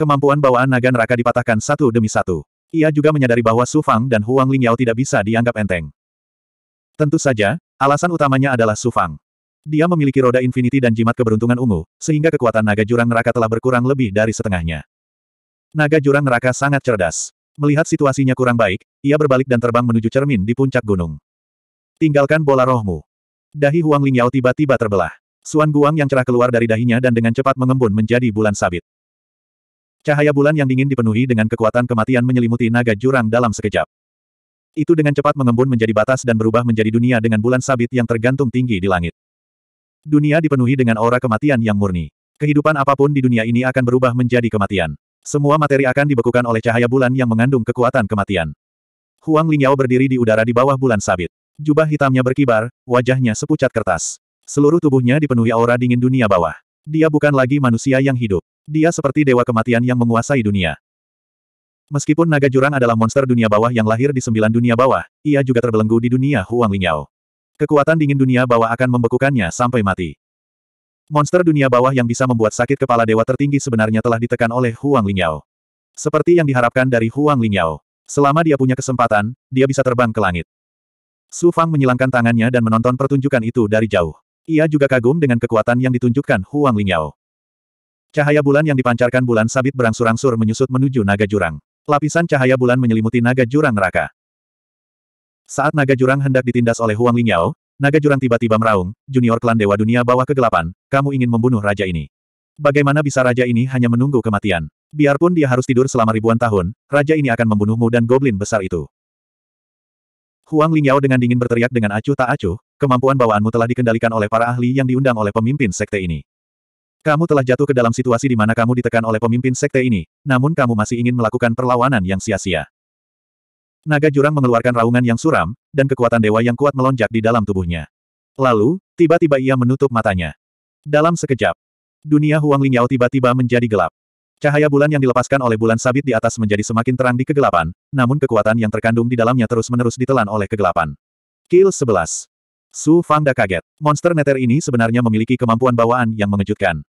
Kemampuan bawaan naga neraka dipatahkan satu demi satu. Ia juga menyadari bahwa Su Fang dan Huang Lingyao tidak bisa dianggap enteng. Tentu saja, alasan utamanya adalah Su Fang. Dia memiliki roda infinity dan jimat keberuntungan ungu, sehingga kekuatan naga jurang neraka telah berkurang lebih dari setengahnya. Naga jurang neraka sangat cerdas. Melihat situasinya kurang baik, ia berbalik dan terbang menuju cermin di puncak gunung. Tinggalkan bola rohmu. Dahi Huang Lingyao tiba-tiba terbelah. Suan Guang yang cerah keluar dari dahinya dan dengan cepat mengembun menjadi bulan sabit. Cahaya bulan yang dingin dipenuhi dengan kekuatan kematian menyelimuti naga jurang dalam sekejap. Itu dengan cepat mengembun menjadi batas dan berubah menjadi dunia dengan bulan sabit yang tergantung tinggi di langit. Dunia dipenuhi dengan aura kematian yang murni. Kehidupan apapun di dunia ini akan berubah menjadi kematian. Semua materi akan dibekukan oleh cahaya bulan yang mengandung kekuatan kematian. Huang Lingyao berdiri di udara di bawah bulan sabit. Jubah hitamnya berkibar, wajahnya sepucat kertas. Seluruh tubuhnya dipenuhi aura dingin dunia bawah. Dia bukan lagi manusia yang hidup. Dia seperti dewa kematian yang menguasai dunia. Meskipun naga jurang adalah monster dunia bawah yang lahir di sembilan dunia bawah, ia juga terbelenggu di dunia Huang Lingyao. Kekuatan dingin dunia bawah akan membekukannya sampai mati. Monster dunia bawah yang bisa membuat sakit kepala dewa tertinggi sebenarnya telah ditekan oleh Huang Lingyao. Seperti yang diharapkan dari Huang Lingyao. Selama dia punya kesempatan, dia bisa terbang ke langit. Su Fang menyilangkan tangannya dan menonton pertunjukan itu dari jauh. Ia juga kagum dengan kekuatan yang ditunjukkan Huang Lingyao. Cahaya bulan yang dipancarkan bulan sabit berangsur-angsur menyusut menuju naga jurang. Lapisan cahaya bulan menyelimuti naga jurang neraka. Saat naga jurang hendak ditindas oleh Huang Lingyao, naga jurang tiba-tiba meraung, junior klan Dewa Dunia bawah kegelapan, kamu ingin membunuh raja ini. Bagaimana bisa raja ini hanya menunggu kematian? Biarpun dia harus tidur selama ribuan tahun, raja ini akan membunuhmu dan goblin besar itu. Huang Lingyao dengan dingin berteriak dengan acuh tak acuh, kemampuan bawaanmu telah dikendalikan oleh para ahli yang diundang oleh pemimpin sekte ini. Kamu telah jatuh ke dalam situasi di mana kamu ditekan oleh pemimpin sekte ini, namun kamu masih ingin melakukan perlawanan yang sia-sia. Naga jurang mengeluarkan raungan yang suram, dan kekuatan dewa yang kuat melonjak di dalam tubuhnya. Lalu, tiba-tiba ia menutup matanya. Dalam sekejap, dunia Huang Lingyao tiba-tiba menjadi gelap. Cahaya bulan yang dilepaskan oleh bulan sabit di atas menjadi semakin terang di kegelapan, namun kekuatan yang terkandung di dalamnya terus-menerus ditelan oleh kegelapan. Kill 11. Su Fangda kaget. Monster neter ini sebenarnya memiliki kemampuan bawaan yang mengejutkan.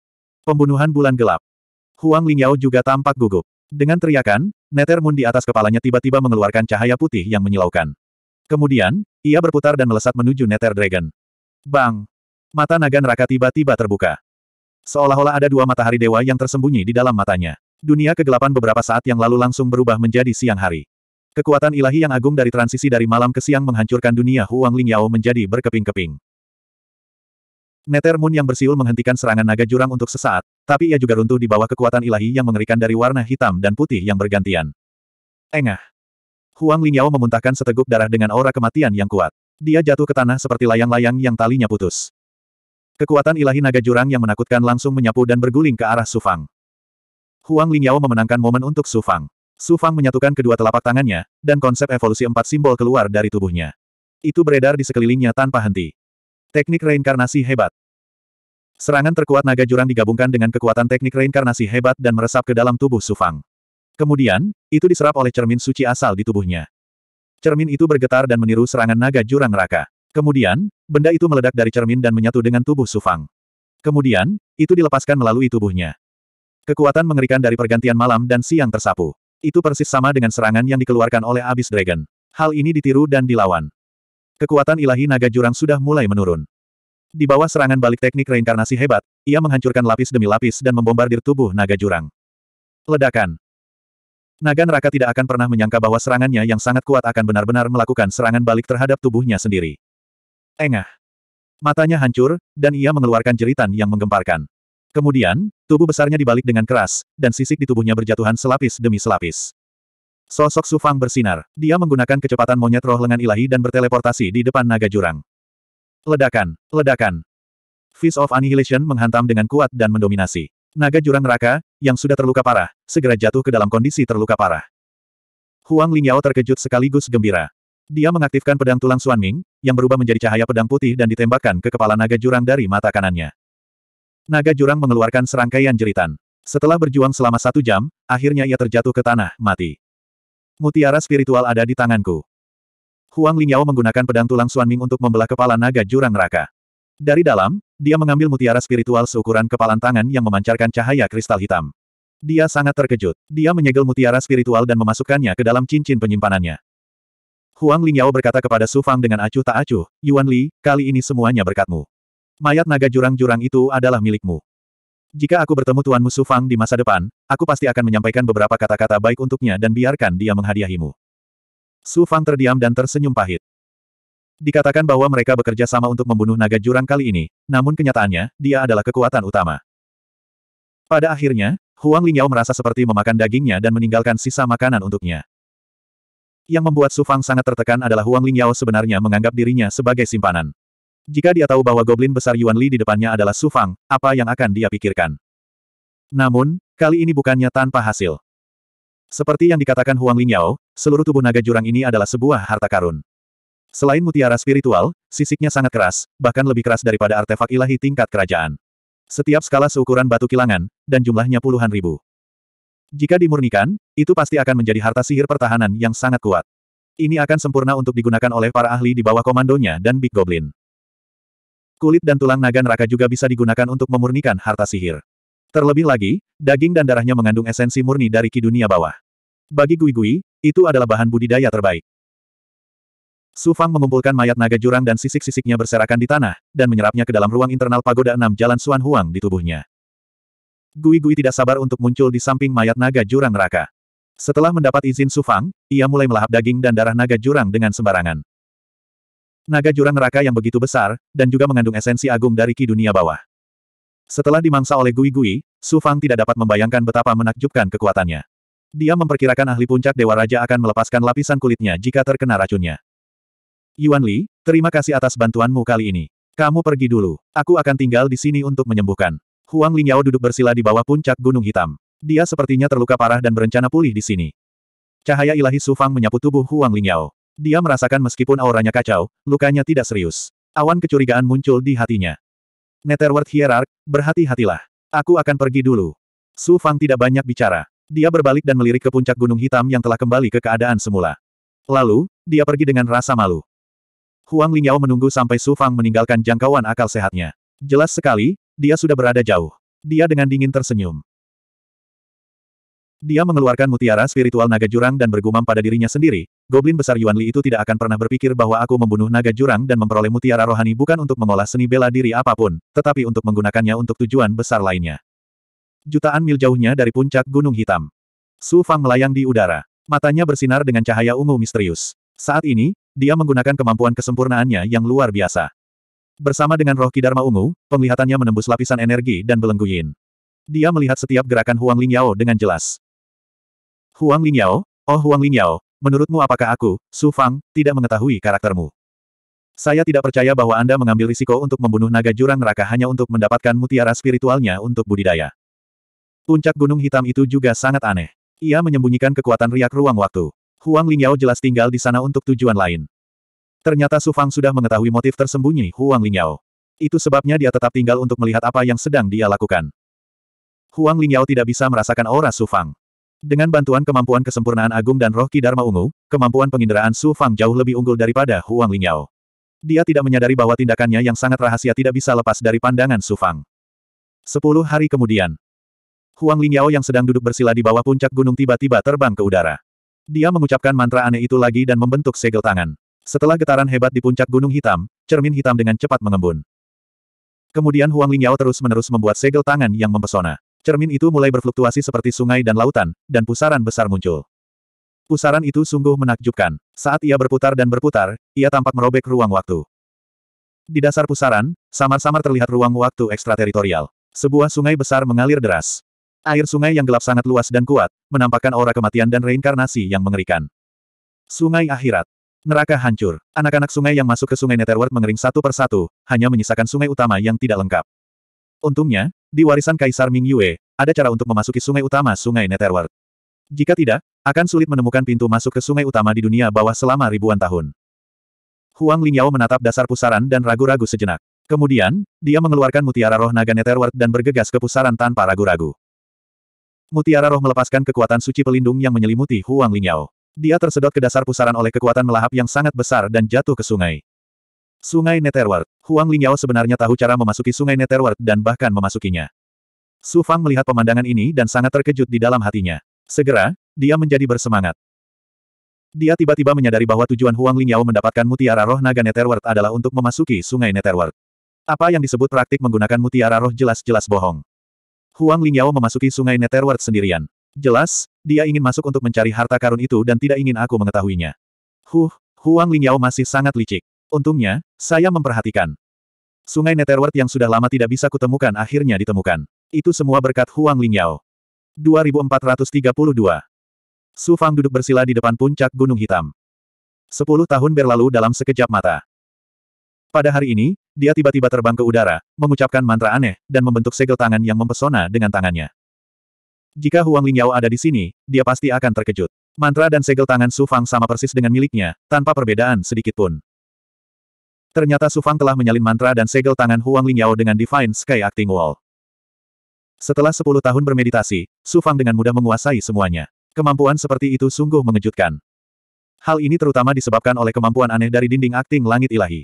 Pembunuhan bulan gelap. Huang Lingyao juga tampak gugup. Dengan teriakan, neter moon di atas kepalanya tiba-tiba mengeluarkan cahaya putih yang menyilaukan. Kemudian, ia berputar dan melesat menuju neter dragon. Bang! Mata naga neraka tiba-tiba terbuka. Seolah-olah ada dua matahari dewa yang tersembunyi di dalam matanya. Dunia kegelapan beberapa saat yang lalu langsung berubah menjadi siang hari. Kekuatan ilahi yang agung dari transisi dari malam ke siang menghancurkan dunia Huang Lingyao menjadi berkeping-keping. Nether Moon yang bersiul menghentikan serangan naga jurang untuk sesaat, tapi ia juga runtuh di bawah kekuatan ilahi yang mengerikan dari warna hitam dan putih yang bergantian. Engah. Huang Lingyao memuntahkan seteguk darah dengan aura kematian yang kuat. Dia jatuh ke tanah seperti layang-layang yang talinya putus. Kekuatan ilahi naga jurang yang menakutkan langsung menyapu dan berguling ke arah Sufang. Huang Lingyao memenangkan momen untuk Sufang. Sufang menyatukan kedua telapak tangannya, dan konsep evolusi empat simbol keluar dari tubuhnya. Itu beredar di sekelilingnya tanpa henti. Teknik reinkarnasi hebat. Serangan terkuat naga jurang digabungkan dengan kekuatan teknik reinkarnasi hebat dan meresap ke dalam tubuh Sufang. Kemudian, itu diserap oleh cermin suci asal di tubuhnya. Cermin itu bergetar dan meniru serangan naga jurang neraka. Kemudian, benda itu meledak dari cermin dan menyatu dengan tubuh Sufang. Kemudian, itu dilepaskan melalui tubuhnya. Kekuatan mengerikan dari pergantian malam dan siang tersapu. Itu persis sama dengan serangan yang dikeluarkan oleh Abyss Dragon. Hal ini ditiru dan dilawan. Kekuatan ilahi naga jurang sudah mulai menurun. Di bawah serangan balik teknik reinkarnasi hebat, ia menghancurkan lapis demi lapis dan membombardir tubuh naga jurang. Ledakan. Naga neraka tidak akan pernah menyangka bahwa serangannya yang sangat kuat akan benar-benar melakukan serangan balik terhadap tubuhnya sendiri. Engah. Matanya hancur, dan ia mengeluarkan jeritan yang menggemparkan. Kemudian, tubuh besarnya dibalik dengan keras, dan sisik di tubuhnya berjatuhan selapis demi selapis. Sosok Sufang bersinar. Dia menggunakan kecepatan monyet roh lengan ilahi dan berteleportasi di depan naga jurang. Ledakan! Ledakan! Fist of Annihilation menghantam dengan kuat dan mendominasi. Naga jurang neraka, yang sudah terluka parah, segera jatuh ke dalam kondisi terluka parah. Huang Lingyao terkejut sekaligus gembira. Dia mengaktifkan pedang tulang Suan Ming, yang berubah menjadi cahaya pedang putih dan ditembakkan ke kepala naga jurang dari mata kanannya. Naga jurang mengeluarkan serangkaian jeritan. Setelah berjuang selama satu jam, akhirnya ia terjatuh ke tanah, mati. Mutiara spiritual ada di tanganku. Huang Lingyao menggunakan pedang tulang Suanming untuk membelah kepala naga jurang neraka. Dari dalam, dia mengambil mutiara spiritual seukuran kepalan tangan yang memancarkan cahaya kristal hitam. Dia sangat terkejut. Dia menyegel mutiara spiritual dan memasukkannya ke dalam cincin penyimpanannya. Huang Lingyao berkata kepada Su Fang dengan acuh tak acuh, Yuan Li, kali ini semuanya berkatmu. Mayat naga jurang-jurang itu adalah milikmu. Jika aku bertemu Tuan Musu Fang di masa depan, aku pasti akan menyampaikan beberapa kata-kata baik untuknya dan biarkan dia menghadiahimu. Su Fang terdiam dan tersenyum pahit. Dikatakan bahwa mereka bekerja sama untuk membunuh naga jurang kali ini, namun kenyataannya, dia adalah kekuatan utama. Pada akhirnya, Huang Lingyao merasa seperti memakan dagingnya dan meninggalkan sisa makanan untuknya. Yang membuat Su Fang sangat tertekan adalah Huang Lingyao sebenarnya menganggap dirinya sebagai simpanan. Jika dia tahu bahwa goblin besar Yuan Li di depannya adalah Su Fang, apa yang akan dia pikirkan? Namun, kali ini bukannya tanpa hasil. Seperti yang dikatakan Huang Lingyao, seluruh tubuh naga jurang ini adalah sebuah harta karun. Selain mutiara spiritual, sisiknya sangat keras, bahkan lebih keras daripada artefak ilahi tingkat kerajaan. Setiap skala seukuran batu kilangan, dan jumlahnya puluhan ribu. Jika dimurnikan, itu pasti akan menjadi harta sihir pertahanan yang sangat kuat. Ini akan sempurna untuk digunakan oleh para ahli di bawah komandonya dan Big Goblin. Kulit dan tulang naga neraka juga bisa digunakan untuk memurnikan harta sihir. Terlebih lagi, daging dan darahnya mengandung esensi murni dari ki dunia bawah. Bagi Gui-Gui, itu adalah bahan budidaya terbaik. Su Fang mengumpulkan mayat naga jurang dan sisik-sisiknya berserakan di tanah, dan menyerapnya ke dalam ruang internal pagoda enam jalan Suan Huang di tubuhnya. Gui-Gui tidak sabar untuk muncul di samping mayat naga jurang neraka. Setelah mendapat izin Su Fang, ia mulai melahap daging dan darah naga jurang dengan sembarangan naga jurang neraka yang begitu besar, dan juga mengandung esensi agung dari ki dunia bawah. Setelah dimangsa oleh Gui Gui, Su Fang tidak dapat membayangkan betapa menakjubkan kekuatannya. Dia memperkirakan ahli puncak Dewa Raja akan melepaskan lapisan kulitnya jika terkena racunnya. Yuan Li, terima kasih atas bantuanmu kali ini. Kamu pergi dulu. Aku akan tinggal di sini untuk menyembuhkan. Huang Lingyao duduk bersila di bawah puncak Gunung Hitam. Dia sepertinya terluka parah dan berencana pulih di sini. Cahaya ilahi Su Fang menyapu tubuh Huang Lingyao. Dia merasakan meskipun auranya kacau, lukanya tidak serius. Awan kecurigaan muncul di hatinya. Netherworld Hierarch, berhati-hatilah. Aku akan pergi dulu. Su Fang tidak banyak bicara. Dia berbalik dan melirik ke puncak gunung hitam yang telah kembali ke keadaan semula. Lalu, dia pergi dengan rasa malu. Huang Lingyao menunggu sampai Su Fang meninggalkan jangkauan akal sehatnya. Jelas sekali, dia sudah berada jauh. Dia dengan dingin tersenyum. Dia mengeluarkan mutiara spiritual naga jurang dan bergumam pada dirinya sendiri, Goblin besar Yuan Li itu tidak akan pernah berpikir bahwa aku membunuh naga jurang dan memperoleh mutiara rohani bukan untuk mengolah seni bela diri apapun, tetapi untuk menggunakannya untuk tujuan besar lainnya. Jutaan mil jauhnya dari puncak Gunung Hitam. Su Fang melayang di udara. Matanya bersinar dengan cahaya ungu misterius. Saat ini, dia menggunakan kemampuan kesempurnaannya yang luar biasa. Bersama dengan roh Kidarma Ungu, penglihatannya menembus lapisan energi dan belenggu yin. Dia melihat setiap gerakan Huang Lingyao dengan jelas. Huang Lingyao, oh Huang Lingyao, menurutmu apakah aku, Su Fang, tidak mengetahui karaktermu? Saya tidak percaya bahwa Anda mengambil risiko untuk membunuh naga jurang neraka hanya untuk mendapatkan mutiara spiritualnya untuk budidaya. Puncak gunung hitam itu juga sangat aneh. Ia menyembunyikan kekuatan riak ruang waktu. Huang Lingyao jelas tinggal di sana untuk tujuan lain. Ternyata Su Fang sudah mengetahui motif tersembunyi Huang Lingyao. Itu sebabnya dia tetap tinggal untuk melihat apa yang sedang dia lakukan. Huang Lingyao tidak bisa merasakan aura Su Fang. Dengan bantuan kemampuan kesempurnaan agung dan roh Ki Dharma Ungu, kemampuan penginderaan Su Fang jauh lebih unggul daripada Huang Lingyao. Dia tidak menyadari bahwa tindakannya yang sangat rahasia tidak bisa lepas dari pandangan Su Fang. Sepuluh hari kemudian, Huang Lingyao yang sedang duduk bersila di bawah puncak gunung tiba-tiba terbang ke udara. Dia mengucapkan mantra aneh itu lagi dan membentuk segel tangan. Setelah getaran hebat di puncak gunung hitam, cermin hitam dengan cepat mengembun. Kemudian Huang Lingyao terus-menerus membuat segel tangan yang mempesona. Cermin itu mulai berfluktuasi seperti sungai dan lautan, dan pusaran besar muncul. Pusaran itu sungguh menakjubkan. Saat ia berputar dan berputar, ia tampak merobek ruang waktu. Di dasar pusaran, samar-samar terlihat ruang waktu ekstrateritorial. Sebuah sungai besar mengalir deras. Air sungai yang gelap sangat luas dan kuat, menampakkan aura kematian dan reinkarnasi yang mengerikan. Sungai Akhirat. Neraka hancur. Anak-anak sungai yang masuk ke sungai Netherworld mengering satu persatu, hanya menyisakan sungai utama yang tidak lengkap. Untungnya, di warisan Kaisar Ming Yue, ada cara untuk memasuki sungai utama Sungai Netherworld. Jika tidak, akan sulit menemukan pintu masuk ke sungai utama di dunia bawah selama ribuan tahun. Huang Lingyao menatap dasar pusaran dan ragu-ragu sejenak. Kemudian, dia mengeluarkan mutiara roh naga Netherworld dan bergegas ke pusaran tanpa ragu-ragu. Mutiara roh melepaskan kekuatan suci pelindung yang menyelimuti Huang Lingyao. Dia tersedot ke dasar pusaran oleh kekuatan melahap yang sangat besar dan jatuh ke sungai. Sungai Netherworld. Huang Lingyao sebenarnya tahu cara memasuki sungai Netherworld dan bahkan memasukinya. Su Fang melihat pemandangan ini dan sangat terkejut di dalam hatinya. Segera, dia menjadi bersemangat. Dia tiba-tiba menyadari bahwa tujuan Huang Lingyao mendapatkan mutiara roh naga Netherworld adalah untuk memasuki sungai Netherworld. Apa yang disebut praktik menggunakan mutiara roh jelas-jelas bohong. Huang Lingyao memasuki sungai Netherworld sendirian. Jelas, dia ingin masuk untuk mencari harta karun itu dan tidak ingin aku mengetahuinya. Huh, Huang Lingyao masih sangat licik. Untungnya, saya memperhatikan. Sungai Netherworld yang sudah lama tidak bisa kutemukan akhirnya ditemukan. Itu semua berkat Huang Lingyao. 2432. Su Fang duduk bersila di depan puncak Gunung Hitam. Sepuluh tahun berlalu dalam sekejap mata. Pada hari ini, dia tiba-tiba terbang ke udara, mengucapkan mantra aneh, dan membentuk segel tangan yang mempesona dengan tangannya. Jika Huang Lingyao ada di sini, dia pasti akan terkejut. Mantra dan segel tangan Su Fang sama persis dengan miliknya, tanpa perbedaan sedikit pun. Ternyata Su Fang telah menyalin mantra dan segel tangan Huang Lingyao dengan Divine Sky Acting Wall. Setelah sepuluh tahun bermeditasi, Su Fang dengan mudah menguasai semuanya. Kemampuan seperti itu sungguh mengejutkan. Hal ini terutama disebabkan oleh kemampuan aneh dari dinding akting langit ilahi.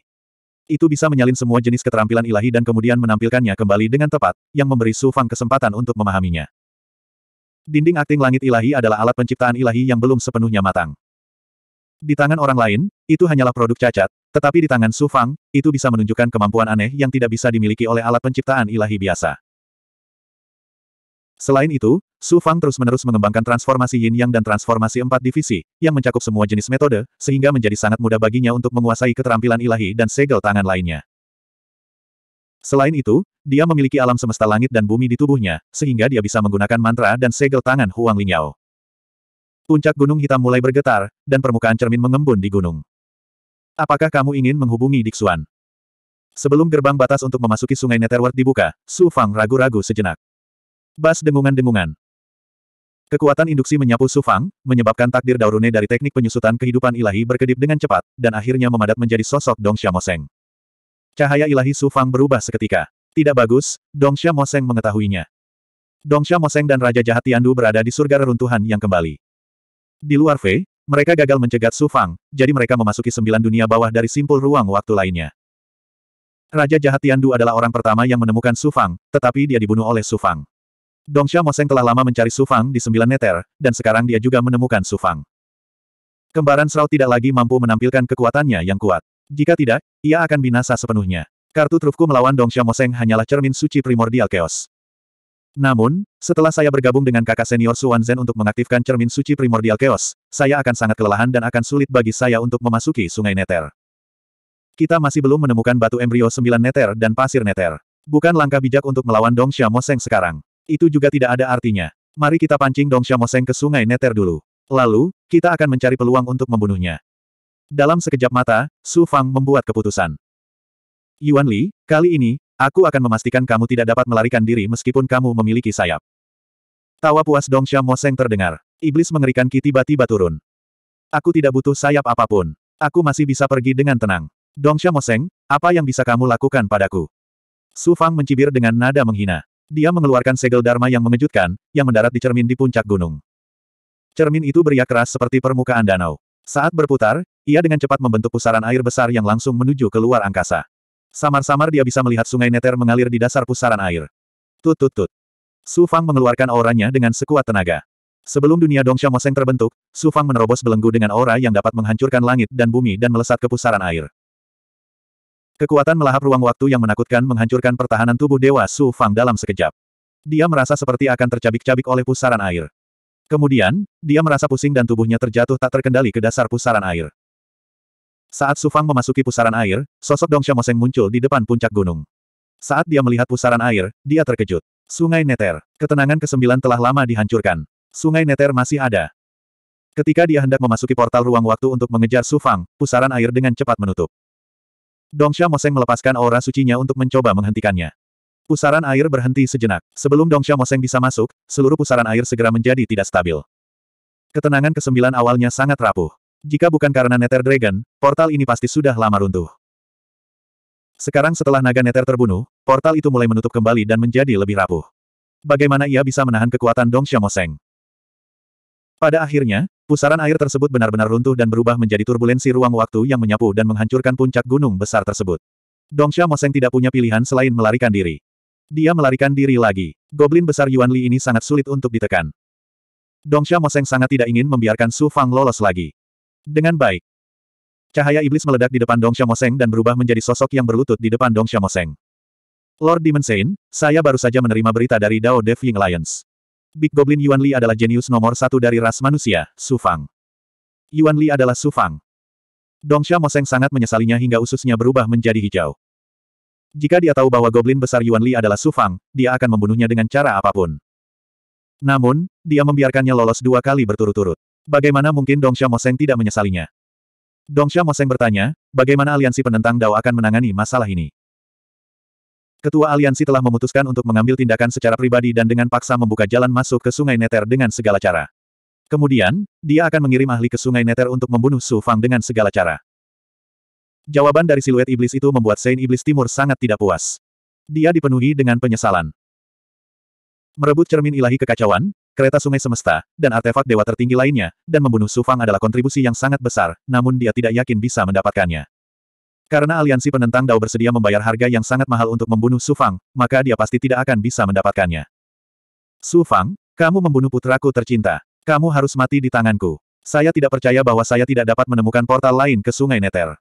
Itu bisa menyalin semua jenis keterampilan ilahi dan kemudian menampilkannya kembali dengan tepat, yang memberi Su Fang kesempatan untuk memahaminya. Dinding akting langit ilahi adalah alat penciptaan ilahi yang belum sepenuhnya matang. Di tangan orang lain, itu hanyalah produk cacat, tetapi di tangan Su Fang, itu bisa menunjukkan kemampuan aneh yang tidak bisa dimiliki oleh alat penciptaan ilahi biasa. Selain itu, Su Fang terus-menerus mengembangkan transformasi yin yang dan transformasi empat divisi, yang mencakup semua jenis metode, sehingga menjadi sangat mudah baginya untuk menguasai keterampilan ilahi dan segel tangan lainnya. Selain itu, dia memiliki alam semesta langit dan bumi di tubuhnya, sehingga dia bisa menggunakan mantra dan segel tangan Huang Lingyao. Puncak gunung hitam mulai bergetar, dan permukaan cermin mengembun di gunung. Apakah kamu ingin menghubungi Dixuan? Sebelum gerbang batas untuk memasuki sungai Netherworld dibuka, Su Fang ragu-ragu sejenak. Bas dengungan-dengungan. Kekuatan induksi menyapu Su Fang, menyebabkan takdir Daurune dari teknik penyusutan kehidupan ilahi berkedip dengan cepat, dan akhirnya memadat menjadi sosok Dong Seng. Cahaya ilahi Su Fang berubah seketika. Tidak bagus, Dong Seng mengetahuinya. Dong Seng dan Raja Jahat Tiandu berada di surga reruntuhan yang kembali. Di luar V, mereka gagal mencegat Su Fang, jadi mereka memasuki sembilan dunia bawah dari simpul ruang waktu lainnya. Raja jahat Tiandu adalah orang pertama yang menemukan Su Fang, tetapi dia dibunuh oleh Su Fang. Dongsha Moseng telah lama mencari Su Fang di sembilan neter, dan sekarang dia juga menemukan Su Fang. Kembaran Srao tidak lagi mampu menampilkan kekuatannya yang kuat. Jika tidak, ia akan binasa sepenuhnya. Kartu trufku melawan Dongsha Moseng hanyalah cermin suci primordial chaos. Namun, setelah saya bergabung dengan kakak senior Suan Zen untuk mengaktifkan cermin suci primordial chaos, saya akan sangat kelelahan dan akan sulit bagi saya untuk memasuki sungai Neter. Kita masih belum menemukan batu embrio sembilan Neter dan pasir Neter. Bukan langkah bijak untuk melawan Dong Moseng sekarang. Itu juga tidak ada artinya. Mari kita pancing Dong Moseng ke sungai Neter dulu. Lalu, kita akan mencari peluang untuk membunuhnya. Dalam sekejap mata, Su Fang membuat keputusan. Yuan Li, kali ini, Aku akan memastikan kamu tidak dapat melarikan diri meskipun kamu memiliki sayap. Tawa puas Dong Xia Mo Seng terdengar. Iblis mengerikan Ki tiba-tiba turun. Aku tidak butuh sayap apapun. Aku masih bisa pergi dengan tenang. Dong Xia Mo Seng, apa yang bisa kamu lakukan padaku? Su Fang mencibir dengan nada menghina. Dia mengeluarkan segel Dharma yang mengejutkan, yang mendarat di cermin di puncak gunung. Cermin itu beriak keras seperti permukaan danau. Saat berputar, ia dengan cepat membentuk pusaran air besar yang langsung menuju ke luar angkasa. Samar-samar dia bisa melihat sungai Neter mengalir di dasar pusaran air. Tut tut tut. Su Fang mengeluarkan auranya dengan sekuat tenaga. Sebelum dunia Dongsha Moseng terbentuk, Su Fang menerobos belenggu dengan aura yang dapat menghancurkan langit dan bumi dan melesat ke pusaran air. Kekuatan melahap ruang waktu yang menakutkan menghancurkan pertahanan tubuh Dewa Su Fang dalam sekejap. Dia merasa seperti akan tercabik-cabik oleh pusaran air. Kemudian, dia merasa pusing dan tubuhnya terjatuh tak terkendali ke dasar pusaran air. Saat Sufang memasuki pusaran air, sosok Dong Moseng muncul di depan puncak gunung. Saat dia melihat pusaran air, dia terkejut. Sungai Neter. Ketenangan kesembilan telah lama dihancurkan. Sungai Neter masih ada. Ketika dia hendak memasuki portal ruang waktu untuk mengejar Sufang, pusaran air dengan cepat menutup. Dongsha Moseng melepaskan aura sucinya untuk mencoba menghentikannya. Pusaran air berhenti sejenak. Sebelum Dongsha Moseng bisa masuk, seluruh pusaran air segera menjadi tidak stabil. Ketenangan kesembilan awalnya sangat rapuh. Jika bukan karena Nether Dragon, portal ini pasti sudah lama runtuh. Sekarang setelah naga Nether terbunuh, portal itu mulai menutup kembali dan menjadi lebih rapuh. Bagaimana ia bisa menahan kekuatan Dong Xiaomoseng? Pada akhirnya, pusaran air tersebut benar-benar runtuh dan berubah menjadi turbulensi ruang waktu yang menyapu dan menghancurkan puncak gunung besar tersebut. Dong Xiaomoseng tidak punya pilihan selain melarikan diri. Dia melarikan diri lagi. Goblin besar Yuan Li ini sangat sulit untuk ditekan. Dong Xiaomoseng sangat tidak ingin membiarkan Su Fang lolos lagi. Dengan baik. Cahaya iblis meledak di depan Dong Xiaomoseng dan berubah menjadi sosok yang berlutut di depan Dong Xiaomoseng. Lord Demon Saint, saya baru saja menerima berita dari Dao Dev Ying Lions. Big Goblin Yuan Li adalah jenius nomor satu dari ras manusia, Sufang. Yuan Li adalah Su Fang. Dong Xiaomoseng sangat menyesalinya hingga ususnya berubah menjadi hijau. Jika dia tahu bahwa Goblin besar Yuan Li adalah Fang, dia akan membunuhnya dengan cara apapun. Namun, dia membiarkannya lolos dua kali berturut-turut. Bagaimana mungkin Dong Moseng tidak menyesalinya? Dong Moseng bertanya, bagaimana aliansi penentang Dao akan menangani masalah ini? Ketua aliansi telah memutuskan untuk mengambil tindakan secara pribadi dan dengan paksa membuka jalan masuk ke Sungai Neter dengan segala cara. Kemudian, dia akan mengirim ahli ke Sungai Neter untuk membunuh Su Fang dengan segala cara. Jawaban dari siluet iblis itu membuat Sein Iblis Timur sangat tidak puas. Dia dipenuhi dengan penyesalan. Merebut cermin ilahi kekacauan, kereta sungai semesta, dan artefak dewa tertinggi lainnya, dan membunuh Sufang adalah kontribusi yang sangat besar, namun dia tidak yakin bisa mendapatkannya. Karena aliansi penentang Dao bersedia membayar harga yang sangat mahal untuk membunuh Sufang, maka dia pasti tidak akan bisa mendapatkannya. Sufang, kamu membunuh putraku tercinta. Kamu harus mati di tanganku. Saya tidak percaya bahwa saya tidak dapat menemukan portal lain ke Sungai Neter.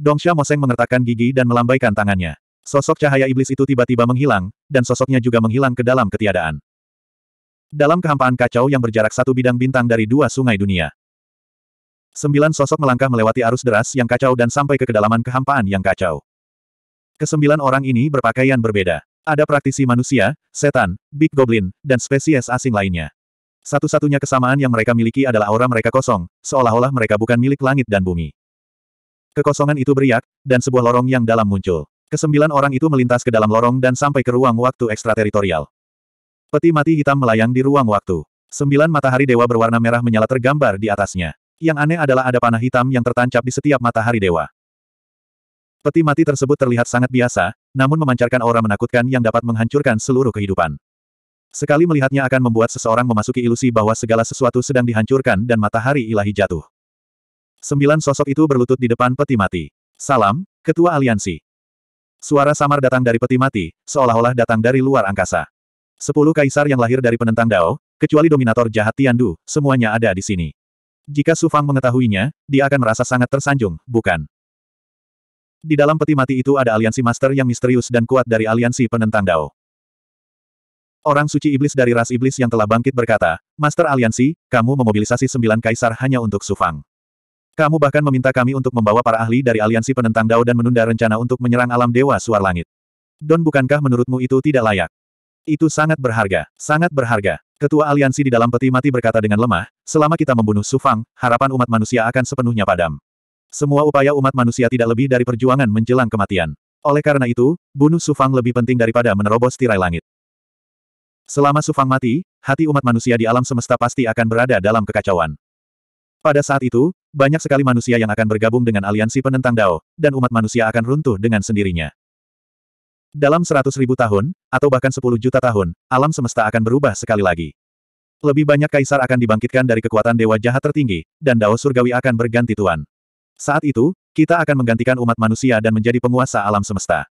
Dongsha Moseng mengertakkan gigi dan melambaikan tangannya. Sosok cahaya iblis itu tiba-tiba menghilang, dan sosoknya juga menghilang ke dalam ketiadaan. Dalam kehampaan kacau yang berjarak satu bidang bintang dari dua sungai dunia. Sembilan sosok melangkah melewati arus deras yang kacau dan sampai ke kedalaman kehampaan yang kacau. Kesembilan orang ini berpakaian berbeda. Ada praktisi manusia, setan, big goblin, dan spesies asing lainnya. Satu-satunya kesamaan yang mereka miliki adalah aura mereka kosong, seolah-olah mereka bukan milik langit dan bumi. Kekosongan itu beriak, dan sebuah lorong yang dalam muncul. Kesembilan orang itu melintas ke dalam lorong dan sampai ke ruang waktu ekstrateritorial. Peti mati hitam melayang di ruang waktu. Sembilan matahari dewa berwarna merah menyala tergambar di atasnya. Yang aneh adalah ada panah hitam yang tertancap di setiap matahari dewa. Peti mati tersebut terlihat sangat biasa, namun memancarkan aura menakutkan yang dapat menghancurkan seluruh kehidupan. Sekali melihatnya akan membuat seseorang memasuki ilusi bahwa segala sesuatu sedang dihancurkan dan matahari ilahi jatuh. Sembilan sosok itu berlutut di depan peti mati. Salam, Ketua Aliansi. Suara samar datang dari peti mati, seolah-olah datang dari luar angkasa. Sepuluh kaisar yang lahir dari penentang Dao, kecuali dominator jahat Tiandu, semuanya ada di sini. Jika Su Fang mengetahuinya, dia akan merasa sangat tersanjung, bukan? Di dalam peti mati itu ada aliansi master yang misterius dan kuat dari aliansi penentang Dao. Orang suci iblis dari ras iblis yang telah bangkit berkata, Master Aliansi, kamu memobilisasi sembilan kaisar hanya untuk Su Fang. Kamu bahkan meminta kami untuk membawa para ahli dari aliansi penentang Dao dan menunda rencana untuk menyerang alam dewa suar langit. Don bukankah menurutmu itu tidak layak? Itu sangat berharga, sangat berharga. Ketua aliansi di dalam peti mati berkata dengan lemah, selama kita membunuh Sufang, harapan umat manusia akan sepenuhnya padam. Semua upaya umat manusia tidak lebih dari perjuangan menjelang kematian. Oleh karena itu, bunuh Sufang lebih penting daripada menerobos tirai langit. Selama Sufang mati, hati umat manusia di alam semesta pasti akan berada dalam kekacauan. Pada saat itu, banyak sekali manusia yang akan bergabung dengan aliansi penentang Dao, dan umat manusia akan runtuh dengan sendirinya. Dalam seratus ribu tahun, atau bahkan sepuluh juta tahun, alam semesta akan berubah sekali lagi. Lebih banyak kaisar akan dibangkitkan dari kekuatan dewa jahat tertinggi, dan dao surgawi akan berganti tuan. Saat itu, kita akan menggantikan umat manusia dan menjadi penguasa alam semesta.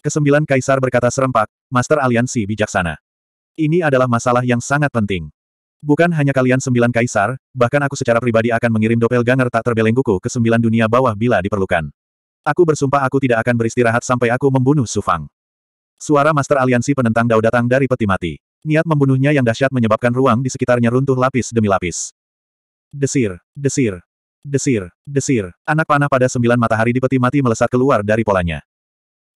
Kesembilan kaisar berkata serempak, Master Aliansi bijaksana. Ini adalah masalah yang sangat penting. Bukan hanya kalian sembilan kaisar, bahkan aku secara pribadi akan mengirim doppelganger tak terbelengguku ke sembilan dunia bawah bila diperlukan. Aku bersumpah aku tidak akan beristirahat sampai aku membunuh Sufang. Suara Master Aliansi penentang Dao datang dari peti mati. Niat membunuhnya yang dahsyat menyebabkan ruang di sekitarnya runtuh lapis demi lapis. Desir, desir, desir, desir. Anak panah pada sembilan matahari di peti mati melesat keluar dari polanya.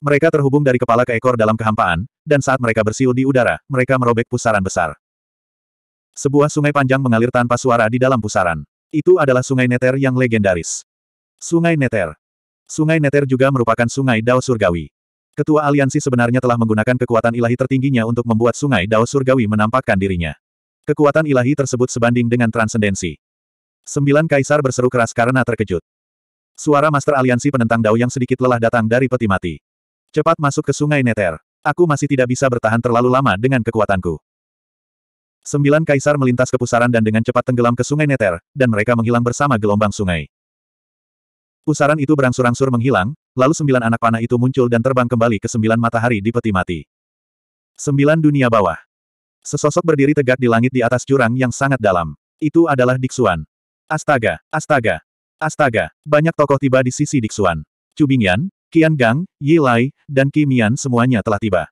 Mereka terhubung dari kepala ke ekor dalam kehampaan, dan saat mereka bersiul di udara, mereka merobek pusaran besar. Sebuah sungai panjang mengalir tanpa suara di dalam pusaran. Itu adalah sungai Neter yang legendaris. Sungai Neter, Sungai Neter juga merupakan sungai Dao Surgawi. Ketua aliansi sebenarnya telah menggunakan kekuatan ilahi tertingginya untuk membuat sungai Dao Surgawi menampakkan dirinya. Kekuatan ilahi tersebut sebanding dengan transendensi. Sembilan kaisar berseru keras karena terkejut. Suara master aliansi penentang Dao yang sedikit lelah datang dari peti mati. Cepat masuk ke sungai Neter. Aku masih tidak bisa bertahan terlalu lama dengan kekuatanku. Sembilan kaisar melintas ke pusaran dan dengan cepat tenggelam ke sungai Neter, dan mereka menghilang bersama gelombang sungai. Pusaran itu berangsur-angsur menghilang, lalu sembilan anak panah itu muncul dan terbang kembali ke sembilan matahari di peti mati. Sembilan dunia bawah. Sesosok berdiri tegak di langit di atas jurang yang sangat dalam. Itu adalah Diksuan. Astaga, astaga, astaga, banyak tokoh tiba di sisi Diksuan. Cubingyan, Qian Gang, Yi Lai, dan Kimian semuanya telah tiba.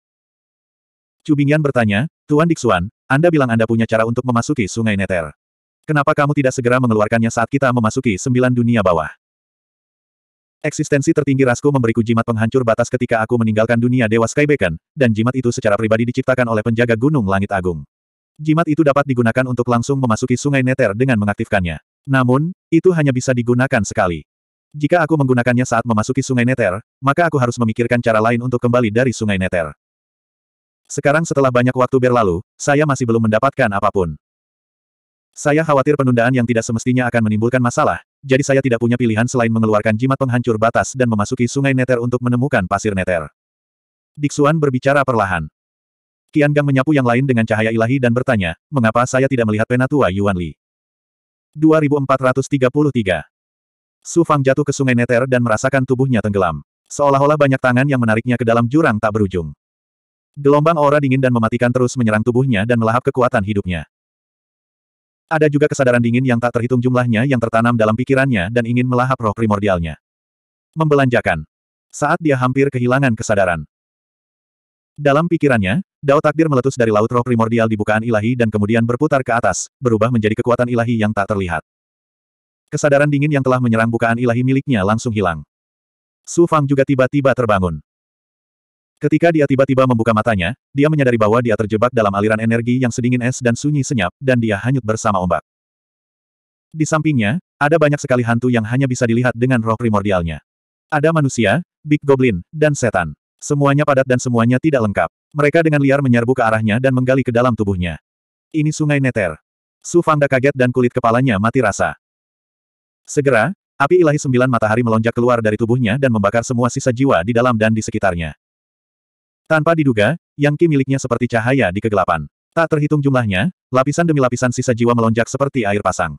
Cubingyan bertanya, Tuan Diksuan, Anda bilang Anda punya cara untuk memasuki sungai Neter. Kenapa kamu tidak segera mengeluarkannya saat kita memasuki sembilan dunia bawah? Eksistensi tertinggi rasku memberiku jimat penghancur batas ketika aku meninggalkan dunia Dewa skybekan, dan jimat itu secara pribadi diciptakan oleh penjaga Gunung Langit Agung. Jimat itu dapat digunakan untuk langsung memasuki sungai Neter dengan mengaktifkannya. Namun, itu hanya bisa digunakan sekali. Jika aku menggunakannya saat memasuki sungai Neter, maka aku harus memikirkan cara lain untuk kembali dari sungai Neter. Sekarang setelah banyak waktu berlalu, saya masih belum mendapatkan apapun. Saya khawatir penundaan yang tidak semestinya akan menimbulkan masalah, jadi saya tidak punya pilihan selain mengeluarkan jimat penghancur batas dan memasuki sungai Neter untuk menemukan pasir Neter. Diksuan berbicara perlahan. Qian Gang menyapu yang lain dengan cahaya ilahi dan bertanya, mengapa saya tidak melihat penatua Yuan Li? 2433 Su Fang jatuh ke sungai Neter dan merasakan tubuhnya tenggelam. Seolah-olah banyak tangan yang menariknya ke dalam jurang tak berujung. Gelombang aura dingin dan mematikan terus menyerang tubuhnya dan melahap kekuatan hidupnya. Ada juga kesadaran dingin yang tak terhitung jumlahnya yang tertanam dalam pikirannya dan ingin melahap roh primordialnya. Membelanjakan. Saat dia hampir kehilangan kesadaran. Dalam pikirannya, Dao takdir meletus dari laut roh primordial di bukaan ilahi dan kemudian berputar ke atas, berubah menjadi kekuatan ilahi yang tak terlihat. Kesadaran dingin yang telah menyerang bukaan ilahi miliknya langsung hilang. Su Fang juga tiba-tiba terbangun. Ketika dia tiba-tiba membuka matanya, dia menyadari bahwa dia terjebak dalam aliran energi yang sedingin es dan sunyi senyap, dan dia hanyut bersama ombak. Di sampingnya, ada banyak sekali hantu yang hanya bisa dilihat dengan roh primordialnya. Ada manusia, Big Goblin, dan setan. Semuanya padat dan semuanya tidak lengkap. Mereka dengan liar menyerbu ke arahnya dan menggali ke dalam tubuhnya. Ini sungai Neter. Su Fangda kaget dan kulit kepalanya mati rasa. Segera, api ilahi sembilan matahari melonjak keluar dari tubuhnya dan membakar semua sisa jiwa di dalam dan di sekitarnya. Tanpa diduga, yang Qi miliknya seperti cahaya di kegelapan. Tak terhitung jumlahnya, lapisan demi lapisan sisa jiwa melonjak seperti air pasang.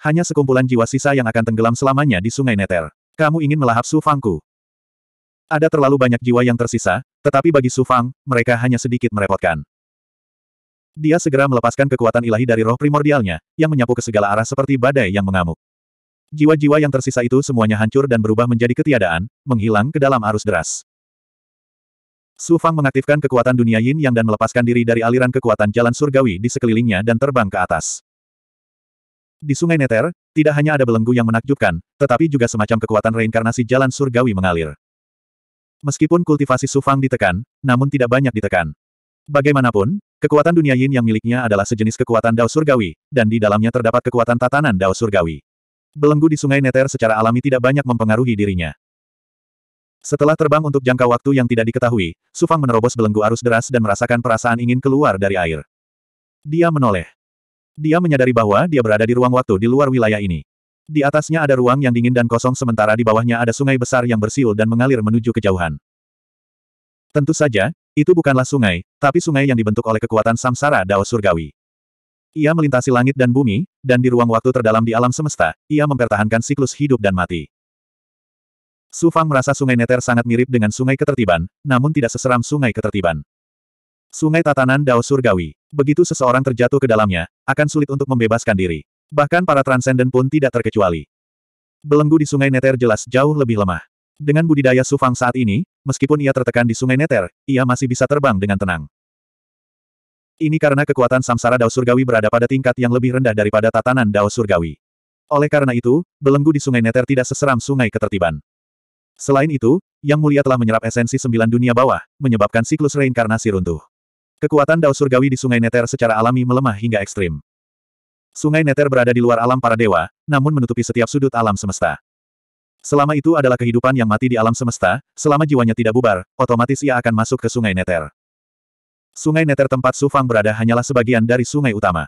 Hanya sekumpulan jiwa sisa yang akan tenggelam selamanya di sungai Neter. Kamu ingin melahap Su Fangku. Ada terlalu banyak jiwa yang tersisa, tetapi bagi Su Fang, mereka hanya sedikit merepotkan. Dia segera melepaskan kekuatan ilahi dari roh primordialnya, yang menyapu ke segala arah seperti badai yang mengamuk. Jiwa-jiwa yang tersisa itu semuanya hancur dan berubah menjadi ketiadaan, menghilang ke dalam arus deras. Su Fang mengaktifkan kekuatan dunia yin yang dan melepaskan diri dari aliran kekuatan jalan surgawi di sekelilingnya dan terbang ke atas. Di sungai Neter, tidak hanya ada belenggu yang menakjubkan, tetapi juga semacam kekuatan reinkarnasi jalan surgawi mengalir. Meskipun kultivasi Su Fang ditekan, namun tidak banyak ditekan. Bagaimanapun, kekuatan dunia yin yang miliknya adalah sejenis kekuatan Dao Surgawi, dan di dalamnya terdapat kekuatan tatanan Dao Surgawi. Belenggu di sungai Neter secara alami tidak banyak mempengaruhi dirinya. Setelah terbang untuk jangka waktu yang tidak diketahui, Sufang menerobos belenggu arus deras dan merasakan perasaan ingin keluar dari air. Dia menoleh. Dia menyadari bahwa dia berada di ruang waktu di luar wilayah ini. Di atasnya ada ruang yang dingin dan kosong sementara di bawahnya ada sungai besar yang bersiul dan mengalir menuju kejauhan. Tentu saja, itu bukanlah sungai, tapi sungai yang dibentuk oleh kekuatan samsara Dao Surgawi. Ia melintasi langit dan bumi, dan di ruang waktu terdalam di alam semesta, ia mempertahankan siklus hidup dan mati. Su Fang merasa sungai Neter sangat mirip dengan sungai ketertiban, namun tidak seseram sungai ketertiban. Sungai tatanan Dao Surgawi. Begitu seseorang terjatuh ke dalamnya, akan sulit untuk membebaskan diri. Bahkan para transenden pun tidak terkecuali. Belenggu di sungai Neter jelas jauh lebih lemah. Dengan budidaya Su Fang saat ini, meskipun ia tertekan di sungai Neter, ia masih bisa terbang dengan tenang. Ini karena kekuatan samsara Dao Surgawi berada pada tingkat yang lebih rendah daripada tatanan Dao Surgawi. Oleh karena itu, belenggu di sungai Neter tidak seseram sungai ketertiban. Selain itu, Yang Mulia telah menyerap esensi sembilan dunia bawah, menyebabkan siklus reinkarnasi runtuh. Kekuatan Dao Surgawi di Sungai Neter secara alami melemah hingga ekstrim. Sungai Neter berada di luar alam para dewa, namun menutupi setiap sudut alam semesta. Selama itu adalah kehidupan yang mati di alam semesta, selama jiwanya tidak bubar, otomatis ia akan masuk ke Sungai Neter. Sungai Neter tempat Sufang berada hanyalah sebagian dari sungai utama.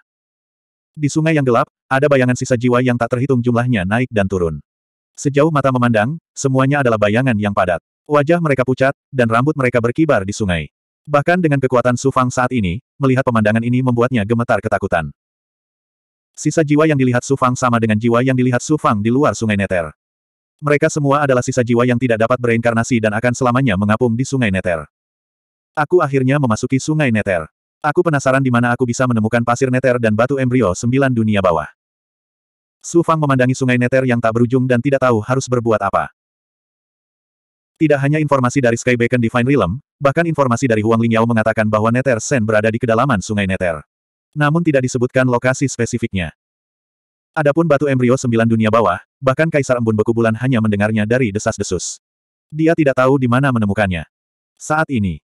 Di sungai yang gelap, ada bayangan sisa jiwa yang tak terhitung jumlahnya naik dan turun. Sejauh mata memandang, semuanya adalah bayangan yang padat. Wajah mereka pucat, dan rambut mereka berkibar di sungai. Bahkan dengan kekuatan Sufang saat ini, melihat pemandangan ini membuatnya gemetar ketakutan. Sisa jiwa yang dilihat Sufang sama dengan jiwa yang dilihat Sufang di luar sungai Neter. Mereka semua adalah sisa jiwa yang tidak dapat bereinkarnasi dan akan selamanya mengapung di sungai Neter. Aku akhirnya memasuki sungai Neter. Aku penasaran di mana aku bisa menemukan pasir Neter dan batu embrio sembilan dunia bawah. Su Fang memandangi sungai Neter yang tak berujung dan tidak tahu harus berbuat apa. Tidak hanya informasi dari Sky Beacon Divine Realm, bahkan informasi dari Huang Lingyao mengatakan bahwa Neter Sen berada di kedalaman sungai Neter. Namun tidak disebutkan lokasi spesifiknya. Adapun batu embrio sembilan dunia bawah, bahkan Kaisar Embun Beku Bulan hanya mendengarnya dari desas-desus. Dia tidak tahu di mana menemukannya. Saat ini,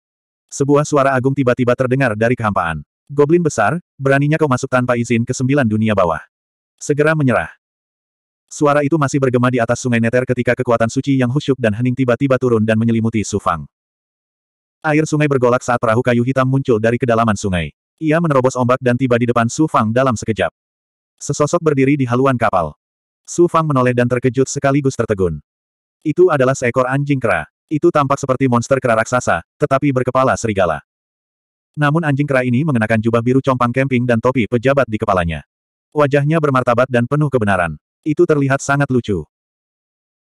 sebuah suara agung tiba-tiba terdengar dari kehampaan. Goblin besar, beraninya kau masuk tanpa izin ke sembilan dunia bawah. Segera menyerah. Suara itu masih bergema di atas sungai Neter ketika kekuatan suci yang husyuk dan hening tiba-tiba turun dan menyelimuti Sufang. Air sungai bergolak saat perahu kayu hitam muncul dari kedalaman sungai. Ia menerobos ombak dan tiba di depan Sufang dalam sekejap. Sesosok berdiri di haluan kapal. Sufang menoleh dan terkejut sekaligus tertegun. Itu adalah seekor anjing kera. Itu tampak seperti monster kera raksasa, tetapi berkepala serigala. Namun anjing kera ini mengenakan jubah biru compang kemping dan topi pejabat di kepalanya. Wajahnya bermartabat dan penuh kebenaran. Itu terlihat sangat lucu.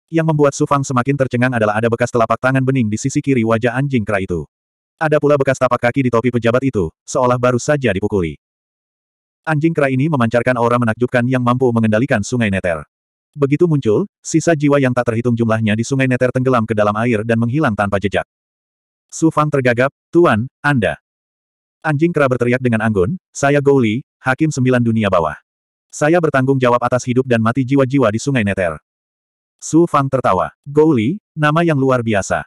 Yang membuat Sufang semakin tercengang adalah ada bekas telapak tangan bening di sisi kiri wajah anjing kera itu. Ada pula bekas tapak kaki di topi pejabat itu, seolah baru saja dipukuli. Anjing kera ini memancarkan aura menakjubkan yang mampu mengendalikan sungai Neter. Begitu muncul, sisa jiwa yang tak terhitung jumlahnya di sungai Neter tenggelam ke dalam air dan menghilang tanpa jejak. Sufang tergagap, Tuan, Anda. Anjing kera berteriak dengan anggun, saya Gouli, Hakim Sembilan Dunia Bawah. Saya bertanggung jawab atas hidup dan mati jiwa-jiwa di sungai Neter. Su Fang tertawa. Gouli, nama yang luar biasa.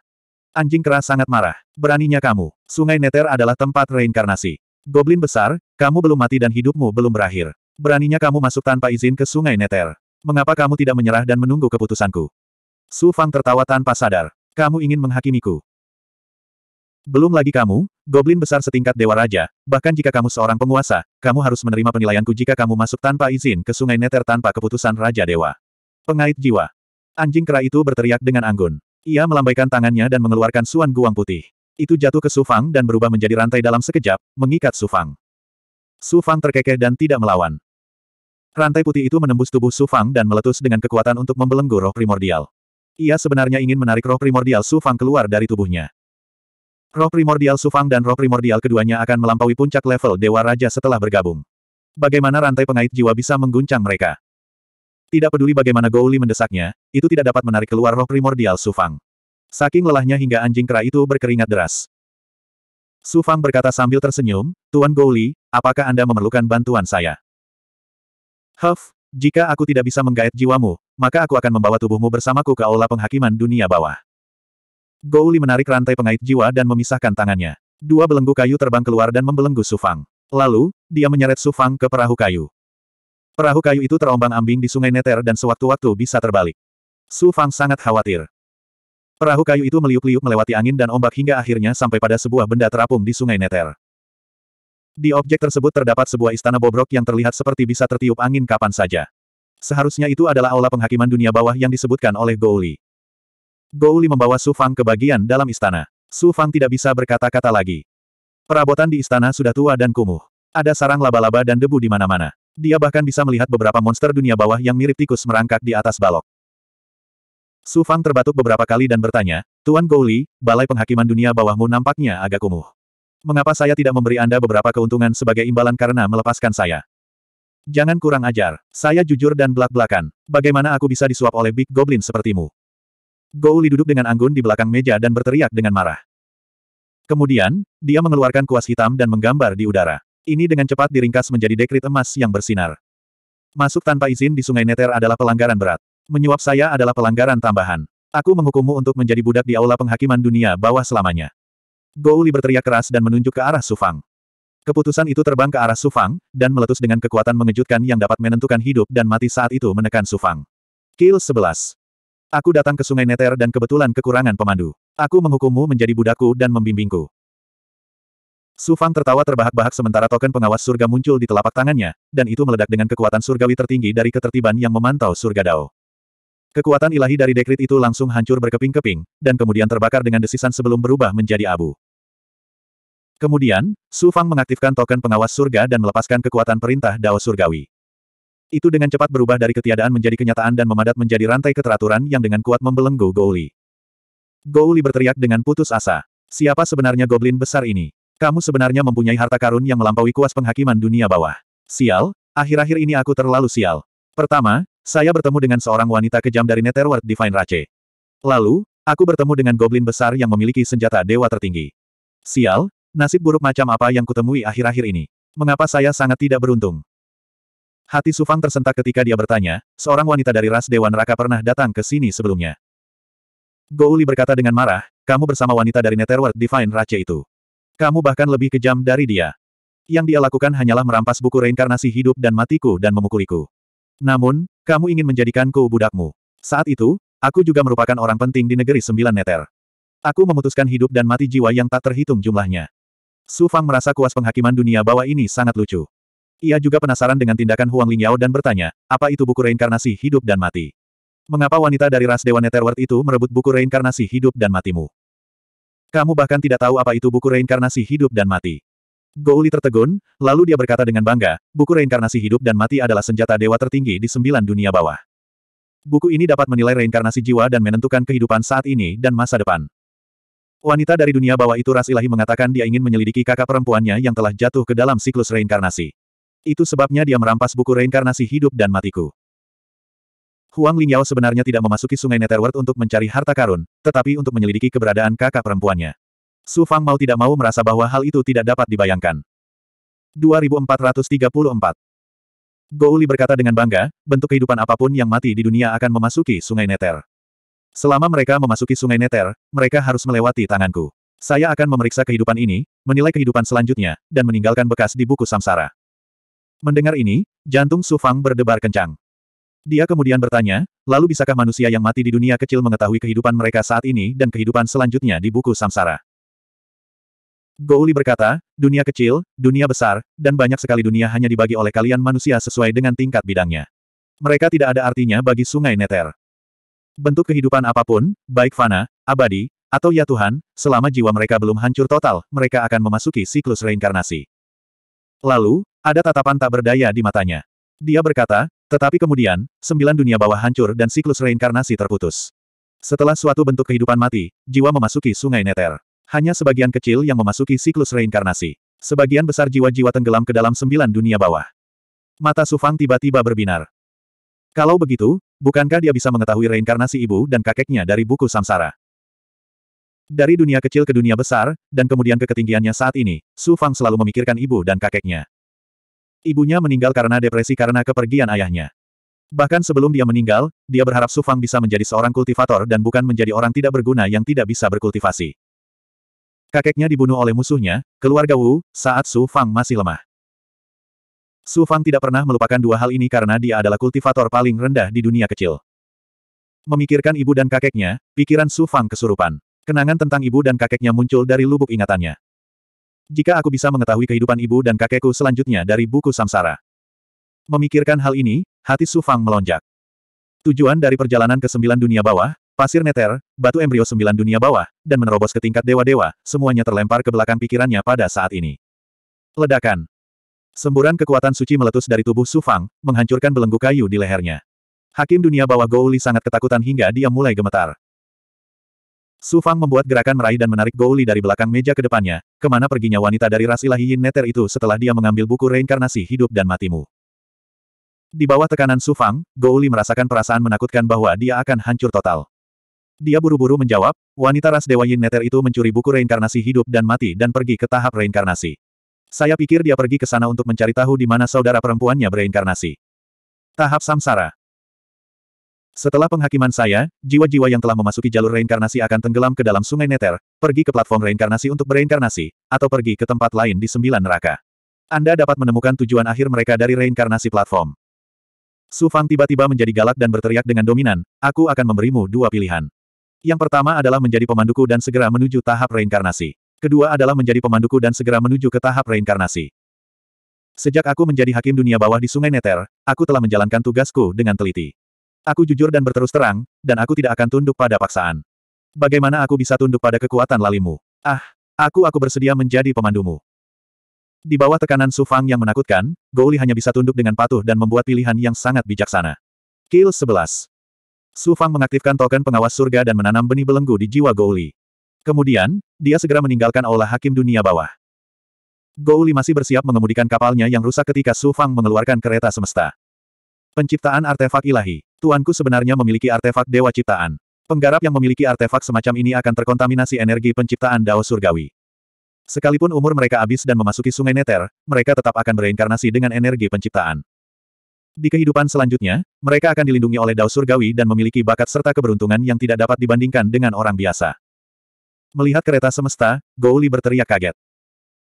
Anjing keras sangat marah. Beraninya kamu. Sungai Neter adalah tempat reinkarnasi. Goblin besar, kamu belum mati dan hidupmu belum berakhir. Beraninya kamu masuk tanpa izin ke sungai Neter. Mengapa kamu tidak menyerah dan menunggu keputusanku? Su Fang tertawa tanpa sadar. Kamu ingin menghakimiku. Belum lagi kamu, goblin besar setingkat Dewa Raja, bahkan jika kamu seorang penguasa, kamu harus menerima penilaianku jika kamu masuk tanpa izin ke Sungai Neter tanpa keputusan Raja Dewa. Pengait jiwa. Anjing kera itu berteriak dengan anggun. Ia melambaikan tangannya dan mengeluarkan suan guang putih. Itu jatuh ke Sufang dan berubah menjadi rantai dalam sekejap, mengikat Sufang. Sufang terkekeh dan tidak melawan. Rantai putih itu menembus tubuh Sufang dan meletus dengan kekuatan untuk membelenggu roh primordial. Ia sebenarnya ingin menarik roh primordial Sufang keluar dari tubuhnya. Roh primordial Sufang dan roh primordial keduanya akan melampaui puncak level Dewa Raja setelah bergabung. Bagaimana rantai pengait jiwa bisa mengguncang mereka? Tidak peduli bagaimana Gouli mendesaknya, itu tidak dapat menarik keluar roh primordial Sufang. Saking lelahnya hingga anjing kera itu berkeringat deras. Sufang berkata sambil tersenyum, Tuan Gouli, apakah Anda memerlukan bantuan saya? Huff, jika aku tidak bisa menggait jiwamu, maka aku akan membawa tubuhmu bersamaku ke aula penghakiman dunia bawah. Gouli menarik rantai pengait jiwa dan memisahkan tangannya. Dua belenggu kayu terbang keluar dan membelenggu Sufang. Lalu, dia menyeret Sufang ke perahu kayu. Perahu kayu itu terombang-ambing di sungai Neter dan sewaktu-waktu bisa terbalik. Sufang sangat khawatir. Perahu kayu itu meliuk-liuk melewati angin dan ombak hingga akhirnya sampai pada sebuah benda terapung di sungai Neter. Di objek tersebut terdapat sebuah istana bobrok yang terlihat seperti bisa tertiup angin kapan saja. Seharusnya itu adalah aula penghakiman dunia bawah yang disebutkan oleh Gouli. Gouli membawa Su Fang ke bagian dalam istana. Su Fang tidak bisa berkata-kata lagi. Perabotan di istana sudah tua dan kumuh. Ada sarang laba-laba dan debu di mana-mana. Dia bahkan bisa melihat beberapa monster dunia bawah yang mirip tikus merangkak di atas balok. Su Fang terbatuk beberapa kali dan bertanya, Tuan Gouli, balai penghakiman dunia bawahmu nampaknya agak kumuh. Mengapa saya tidak memberi Anda beberapa keuntungan sebagai imbalan karena melepaskan saya? Jangan kurang ajar. Saya jujur dan belak-belakan. Bagaimana aku bisa disuap oleh Big Goblin sepertimu? Gouli duduk dengan anggun di belakang meja dan berteriak dengan marah. Kemudian, dia mengeluarkan kuas hitam dan menggambar di udara. Ini dengan cepat diringkas menjadi dekrit emas yang bersinar. Masuk tanpa izin di Sungai Neter adalah pelanggaran berat. Menyuap saya adalah pelanggaran tambahan. Aku menghukummu untuk menjadi budak di aula penghakiman dunia bawah selamanya. Gouli berteriak keras dan menunjuk ke arah Sufang. Keputusan itu terbang ke arah Sufang, dan meletus dengan kekuatan mengejutkan yang dapat menentukan hidup dan mati saat itu menekan Sufang. Kill 11. Aku datang ke sungai Neter dan kebetulan kekurangan pemandu. Aku menghukummu menjadi budakku dan membimbingku. Su Fang tertawa terbahak-bahak sementara token pengawas surga muncul di telapak tangannya, dan itu meledak dengan kekuatan surgawi tertinggi dari ketertiban yang memantau surga Dao. Kekuatan ilahi dari dekrit itu langsung hancur berkeping-keping, dan kemudian terbakar dengan desisan sebelum berubah menjadi abu. Kemudian, Su Fang mengaktifkan token pengawas surga dan melepaskan kekuatan perintah Dao Surgawi. Itu dengan cepat berubah dari ketiadaan menjadi kenyataan dan memadat menjadi rantai keteraturan yang dengan kuat membelenggu Gouli. Gouli berteriak dengan putus asa. Siapa sebenarnya goblin besar ini? Kamu sebenarnya mempunyai harta karun yang melampaui kuas penghakiman dunia bawah. Sial, akhir-akhir ini aku terlalu sial. Pertama, saya bertemu dengan seorang wanita kejam dari Netherworld Divine Rache. Lalu, aku bertemu dengan goblin besar yang memiliki senjata dewa tertinggi. Sial, nasib buruk macam apa yang kutemui akhir-akhir ini. Mengapa saya sangat tidak beruntung? Hati Sufang tersentak ketika dia bertanya, seorang wanita dari ras Dewa Neraka pernah datang ke sini sebelumnya. Gouli berkata dengan marah, kamu bersama wanita dari Netherworld Divine Race itu. Kamu bahkan lebih kejam dari dia. Yang dia lakukan hanyalah merampas buku reinkarnasi hidup dan matiku dan memukuliku. Namun, kamu ingin menjadikanku budakmu. Saat itu, aku juga merupakan orang penting di negeri sembilan neter. Aku memutuskan hidup dan mati jiwa yang tak terhitung jumlahnya. Su Fang merasa kuas penghakiman dunia bahwa ini sangat lucu. Ia juga penasaran dengan tindakan Huang Lingyao dan bertanya, apa itu buku reinkarnasi hidup dan mati? Mengapa wanita dari ras Dewa Netherworld itu merebut buku reinkarnasi hidup dan matimu? Kamu bahkan tidak tahu apa itu buku reinkarnasi hidup dan mati. Gouli tertegun, lalu dia berkata dengan bangga, buku reinkarnasi hidup dan mati adalah senjata dewa tertinggi di sembilan dunia bawah. Buku ini dapat menilai reinkarnasi jiwa dan menentukan kehidupan saat ini dan masa depan. Wanita dari dunia bawah itu ras ilahi mengatakan dia ingin menyelidiki kakak perempuannya yang telah jatuh ke dalam siklus reinkarnasi. Itu sebabnya dia merampas buku reinkarnasi hidup dan matiku. Huang Lingyao sebenarnya tidak memasuki sungai Netherworld untuk mencari harta karun, tetapi untuk menyelidiki keberadaan kakak perempuannya. Su Fang mau tidak mau merasa bahwa hal itu tidak dapat dibayangkan. 2434 Li berkata dengan bangga, bentuk kehidupan apapun yang mati di dunia akan memasuki sungai Nether. Selama mereka memasuki sungai Nether, mereka harus melewati tanganku. Saya akan memeriksa kehidupan ini, menilai kehidupan selanjutnya, dan meninggalkan bekas di buku samsara. Mendengar ini, jantung Su Fang berdebar kencang. Dia kemudian bertanya, lalu bisakah manusia yang mati di dunia kecil mengetahui kehidupan mereka saat ini dan kehidupan selanjutnya di buku samsara? Gouli berkata, dunia kecil, dunia besar, dan banyak sekali dunia hanya dibagi oleh kalian manusia sesuai dengan tingkat bidangnya. Mereka tidak ada artinya bagi sungai Neter. Bentuk kehidupan apapun, baik fana, abadi, atau ya Tuhan, selama jiwa mereka belum hancur total, mereka akan memasuki siklus reinkarnasi. Lalu, ada tatapan tak berdaya di matanya. Dia berkata, tetapi kemudian, sembilan dunia bawah hancur dan siklus reinkarnasi terputus. Setelah suatu bentuk kehidupan mati, jiwa memasuki sungai Neter. Hanya sebagian kecil yang memasuki siklus reinkarnasi. Sebagian besar jiwa-jiwa tenggelam ke dalam sembilan dunia bawah. Mata Sufang tiba-tiba berbinar. Kalau begitu, bukankah dia bisa mengetahui reinkarnasi ibu dan kakeknya dari buku samsara? Dari dunia kecil ke dunia besar, dan kemudian ke ketinggiannya saat ini, Sufang selalu memikirkan ibu dan kakeknya. Ibunya meninggal karena depresi karena kepergian ayahnya. Bahkan sebelum dia meninggal, dia berharap Su Fang bisa menjadi seorang kultivator dan bukan menjadi orang tidak berguna yang tidak bisa berkultivasi. Kakeknya dibunuh oleh musuhnya, keluarga Wu, saat Su Fang masih lemah. Su Fang tidak pernah melupakan dua hal ini karena dia adalah kultivator paling rendah di dunia kecil. Memikirkan ibu dan kakeknya, pikiran Su Fang kesurupan. Kenangan tentang ibu dan kakeknya muncul dari lubuk ingatannya jika aku bisa mengetahui kehidupan ibu dan kakekku selanjutnya dari buku samsara. Memikirkan hal ini, hati Sufang melonjak. Tujuan dari perjalanan ke sembilan dunia bawah, pasir neter, batu embrio sembilan dunia bawah, dan menerobos ke tingkat dewa-dewa, semuanya terlempar ke belakang pikirannya pada saat ini. Ledakan. Semburan kekuatan suci meletus dari tubuh Sufang, menghancurkan belenggu kayu di lehernya. Hakim dunia bawah Gouli sangat ketakutan hingga dia mulai gemetar. Su Fang membuat gerakan meraih dan menarik Li dari belakang meja ke depannya, kemana perginya wanita dari ras ilahi Yin Neter itu setelah dia mengambil buku reinkarnasi hidup dan matimu. Di bawah tekanan Su Fang, Li merasakan perasaan menakutkan bahwa dia akan hancur total. Dia buru-buru menjawab, wanita ras Dewa Yin Neter itu mencuri buku reinkarnasi hidup dan mati dan pergi ke tahap reinkarnasi. Saya pikir dia pergi ke sana untuk mencari tahu di mana saudara perempuannya bereinkarnasi. Tahap Samsara setelah penghakiman saya, jiwa-jiwa yang telah memasuki jalur reinkarnasi akan tenggelam ke dalam sungai Neter, pergi ke platform reinkarnasi untuk bereinkarnasi, atau pergi ke tempat lain di sembilan neraka. Anda dapat menemukan tujuan akhir mereka dari reinkarnasi platform. Su Fang tiba-tiba menjadi galak dan berteriak dengan dominan, aku akan memberimu dua pilihan. Yang pertama adalah menjadi pemanduku dan segera menuju tahap reinkarnasi. Kedua adalah menjadi pemanduku dan segera menuju ke tahap reinkarnasi. Sejak aku menjadi hakim dunia bawah di Sungai Neter, aku telah menjalankan tugasku dengan teliti. Aku jujur dan berterus terang, dan aku tidak akan tunduk pada paksaan. Bagaimana aku bisa tunduk pada kekuatan lalimu? Ah, aku aku bersedia menjadi pemandumu. Di bawah tekanan Sufang yang menakutkan, Gouli hanya bisa tunduk dengan patuh dan membuat pilihan yang sangat bijaksana. Kill 11. Sufang mengaktifkan token pengawas surga dan menanam benih belenggu di jiwa Gouli. Kemudian, dia segera meninggalkan aula hakim dunia bawah. Gouli masih bersiap mengemudikan kapalnya yang rusak ketika Sufang mengeluarkan kereta semesta. Penciptaan artefak ilahi. Tuanku sebenarnya memiliki artefak dewa ciptaan. Penggarap yang memiliki artefak semacam ini akan terkontaminasi energi penciptaan Dao Surgawi. Sekalipun umur mereka habis dan memasuki sungai Neter, mereka tetap akan bereinkarnasi dengan energi penciptaan. Di kehidupan selanjutnya, mereka akan dilindungi oleh Dao Surgawi dan memiliki bakat serta keberuntungan yang tidak dapat dibandingkan dengan orang biasa. Melihat kereta semesta, Gouli berteriak kaget.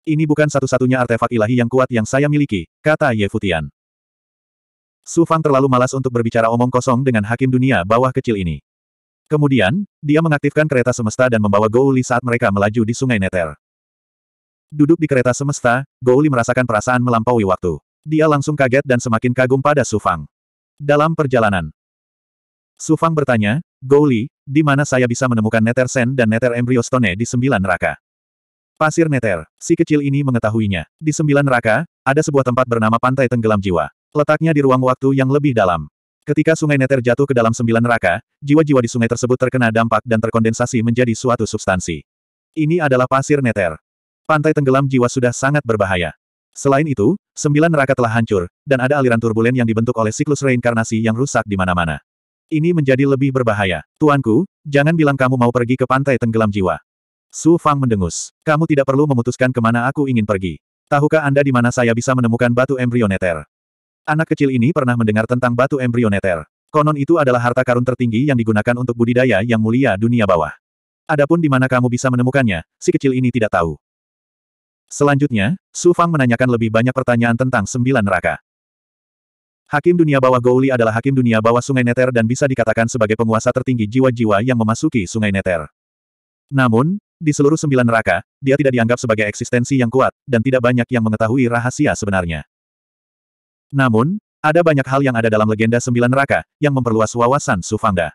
Ini bukan satu-satunya artefak ilahi yang kuat yang saya miliki, kata Ye Futian. Su Fang terlalu malas untuk berbicara omong kosong dengan hakim dunia bawah kecil ini. Kemudian, dia mengaktifkan kereta semesta dan membawa Gouli saat mereka melaju di sungai Neter. Duduk di kereta semesta, Gouli merasakan perasaan melampaui waktu. Dia langsung kaget dan semakin kagum pada Su Fang. Dalam perjalanan, Su Fang bertanya, Gouli, di mana saya bisa menemukan Neter Sen dan Neter Embryo Stone di sembilan neraka? Pasir Neter, si kecil ini mengetahuinya. Di sembilan neraka, ada sebuah tempat bernama Pantai Tenggelam Jiwa. Letaknya di ruang waktu yang lebih dalam. Ketika sungai Neter jatuh ke dalam sembilan neraka, jiwa-jiwa di sungai tersebut terkena dampak dan terkondensasi menjadi suatu substansi. Ini adalah pasir Neter. Pantai tenggelam jiwa sudah sangat berbahaya. Selain itu, sembilan neraka telah hancur, dan ada aliran turbulen yang dibentuk oleh siklus reinkarnasi yang rusak di mana-mana. Ini menjadi lebih berbahaya. Tuanku, jangan bilang kamu mau pergi ke pantai tenggelam jiwa. Su Fang mendengus. Kamu tidak perlu memutuskan kemana aku ingin pergi. Tahukah Anda di mana saya bisa menemukan batu embrioneter? Anak kecil ini pernah mendengar tentang batu embrioneter. Konon itu adalah harta karun tertinggi yang digunakan untuk budidaya yang mulia dunia bawah. Adapun di mana kamu bisa menemukannya, si kecil ini tidak tahu. Selanjutnya, Su Fang menanyakan lebih banyak pertanyaan tentang sembilan neraka. Hakim dunia bawah Gouli adalah hakim dunia bawah Sungai Neter dan bisa dikatakan sebagai penguasa tertinggi jiwa-jiwa yang memasuki Sungai Neter. Namun, di seluruh sembilan neraka, dia tidak dianggap sebagai eksistensi yang kuat, dan tidak banyak yang mengetahui rahasia sebenarnya. Namun, ada banyak hal yang ada dalam legenda sembilan neraka, yang memperluas wawasan Sufangda.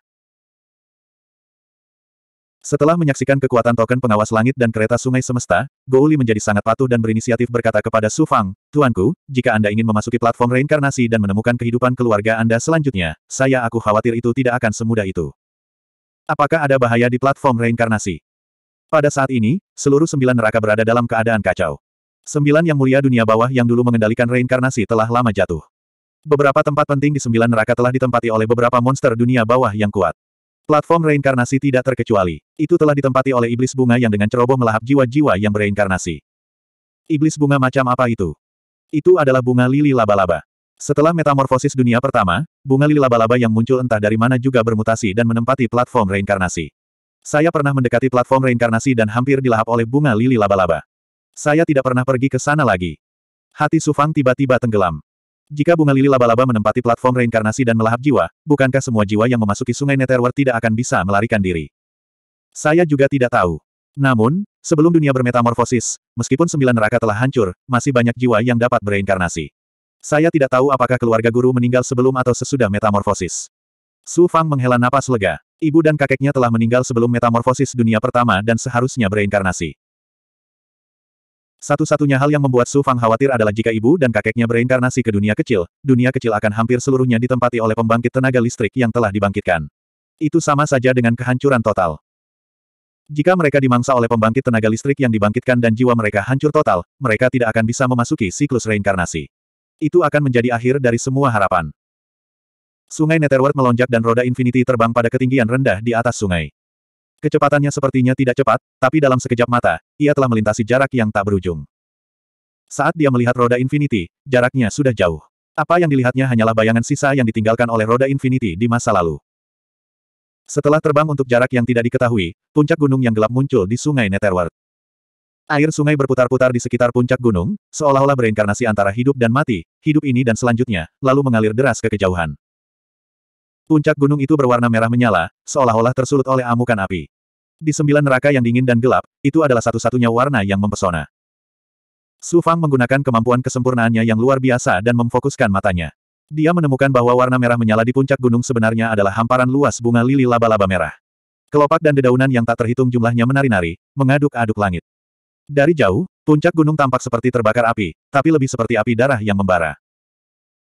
Setelah menyaksikan kekuatan token pengawas langit dan kereta sungai semesta, Gouli menjadi sangat patuh dan berinisiatif berkata kepada Sufang, Tuanku, jika Anda ingin memasuki platform reinkarnasi dan menemukan kehidupan keluarga Anda selanjutnya, saya aku khawatir itu tidak akan semudah itu. Apakah ada bahaya di platform reinkarnasi? Pada saat ini, seluruh sembilan neraka berada dalam keadaan kacau. Sembilan yang mulia dunia bawah yang dulu mengendalikan reinkarnasi telah lama jatuh. Beberapa tempat penting di sembilan neraka telah ditempati oleh beberapa monster dunia bawah yang kuat. Platform reinkarnasi tidak terkecuali. Itu telah ditempati oleh iblis bunga yang dengan ceroboh melahap jiwa-jiwa yang bereinkarnasi. Iblis bunga macam apa itu? Itu adalah bunga lili laba-laba. Setelah metamorfosis dunia pertama, bunga lili laba-laba yang muncul entah dari mana juga bermutasi dan menempati platform reinkarnasi. Saya pernah mendekati platform reinkarnasi dan hampir dilahap oleh bunga lili laba-laba. Saya tidak pernah pergi ke sana lagi. Hati Sufang tiba-tiba tenggelam. Jika bunga lili laba-laba menempati platform reinkarnasi dan melahap jiwa, bukankah semua jiwa yang memasuki sungai Netherworld tidak akan bisa melarikan diri? Saya juga tidak tahu. Namun, sebelum dunia bermetamorfosis, meskipun sembilan neraka telah hancur, masih banyak jiwa yang dapat bereinkarnasi. Saya tidak tahu apakah keluarga guru meninggal sebelum atau sesudah metamorfosis. Su Fang menghela napas lega. Ibu dan kakeknya telah meninggal sebelum metamorfosis dunia pertama dan seharusnya bereinkarnasi. Satu-satunya hal yang membuat Su Fang khawatir adalah jika ibu dan kakeknya bereinkarnasi ke dunia kecil, dunia kecil akan hampir seluruhnya ditempati oleh pembangkit tenaga listrik yang telah dibangkitkan. Itu sama saja dengan kehancuran total. Jika mereka dimangsa oleh pembangkit tenaga listrik yang dibangkitkan dan jiwa mereka hancur total, mereka tidak akan bisa memasuki siklus reinkarnasi. Itu akan menjadi akhir dari semua harapan. Sungai Netherworld melonjak dan roda Infinity terbang pada ketinggian rendah di atas sungai. Kecepatannya sepertinya tidak cepat, tapi dalam sekejap mata, ia telah melintasi jarak yang tak berujung. Saat dia melihat roda Infinity, jaraknya sudah jauh. Apa yang dilihatnya hanyalah bayangan sisa yang ditinggalkan oleh roda Infinity di masa lalu. Setelah terbang untuk jarak yang tidak diketahui, puncak gunung yang gelap muncul di sungai Netherworld. Air sungai berputar-putar di sekitar puncak gunung, seolah-olah berinkarnasi antara hidup dan mati, hidup ini dan selanjutnya, lalu mengalir deras ke kejauhan. Puncak gunung itu berwarna merah menyala, seolah-olah tersulut oleh amukan api. Di sembilan neraka yang dingin dan gelap, itu adalah satu-satunya warna yang mempesona. Su Fang menggunakan kemampuan kesempurnaannya yang luar biasa dan memfokuskan matanya. Dia menemukan bahwa warna merah menyala di puncak gunung sebenarnya adalah hamparan luas bunga lili laba-laba merah. Kelopak dan dedaunan yang tak terhitung jumlahnya menari-nari, mengaduk-aduk langit. Dari jauh, puncak gunung tampak seperti terbakar api, tapi lebih seperti api darah yang membara.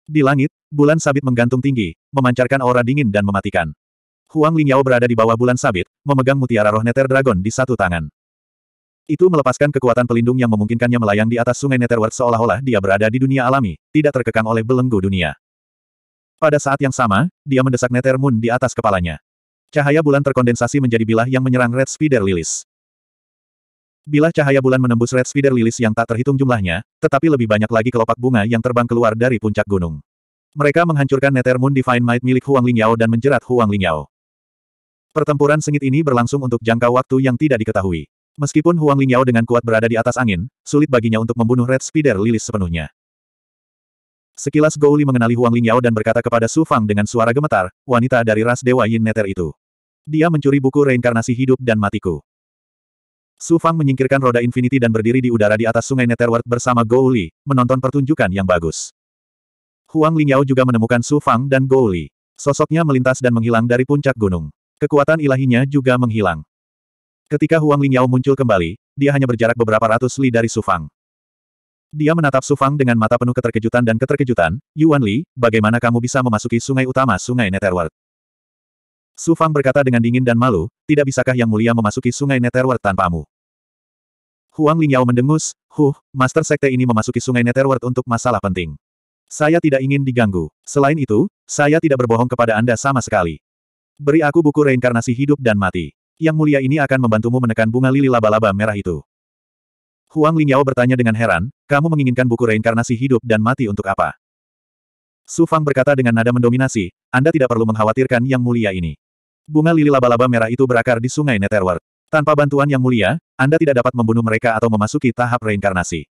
Di langit, bulan sabit menggantung tinggi, memancarkan aura dingin dan mematikan. Huang Lingyao berada di bawah bulan sabit, memegang mutiara roh Nether Dragon di satu tangan. Itu melepaskan kekuatan pelindung yang memungkinkannya melayang di atas sungai Netherworld seolah-olah dia berada di dunia alami, tidak terkekang oleh belenggu dunia. Pada saat yang sama, dia mendesak Nether Moon di atas kepalanya. Cahaya bulan terkondensasi menjadi bilah yang menyerang Red Spider Lilies. Bilah cahaya bulan menembus Red Spider Lilies yang tak terhitung jumlahnya, tetapi lebih banyak lagi kelopak bunga yang terbang keluar dari puncak gunung. Mereka menghancurkan Nether Moon Divine Might milik Huang Lingyao dan menjerat Huang Lingyao. Pertempuran sengit ini berlangsung untuk jangka waktu yang tidak diketahui. Meskipun Huang Lingyao dengan kuat berada di atas angin, sulit baginya untuk membunuh Red Spider Lilis sepenuhnya. Sekilas Gouli mengenali Huang Lingyao dan berkata kepada Su Fang dengan suara gemetar, wanita dari ras Dewa Yin Nether itu. Dia mencuri buku reinkarnasi hidup dan matiku. Su Fang menyingkirkan roda infinity dan berdiri di udara di atas sungai Netherworld bersama Gou Li, menonton pertunjukan yang bagus. Huang Lingyao juga menemukan Su Fang dan Gou Li. Sosoknya melintas dan menghilang dari puncak gunung. Kekuatan ilahinya juga menghilang. Ketika Huang Lingyao muncul kembali, dia hanya berjarak beberapa ratus li dari Su Fang. Dia menatap Su Fang dengan mata penuh keterkejutan dan keterkejutan, Yuan Li, bagaimana kamu bisa memasuki sungai utama sungai Netherworld? Su Fang berkata dengan dingin dan malu, tidak bisakah yang mulia memasuki sungai Netherworld tanpamu? Huang Lingyao mendengus, huh, Master Sekte ini memasuki sungai Netherworld untuk masalah penting. Saya tidak ingin diganggu. Selain itu, saya tidak berbohong kepada Anda sama sekali. Beri aku buku reinkarnasi hidup dan mati. Yang mulia ini akan membantumu menekan bunga lili laba-laba merah itu. Huang Lingyao bertanya dengan heran, kamu menginginkan buku reinkarnasi hidup dan mati untuk apa? Su Fang berkata dengan nada mendominasi, Anda tidak perlu mengkhawatirkan yang mulia ini. Bunga lili laba-laba merah itu berakar di sungai Netherworld. Tanpa bantuan yang mulia, Anda tidak dapat membunuh mereka atau memasuki tahap reinkarnasi.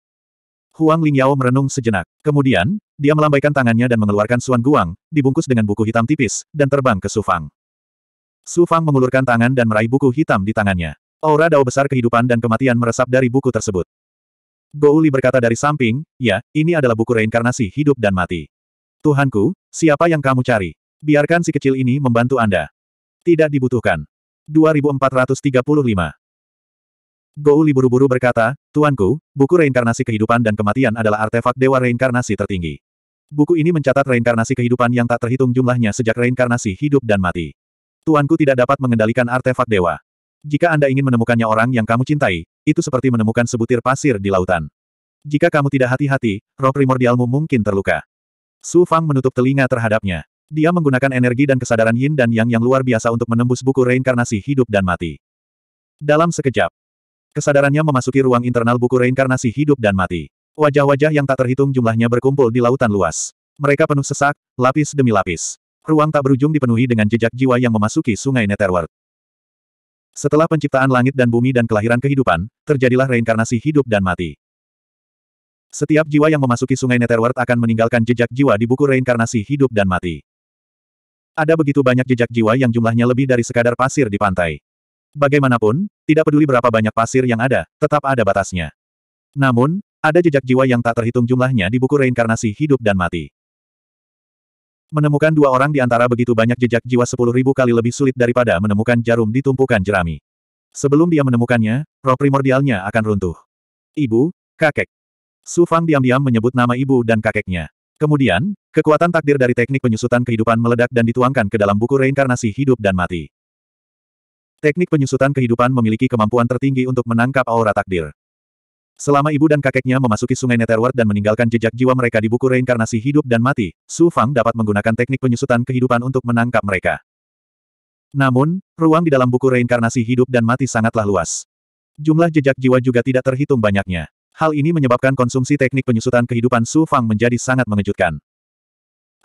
Huang Lingyao merenung sejenak. Kemudian, dia melambaikan tangannya dan mengeluarkan Suan Guang, dibungkus dengan buku hitam tipis, dan terbang ke Sufang. Sufang mengulurkan tangan dan meraih buku hitam di tangannya. Aura dao besar kehidupan dan kematian meresap dari buku tersebut. Gouli berkata dari samping, ya, ini adalah buku reinkarnasi hidup dan mati. Tuhanku, siapa yang kamu cari? Biarkan si kecil ini membantu Anda. Tidak dibutuhkan. 2435 Gouli buru-buru berkata, Tuanku, buku reinkarnasi kehidupan dan kematian adalah artefak dewa reinkarnasi tertinggi. Buku ini mencatat reinkarnasi kehidupan yang tak terhitung jumlahnya sejak reinkarnasi hidup dan mati. Tuanku tidak dapat mengendalikan artefak dewa. Jika Anda ingin menemukannya orang yang kamu cintai, itu seperti menemukan sebutir pasir di lautan. Jika kamu tidak hati-hati, roh primordialmu mungkin terluka. Su Fang menutup telinga terhadapnya. Dia menggunakan energi dan kesadaran yin dan yang yang luar biasa untuk menembus buku reinkarnasi hidup dan mati. Dalam sekejap, Kesadarannya memasuki ruang internal buku reinkarnasi hidup dan mati. Wajah-wajah yang tak terhitung jumlahnya berkumpul di lautan luas. Mereka penuh sesak, lapis demi lapis. Ruang tak berujung dipenuhi dengan jejak jiwa yang memasuki sungai Netherworld. Setelah penciptaan langit dan bumi dan kelahiran kehidupan, terjadilah reinkarnasi hidup dan mati. Setiap jiwa yang memasuki sungai Netherworld akan meninggalkan jejak jiwa di buku reinkarnasi hidup dan mati. Ada begitu banyak jejak jiwa yang jumlahnya lebih dari sekadar pasir di pantai. Bagaimanapun, tidak peduli berapa banyak pasir yang ada, tetap ada batasnya. Namun, ada jejak jiwa yang tak terhitung jumlahnya di buku reinkarnasi hidup dan mati. Menemukan dua orang di antara begitu banyak jejak jiwa sepuluh ribu kali lebih sulit daripada menemukan jarum di tumpukan jerami. Sebelum dia menemukannya, roh primordialnya akan runtuh. Ibu, kakek. Su Fang diam-diam menyebut nama ibu dan kakeknya. Kemudian, kekuatan takdir dari teknik penyusutan kehidupan meledak dan dituangkan ke dalam buku reinkarnasi hidup dan mati. Teknik penyusutan kehidupan memiliki kemampuan tertinggi untuk menangkap aura takdir. Selama ibu dan kakeknya memasuki sungai Netherworld dan meninggalkan jejak jiwa mereka di buku reinkarnasi hidup dan mati, Su Fang dapat menggunakan teknik penyusutan kehidupan untuk menangkap mereka. Namun, ruang di dalam buku reinkarnasi hidup dan mati sangatlah luas. Jumlah jejak jiwa juga tidak terhitung banyaknya. Hal ini menyebabkan konsumsi teknik penyusutan kehidupan Su Fang menjadi sangat mengejutkan.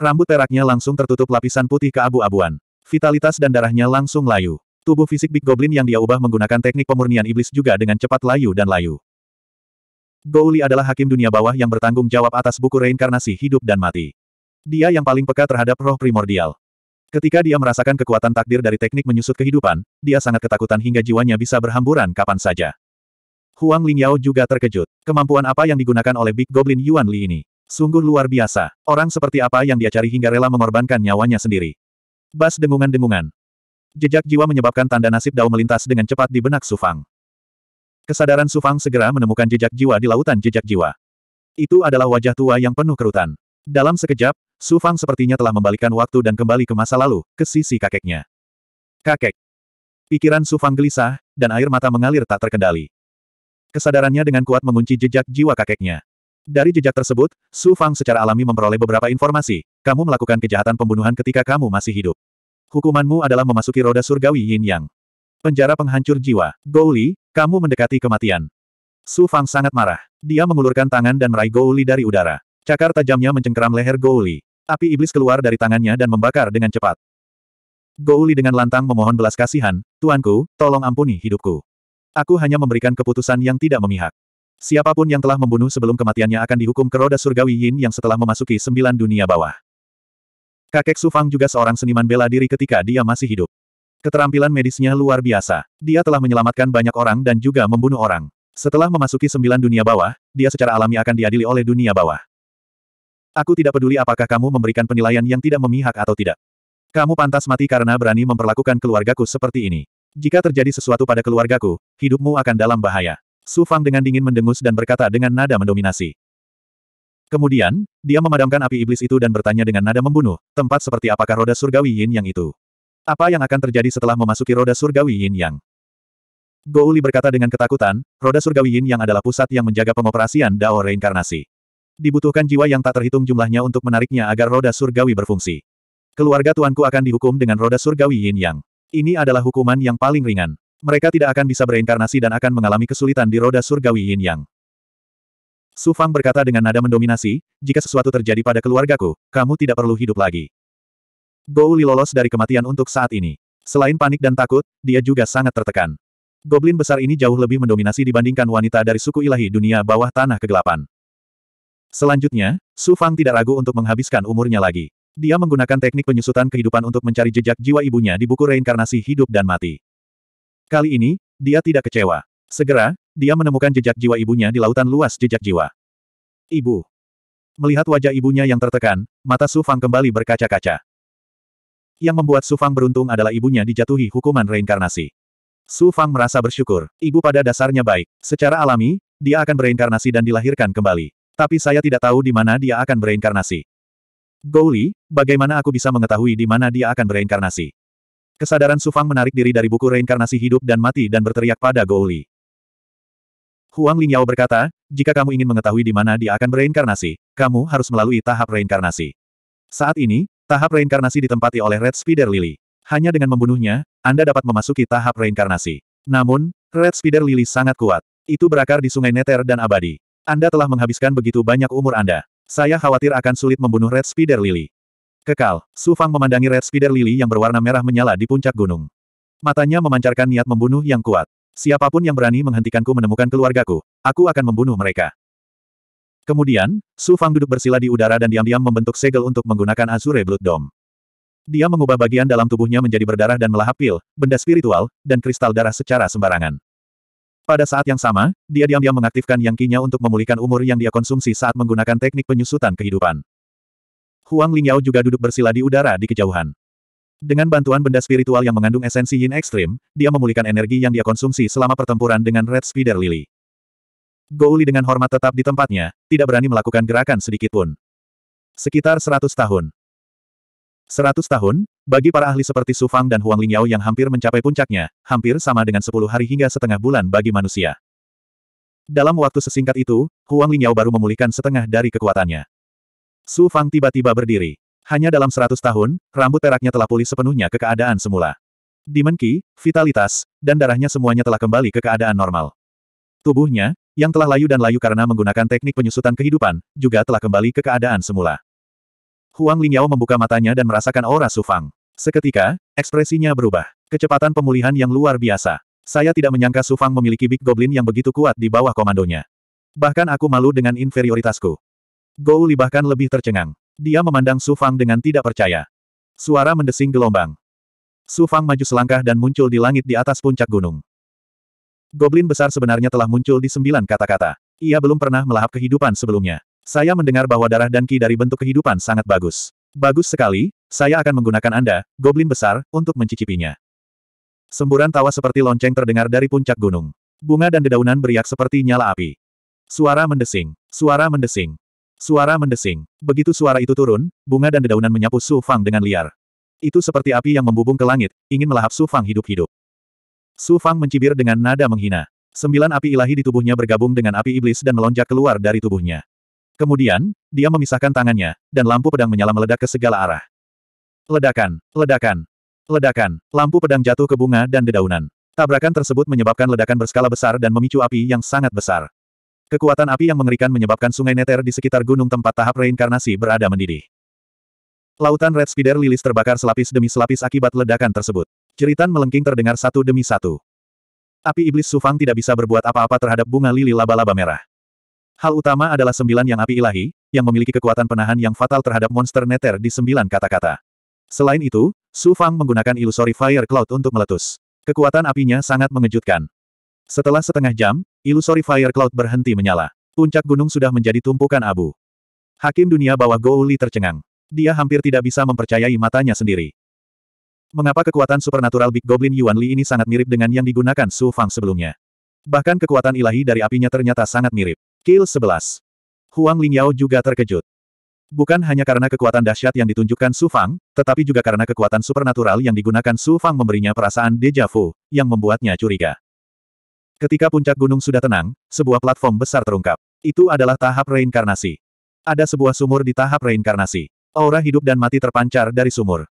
Rambut peraknya langsung tertutup lapisan putih ke abu abuan Vitalitas dan darahnya langsung layu. Tubuh fisik Big Goblin yang dia ubah menggunakan teknik pemurnian iblis juga dengan cepat layu dan layu. Gouli adalah hakim dunia bawah yang bertanggung jawab atas buku reinkarnasi hidup dan mati. Dia yang paling peka terhadap roh primordial. Ketika dia merasakan kekuatan takdir dari teknik menyusut kehidupan, dia sangat ketakutan hingga jiwanya bisa berhamburan kapan saja. Huang Lingyao juga terkejut. Kemampuan apa yang digunakan oleh Big Goblin Yuan Li ini? Sungguh luar biasa. Orang seperti apa yang dia cari hingga rela mengorbankan nyawanya sendiri. Bas dengungan-dengungan. Jejak jiwa menyebabkan tanda nasib Dao melintas dengan cepat di benak Sufang. Kesadaran Sufang segera menemukan jejak jiwa di lautan jejak jiwa. Itu adalah wajah tua yang penuh kerutan. Dalam sekejap, Sufang sepertinya telah membalikan waktu dan kembali ke masa lalu, ke sisi kakeknya. Kakek. Pikiran Sufang gelisah, dan air mata mengalir tak terkendali. Kesadarannya dengan kuat mengunci jejak jiwa kakeknya. Dari jejak tersebut, Sufang secara alami memperoleh beberapa informasi. Kamu melakukan kejahatan pembunuhan ketika kamu masih hidup. Hukumanmu adalah memasuki roda surgawi yin yang. Penjara penghancur jiwa. Gouli, kamu mendekati kematian. Su Fang sangat marah. Dia mengulurkan tangan dan meraih Gouli dari udara. Cakar tajamnya mencengkeram leher Gouli. Api iblis keluar dari tangannya dan membakar dengan cepat. Gouli dengan lantang memohon belas kasihan, Tuanku, tolong ampuni hidupku. Aku hanya memberikan keputusan yang tidak memihak. Siapapun yang telah membunuh sebelum kematiannya akan dihukum ke roda surgawi Yin yang setelah memasuki sembilan dunia bawah. Kakek Sufang juga seorang seniman bela diri ketika dia masih hidup. Keterampilan medisnya luar biasa. Dia telah menyelamatkan banyak orang dan juga membunuh orang. Setelah memasuki sembilan dunia bawah, dia secara alami akan diadili oleh dunia bawah. Aku tidak peduli apakah kamu memberikan penilaian yang tidak memihak atau tidak. Kamu pantas mati karena berani memperlakukan keluargaku seperti ini. Jika terjadi sesuatu pada keluargaku, hidupmu akan dalam bahaya. Su Fang dengan dingin mendengus dan berkata dengan nada mendominasi. Kemudian, dia memadamkan api iblis itu dan bertanya dengan nada membunuh, tempat seperti apakah roda surgawi yin yang itu? Apa yang akan terjadi setelah memasuki roda surgawi yin yang? Gouli berkata dengan ketakutan, roda surgawi yin yang adalah pusat yang menjaga pengoperasian Dao reinkarnasi. Dibutuhkan jiwa yang tak terhitung jumlahnya untuk menariknya agar roda surgawi berfungsi. Keluarga tuanku akan dihukum dengan roda surgawi yin yang. Ini adalah hukuman yang paling ringan. Mereka tidak akan bisa bereinkarnasi dan akan mengalami kesulitan di roda surgawi yin yang. Su Fang berkata dengan nada mendominasi, jika sesuatu terjadi pada keluargaku, kamu tidak perlu hidup lagi. Gou Li lolos dari kematian untuk saat ini. Selain panik dan takut, dia juga sangat tertekan. Goblin besar ini jauh lebih mendominasi dibandingkan wanita dari suku ilahi dunia bawah tanah kegelapan. Selanjutnya, Su Fang tidak ragu untuk menghabiskan umurnya lagi. Dia menggunakan teknik penyusutan kehidupan untuk mencari jejak jiwa ibunya di buku reinkarnasi hidup dan mati. Kali ini, dia tidak kecewa. Segera, dia menemukan jejak jiwa ibunya di lautan luas jejak jiwa. Ibu. Melihat wajah ibunya yang tertekan, mata Su Fang kembali berkaca-kaca. Yang membuat Su Fang beruntung adalah ibunya dijatuhi hukuman reinkarnasi. Su Fang merasa bersyukur, ibu pada dasarnya baik. Secara alami, dia akan bereinkarnasi dan dilahirkan kembali. Tapi saya tidak tahu di mana dia akan bereinkarnasi. Gouli, bagaimana aku bisa mengetahui di mana dia akan bereinkarnasi? Kesadaran Su Fang menarik diri dari buku reinkarnasi hidup dan mati dan berteriak pada Gouli. Huang Lingyao berkata, jika kamu ingin mengetahui di mana dia akan bereinkarnasi, kamu harus melalui tahap reinkarnasi. Saat ini, tahap reinkarnasi ditempati oleh Red Spider Lily. Hanya dengan membunuhnya, Anda dapat memasuki tahap reinkarnasi. Namun, Red Spider Lily sangat kuat. Itu berakar di sungai Neter dan abadi. Anda telah menghabiskan begitu banyak umur Anda. Saya khawatir akan sulit membunuh Red Spider Lily. Kekal, Su Fang memandangi Red Spider Lily yang berwarna merah menyala di puncak gunung. Matanya memancarkan niat membunuh yang kuat. Siapapun yang berani menghentikanku menemukan keluargaku, aku akan membunuh mereka. Kemudian, Su Fang duduk bersila di udara dan diam-diam membentuk segel untuk menggunakan Azure Blood Dome. Dia mengubah bagian dalam tubuhnya menjadi berdarah dan melahap pil, benda spiritual, dan kristal darah secara sembarangan. Pada saat yang sama, dia diam-diam mengaktifkan yang kinya untuk memulihkan umur yang dia konsumsi saat menggunakan teknik penyusutan kehidupan. Huang Lingyao juga duduk bersila di udara di kejauhan. Dengan bantuan benda spiritual yang mengandung esensi yin ekstrim, dia memulihkan energi yang dia konsumsi selama pertempuran dengan Red Spider Lily. Gouli dengan hormat tetap di tempatnya, tidak berani melakukan gerakan sedikit pun. Sekitar 100 tahun. 100 tahun, bagi para ahli seperti Su Fang dan Huang Lingyao yang hampir mencapai puncaknya, hampir sama dengan 10 hari hingga setengah bulan bagi manusia. Dalam waktu sesingkat itu, Huang Lingyao baru memulihkan setengah dari kekuatannya. Su Fang tiba-tiba berdiri. Hanya dalam seratus tahun, rambut peraknya telah pulih sepenuhnya ke keadaan semula. Dimenki, vitalitas, dan darahnya semuanya telah kembali ke keadaan normal. Tubuhnya, yang telah layu dan layu karena menggunakan teknik penyusutan kehidupan, juga telah kembali ke keadaan semula. Huang Lingyao membuka matanya dan merasakan aura Sufang. Seketika, ekspresinya berubah. Kecepatan pemulihan yang luar biasa. Saya tidak menyangka Sufang memiliki Big Goblin yang begitu kuat di bawah komandonya. Bahkan aku malu dengan inferioritasku. Gouli bahkan lebih tercengang. Dia memandang Su Fang dengan tidak percaya. Suara mendesing gelombang. Su Fang maju selangkah dan muncul di langit di atas puncak gunung. Goblin besar sebenarnya telah muncul di sembilan kata-kata. Ia belum pernah melahap kehidupan sebelumnya. Saya mendengar bahwa darah dan ki dari bentuk kehidupan sangat bagus. Bagus sekali, saya akan menggunakan Anda, Goblin besar, untuk mencicipinya. Semburan tawa seperti lonceng terdengar dari puncak gunung. Bunga dan dedaunan beriak seperti nyala api. Suara mendesing, suara mendesing. Suara mendesing. Begitu suara itu turun, bunga dan dedaunan menyapu Su Fang dengan liar. Itu seperti api yang membubung ke langit, ingin melahap Su Fang hidup-hidup. Su Fang mencibir dengan nada menghina. Sembilan api ilahi di tubuhnya bergabung dengan api iblis dan melonjak keluar dari tubuhnya. Kemudian, dia memisahkan tangannya, dan lampu pedang menyala meledak ke segala arah. Ledakan, ledakan, ledakan, lampu pedang jatuh ke bunga dan dedaunan. Tabrakan tersebut menyebabkan ledakan berskala besar dan memicu api yang sangat besar. Kekuatan api yang mengerikan menyebabkan sungai Neter di sekitar gunung tempat tahap reinkarnasi berada mendidih. Lautan Red Spider Lilis terbakar selapis demi selapis akibat ledakan tersebut. Jeritan melengking terdengar satu demi satu. Api iblis Sufang tidak bisa berbuat apa-apa terhadap bunga lili laba-laba merah. Hal utama adalah sembilan yang api ilahi, yang memiliki kekuatan penahan yang fatal terhadap monster neter di sembilan kata-kata. Selain itu, Sufang menggunakan ilusori fire cloud untuk meletus. Kekuatan apinya sangat mengejutkan. Setelah setengah jam, ilusori Fire Cloud berhenti menyala. Puncak gunung sudah menjadi tumpukan abu. Hakim dunia bawah Gouli tercengang. Dia hampir tidak bisa mempercayai matanya sendiri. Mengapa kekuatan supernatural Big Goblin Yuan Li ini sangat mirip dengan yang digunakan Su Fang sebelumnya? Bahkan kekuatan ilahi dari apinya ternyata sangat mirip. Kill 11. Huang Lingyao juga terkejut. Bukan hanya karena kekuatan dahsyat yang ditunjukkan Su Fang, tetapi juga karena kekuatan supernatural yang digunakan Su Fang memberinya perasaan deja vu, yang membuatnya curiga. Ketika puncak gunung sudah tenang, sebuah platform besar terungkap. Itu adalah tahap reinkarnasi. Ada sebuah sumur di tahap reinkarnasi. Aura hidup dan mati terpancar dari sumur.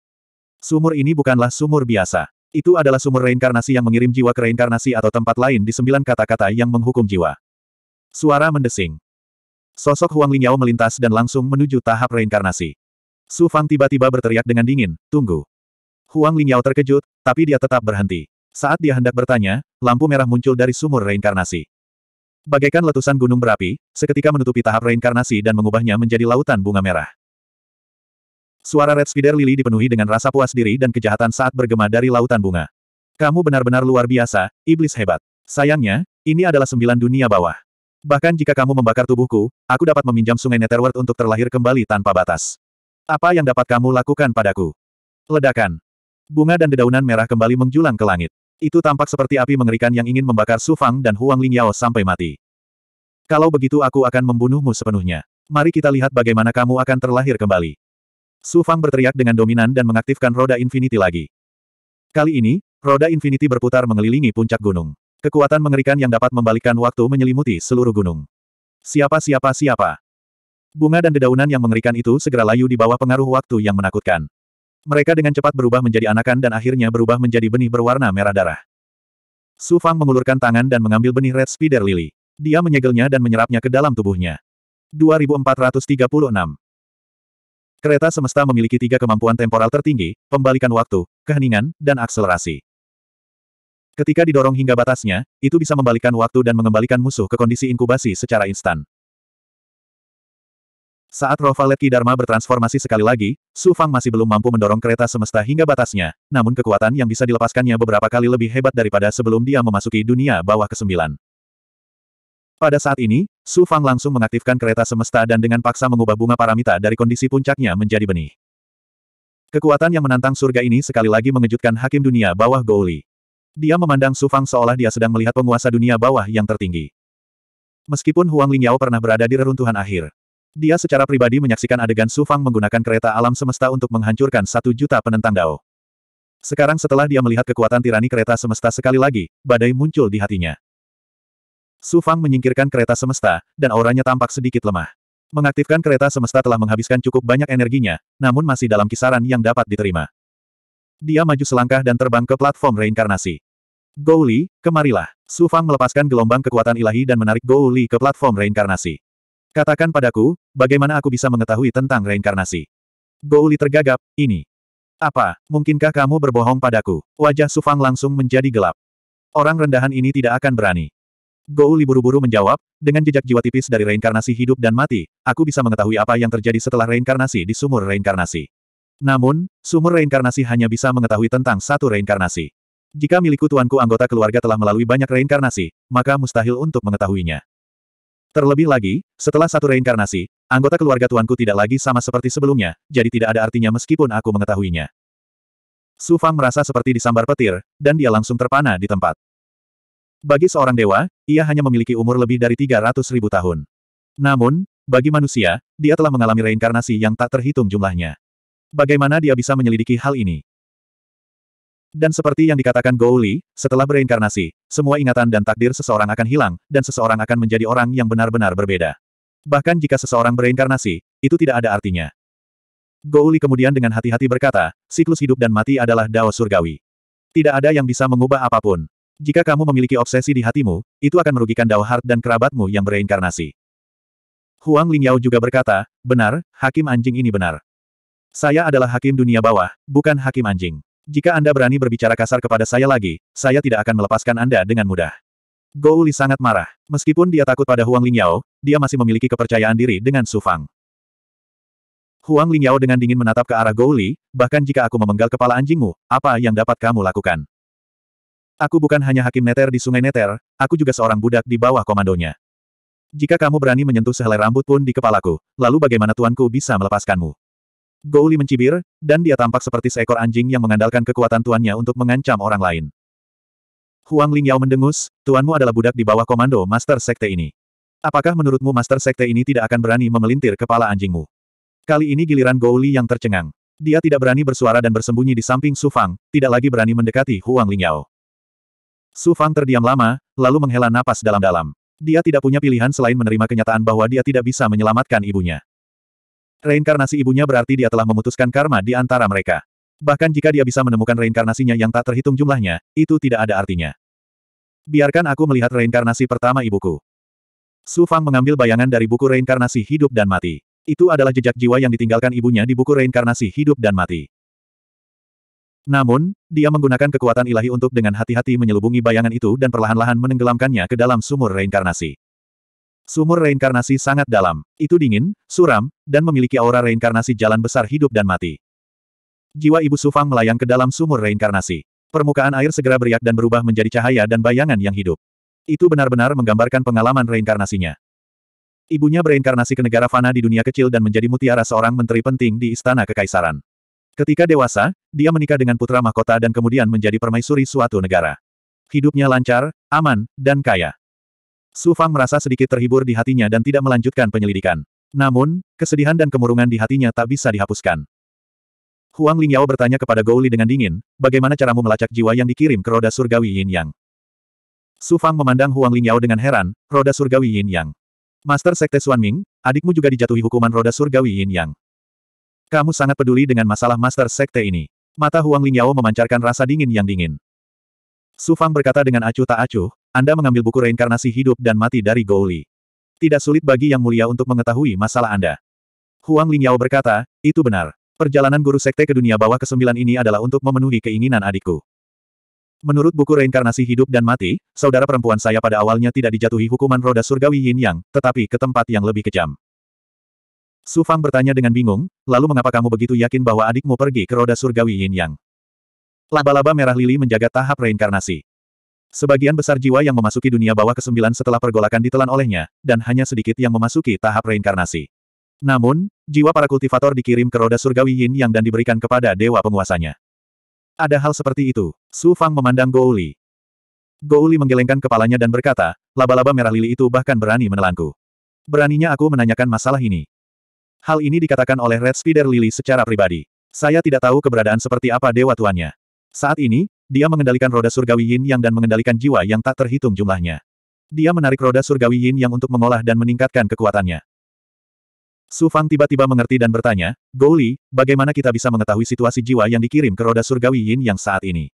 Sumur ini bukanlah sumur biasa. Itu adalah sumur reinkarnasi yang mengirim jiwa ke reinkarnasi atau tempat lain di sembilan kata-kata yang menghukum jiwa. Suara mendesing. Sosok Huang Lingyao melintas dan langsung menuju tahap reinkarnasi. Su Fang tiba-tiba berteriak dengan dingin, tunggu. Huang Lingyao terkejut, tapi dia tetap berhenti. Saat dia hendak bertanya, lampu merah muncul dari sumur reinkarnasi. Bagaikan letusan gunung berapi, seketika menutupi tahap reinkarnasi dan mengubahnya menjadi lautan bunga merah. Suara Red Spider Lily dipenuhi dengan rasa puas diri dan kejahatan saat bergema dari lautan bunga. Kamu benar-benar luar biasa, iblis hebat. Sayangnya, ini adalah sembilan dunia bawah. Bahkan jika kamu membakar tubuhku, aku dapat meminjam sungai Netherworld untuk terlahir kembali tanpa batas. Apa yang dapat kamu lakukan padaku? Ledakan. Bunga dan dedaunan merah kembali menjulang ke langit. Itu tampak seperti api mengerikan yang ingin membakar Su Fang dan Huang Lingyao sampai mati. Kalau begitu aku akan membunuhmu sepenuhnya. Mari kita lihat bagaimana kamu akan terlahir kembali. Su Fang berteriak dengan dominan dan mengaktifkan roda infinity lagi. Kali ini, roda infinity berputar mengelilingi puncak gunung. Kekuatan mengerikan yang dapat membalikkan waktu menyelimuti seluruh gunung. Siapa siapa siapa. Bunga dan dedaunan yang mengerikan itu segera layu di bawah pengaruh waktu yang menakutkan. Mereka dengan cepat berubah menjadi anakan dan akhirnya berubah menjadi benih berwarna merah darah. Su Fang mengulurkan tangan dan mengambil benih Red Spider Lily. Dia menyegelnya dan menyerapnya ke dalam tubuhnya. 2436 Kereta semesta memiliki tiga kemampuan temporal tertinggi, pembalikan waktu, keheningan, dan akselerasi. Ketika didorong hingga batasnya, itu bisa membalikan waktu dan mengembalikan musuh ke kondisi inkubasi secara instan. Saat Rovalet Dharma bertransformasi sekali lagi, Su Fang masih belum mampu mendorong kereta semesta hingga batasnya, namun kekuatan yang bisa dilepaskannya beberapa kali lebih hebat daripada sebelum dia memasuki dunia bawah kesembilan. Pada saat ini, Su Fang langsung mengaktifkan kereta semesta dan dengan paksa mengubah bunga paramita dari kondisi puncaknya menjadi benih. Kekuatan yang menantang surga ini sekali lagi mengejutkan hakim dunia bawah Gouli. Dia memandang Su Fang seolah dia sedang melihat penguasa dunia bawah yang tertinggi. Meskipun Huang Lingyao pernah berada di reruntuhan akhir, dia secara pribadi menyaksikan adegan Su Fang menggunakan kereta alam semesta untuk menghancurkan satu juta penentang Dao. Sekarang setelah dia melihat kekuatan tirani kereta semesta sekali lagi, badai muncul di hatinya. Su Fang menyingkirkan kereta semesta, dan auranya tampak sedikit lemah. Mengaktifkan kereta semesta telah menghabiskan cukup banyak energinya, namun masih dalam kisaran yang dapat diterima. Dia maju selangkah dan terbang ke platform reinkarnasi. Gouli, kemarilah. Su Fang melepaskan gelombang kekuatan ilahi dan menarik Gouli ke platform reinkarnasi. Katakan padaku, bagaimana aku bisa mengetahui tentang reinkarnasi? Gouli tergagap, ini. Apa, mungkinkah kamu berbohong padaku? Wajah Sufang langsung menjadi gelap. Orang rendahan ini tidak akan berani. Gouli buru-buru menjawab, dengan jejak jiwa tipis dari reinkarnasi hidup dan mati, aku bisa mengetahui apa yang terjadi setelah reinkarnasi di sumur reinkarnasi. Namun, sumur reinkarnasi hanya bisa mengetahui tentang satu reinkarnasi. Jika milikku tuanku anggota keluarga telah melalui banyak reinkarnasi, maka mustahil untuk mengetahuinya. Terlebih lagi, setelah satu reinkarnasi, anggota keluarga tuanku tidak lagi sama seperti sebelumnya, jadi tidak ada artinya meskipun aku mengetahuinya. Su Fang merasa seperti disambar petir, dan dia langsung terpana di tempat. Bagi seorang dewa, ia hanya memiliki umur lebih dari 300 ribu tahun. Namun, bagi manusia, dia telah mengalami reinkarnasi yang tak terhitung jumlahnya. Bagaimana dia bisa menyelidiki hal ini? Dan seperti yang dikatakan Gouli, setelah bereinkarnasi, semua ingatan dan takdir seseorang akan hilang, dan seseorang akan menjadi orang yang benar-benar berbeda. Bahkan jika seseorang bereinkarnasi, itu tidak ada artinya. Gouli kemudian dengan hati-hati berkata, siklus hidup dan mati adalah dao surgawi. Tidak ada yang bisa mengubah apapun. Jika kamu memiliki obsesi di hatimu, itu akan merugikan dao heart dan kerabatmu yang bereinkarnasi. Huang Lingyao juga berkata, benar, hakim anjing ini benar. Saya adalah hakim dunia bawah, bukan hakim anjing. Jika Anda berani berbicara kasar kepada saya lagi, saya tidak akan melepaskan Anda dengan mudah. Gou Li sangat marah. Meskipun dia takut pada Huang Lingyao, dia masih memiliki kepercayaan diri dengan Su Fang. Huang Lingyao dengan dingin menatap ke arah Gou Li, bahkan jika aku memenggal kepala anjingmu, apa yang dapat kamu lakukan? Aku bukan hanya hakim neter di sungai neter, aku juga seorang budak di bawah komandonya. Jika kamu berani menyentuh sehelai rambut pun di kepalaku, lalu bagaimana tuanku bisa melepaskanmu? Gouli mencibir, dan dia tampak seperti seekor anjing yang mengandalkan kekuatan tuannya untuk mengancam orang lain. Huang Lingyao mendengus, tuanmu adalah budak di bawah komando Master Sekte ini. Apakah menurutmu Master Sekte ini tidak akan berani memelintir kepala anjingmu? Kali ini giliran Gouli yang tercengang. Dia tidak berani bersuara dan bersembunyi di samping Su Fang, tidak lagi berani mendekati Huang Lingyao. Su Fang terdiam lama, lalu menghela napas dalam-dalam. Dia tidak punya pilihan selain menerima kenyataan bahwa dia tidak bisa menyelamatkan ibunya. Reinkarnasi ibunya berarti dia telah memutuskan karma di antara mereka. Bahkan jika dia bisa menemukan reinkarnasinya yang tak terhitung jumlahnya, itu tidak ada artinya. Biarkan aku melihat reinkarnasi pertama ibuku. Su Fang mengambil bayangan dari buku reinkarnasi hidup dan mati. Itu adalah jejak jiwa yang ditinggalkan ibunya di buku reinkarnasi hidup dan mati. Namun, dia menggunakan kekuatan ilahi untuk dengan hati-hati menyelubungi bayangan itu dan perlahan-lahan menenggelamkannya ke dalam sumur reinkarnasi. Sumur reinkarnasi sangat dalam. Itu dingin, suram, dan memiliki aura reinkarnasi jalan besar hidup dan mati. Jiwa Ibu Sufang melayang ke dalam sumur reinkarnasi. Permukaan air segera beriak dan berubah menjadi cahaya dan bayangan yang hidup. Itu benar-benar menggambarkan pengalaman reinkarnasinya. Ibunya bereinkarnasi ke negara fana di dunia kecil dan menjadi mutiara seorang menteri penting di istana kekaisaran. Ketika dewasa, dia menikah dengan putra mahkota dan kemudian menjadi permaisuri suatu negara. Hidupnya lancar, aman, dan kaya. Su Fang merasa sedikit terhibur di hatinya dan tidak melanjutkan penyelidikan. Namun, kesedihan dan kemurungan di hatinya tak bisa dihapuskan. Huang Lingyao bertanya kepada Gouli dengan dingin, bagaimana caramu melacak jiwa yang dikirim ke roda surgawi Yin Yang? Su Fang memandang Huang Lingyao dengan heran, roda surgawi Yin Yang. Master Sekte Xuan Ming, adikmu juga dijatuhi hukuman roda surgawi Yin Yang. Kamu sangat peduli dengan masalah Master Sekte ini. Mata Huang Lingyao memancarkan rasa dingin yang dingin. Su Fang berkata dengan acuh tak acuh, anda mengambil buku reinkarnasi hidup dan mati dari Gouli. Tidak sulit bagi Yang Mulia untuk mengetahui masalah Anda. Huang Lingyao berkata, itu benar. Perjalanan guru sekte ke dunia bawah ke-9 ini adalah untuk memenuhi keinginan adikku. Menurut buku reinkarnasi hidup dan mati, saudara perempuan saya pada awalnya tidak dijatuhi hukuman roda surgawi yin yang, tetapi ke tempat yang lebih kejam. Su Fang bertanya dengan bingung, lalu mengapa kamu begitu yakin bahwa adikmu pergi ke roda surgawi yin yang? Laba-laba merah lili menjaga tahap reinkarnasi. Sebagian besar jiwa yang memasuki dunia bawah ke kesembilan setelah pergolakan ditelan olehnya, dan hanya sedikit yang memasuki tahap reinkarnasi. Namun, jiwa para kultivator dikirim ke roda surgawi Yin Yang dan diberikan kepada dewa penguasanya. Ada hal seperti itu, Su Fang memandang Gouli. Gouli menggelengkan kepalanya dan berkata, laba-laba merah lili itu bahkan berani menelanku. Beraninya aku menanyakan masalah ini. Hal ini dikatakan oleh Red Spider Lily secara pribadi. Saya tidak tahu keberadaan seperti apa dewa tuannya. Saat ini, dia mengendalikan roda surgawi yin yang dan mengendalikan jiwa yang tak terhitung jumlahnya. Dia menarik roda surgawi yin yang untuk mengolah dan meningkatkan kekuatannya. Su Fang tiba-tiba mengerti dan bertanya, Goli, bagaimana kita bisa mengetahui situasi jiwa yang dikirim ke roda surgawi yin yang saat ini?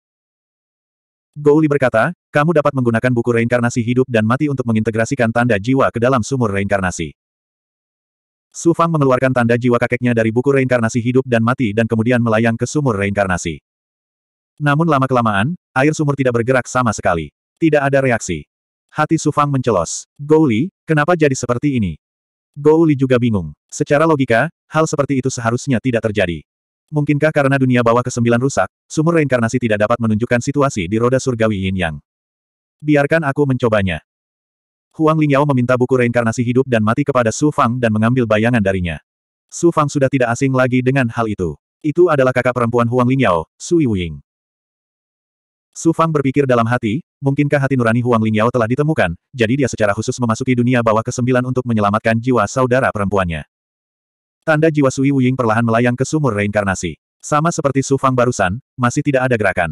Goli berkata, kamu dapat menggunakan buku reinkarnasi hidup dan mati untuk mengintegrasikan tanda jiwa ke dalam sumur reinkarnasi. Su Fang mengeluarkan tanda jiwa kakeknya dari buku reinkarnasi hidup dan mati dan kemudian melayang ke sumur reinkarnasi. Namun lama-kelamaan, air sumur tidak bergerak sama sekali. Tidak ada reaksi. Hati Sufang mencelos. Gouli, kenapa jadi seperti ini? Gouli juga bingung. Secara logika, hal seperti itu seharusnya tidak terjadi. Mungkinkah karena dunia bawah ke-9 rusak, sumur reinkarnasi tidak dapat menunjukkan situasi di roda surgawi yin yang? Biarkan aku mencobanya. Huang Lingyao meminta buku reinkarnasi hidup dan mati kepada Su Fang dan mengambil bayangan darinya. Su Fang sudah tidak asing lagi dengan hal itu. Itu adalah kakak perempuan Huang Lingyao, Sui Wuying. Su Fang berpikir dalam hati, mungkinkah hati nurani Huang Lingyao telah ditemukan, jadi dia secara khusus memasuki dunia bawah kesembilan untuk menyelamatkan jiwa saudara perempuannya. Tanda jiwa Sui Wuying perlahan melayang ke sumur reinkarnasi. Sama seperti Su Fang barusan, masih tidak ada gerakan.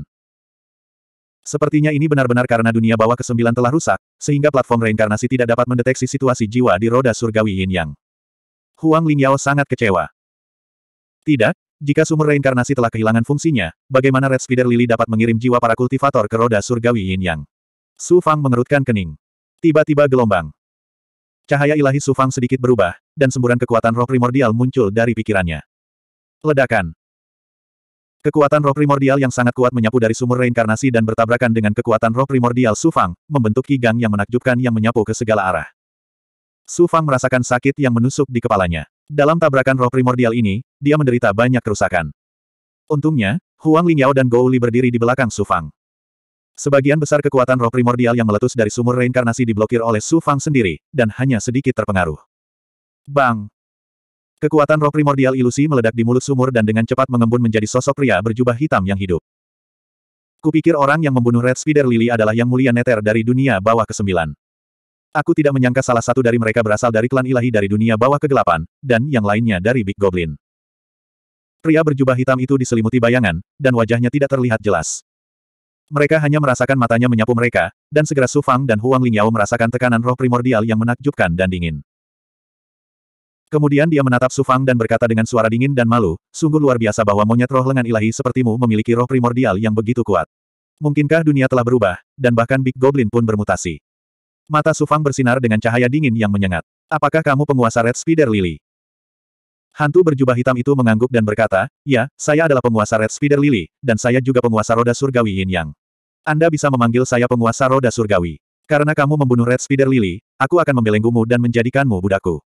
Sepertinya ini benar-benar karena dunia bawah kesembilan telah rusak, sehingga platform reinkarnasi tidak dapat mendeteksi situasi jiwa di roda surgawi Yin Yang. Huang Lingyao sangat kecewa. Tidak, jika sumur reinkarnasi telah kehilangan fungsinya, bagaimana Red Spider Lily dapat mengirim jiwa para kultivator ke roda surgawi Yin Yang? Su Fang mengerutkan kening. Tiba-tiba gelombang. Cahaya ilahi Su Fang sedikit berubah, dan semburan kekuatan roh primordial muncul dari pikirannya. Ledakan. Kekuatan roh primordial yang sangat kuat menyapu dari sumur reinkarnasi dan bertabrakan dengan kekuatan roh primordial Su Fang, membentuk kigang yang menakjubkan yang menyapu ke segala arah. Su Fang merasakan sakit yang menusuk di kepalanya. Dalam tabrakan roh primordial ini, dia menderita banyak kerusakan. Untungnya, Huang Lingyao dan Gou Li berdiri di belakang Su Fang. Sebagian besar kekuatan roh primordial yang meletus dari sumur reinkarnasi diblokir oleh Su Fang sendiri, dan hanya sedikit terpengaruh. Bang! Kekuatan roh primordial ilusi meledak di mulut sumur dan dengan cepat mengembun menjadi sosok pria berjubah hitam yang hidup. Kupikir orang yang membunuh Red Spider Lily adalah yang mulia neter dari dunia bawah kesembilan. Aku tidak menyangka salah satu dari mereka berasal dari klan ilahi dari dunia bawah kegelapan, dan yang lainnya dari Big Goblin. Pria berjubah hitam itu diselimuti bayangan, dan wajahnya tidak terlihat jelas. Mereka hanya merasakan matanya menyapu mereka, dan segera Su Fang dan Huang Lingyao merasakan tekanan roh primordial yang menakjubkan dan dingin. Kemudian dia menatap Su Fang dan berkata dengan suara dingin dan malu, sungguh luar biasa bahwa monyet roh lengan ilahi sepertimu memiliki roh primordial yang begitu kuat. Mungkinkah dunia telah berubah, dan bahkan Big Goblin pun bermutasi. Mata Sufang bersinar dengan cahaya dingin yang menyengat. Apakah kamu penguasa Red Spider Lily? Hantu berjubah hitam itu mengangguk dan berkata, Ya, saya adalah penguasa Red Spider Lily, dan saya juga penguasa roda surgawi Yin Yang. Anda bisa memanggil saya penguasa roda surgawi. Karena kamu membunuh Red Spider Lily, aku akan membelenggumu dan menjadikanmu budakku.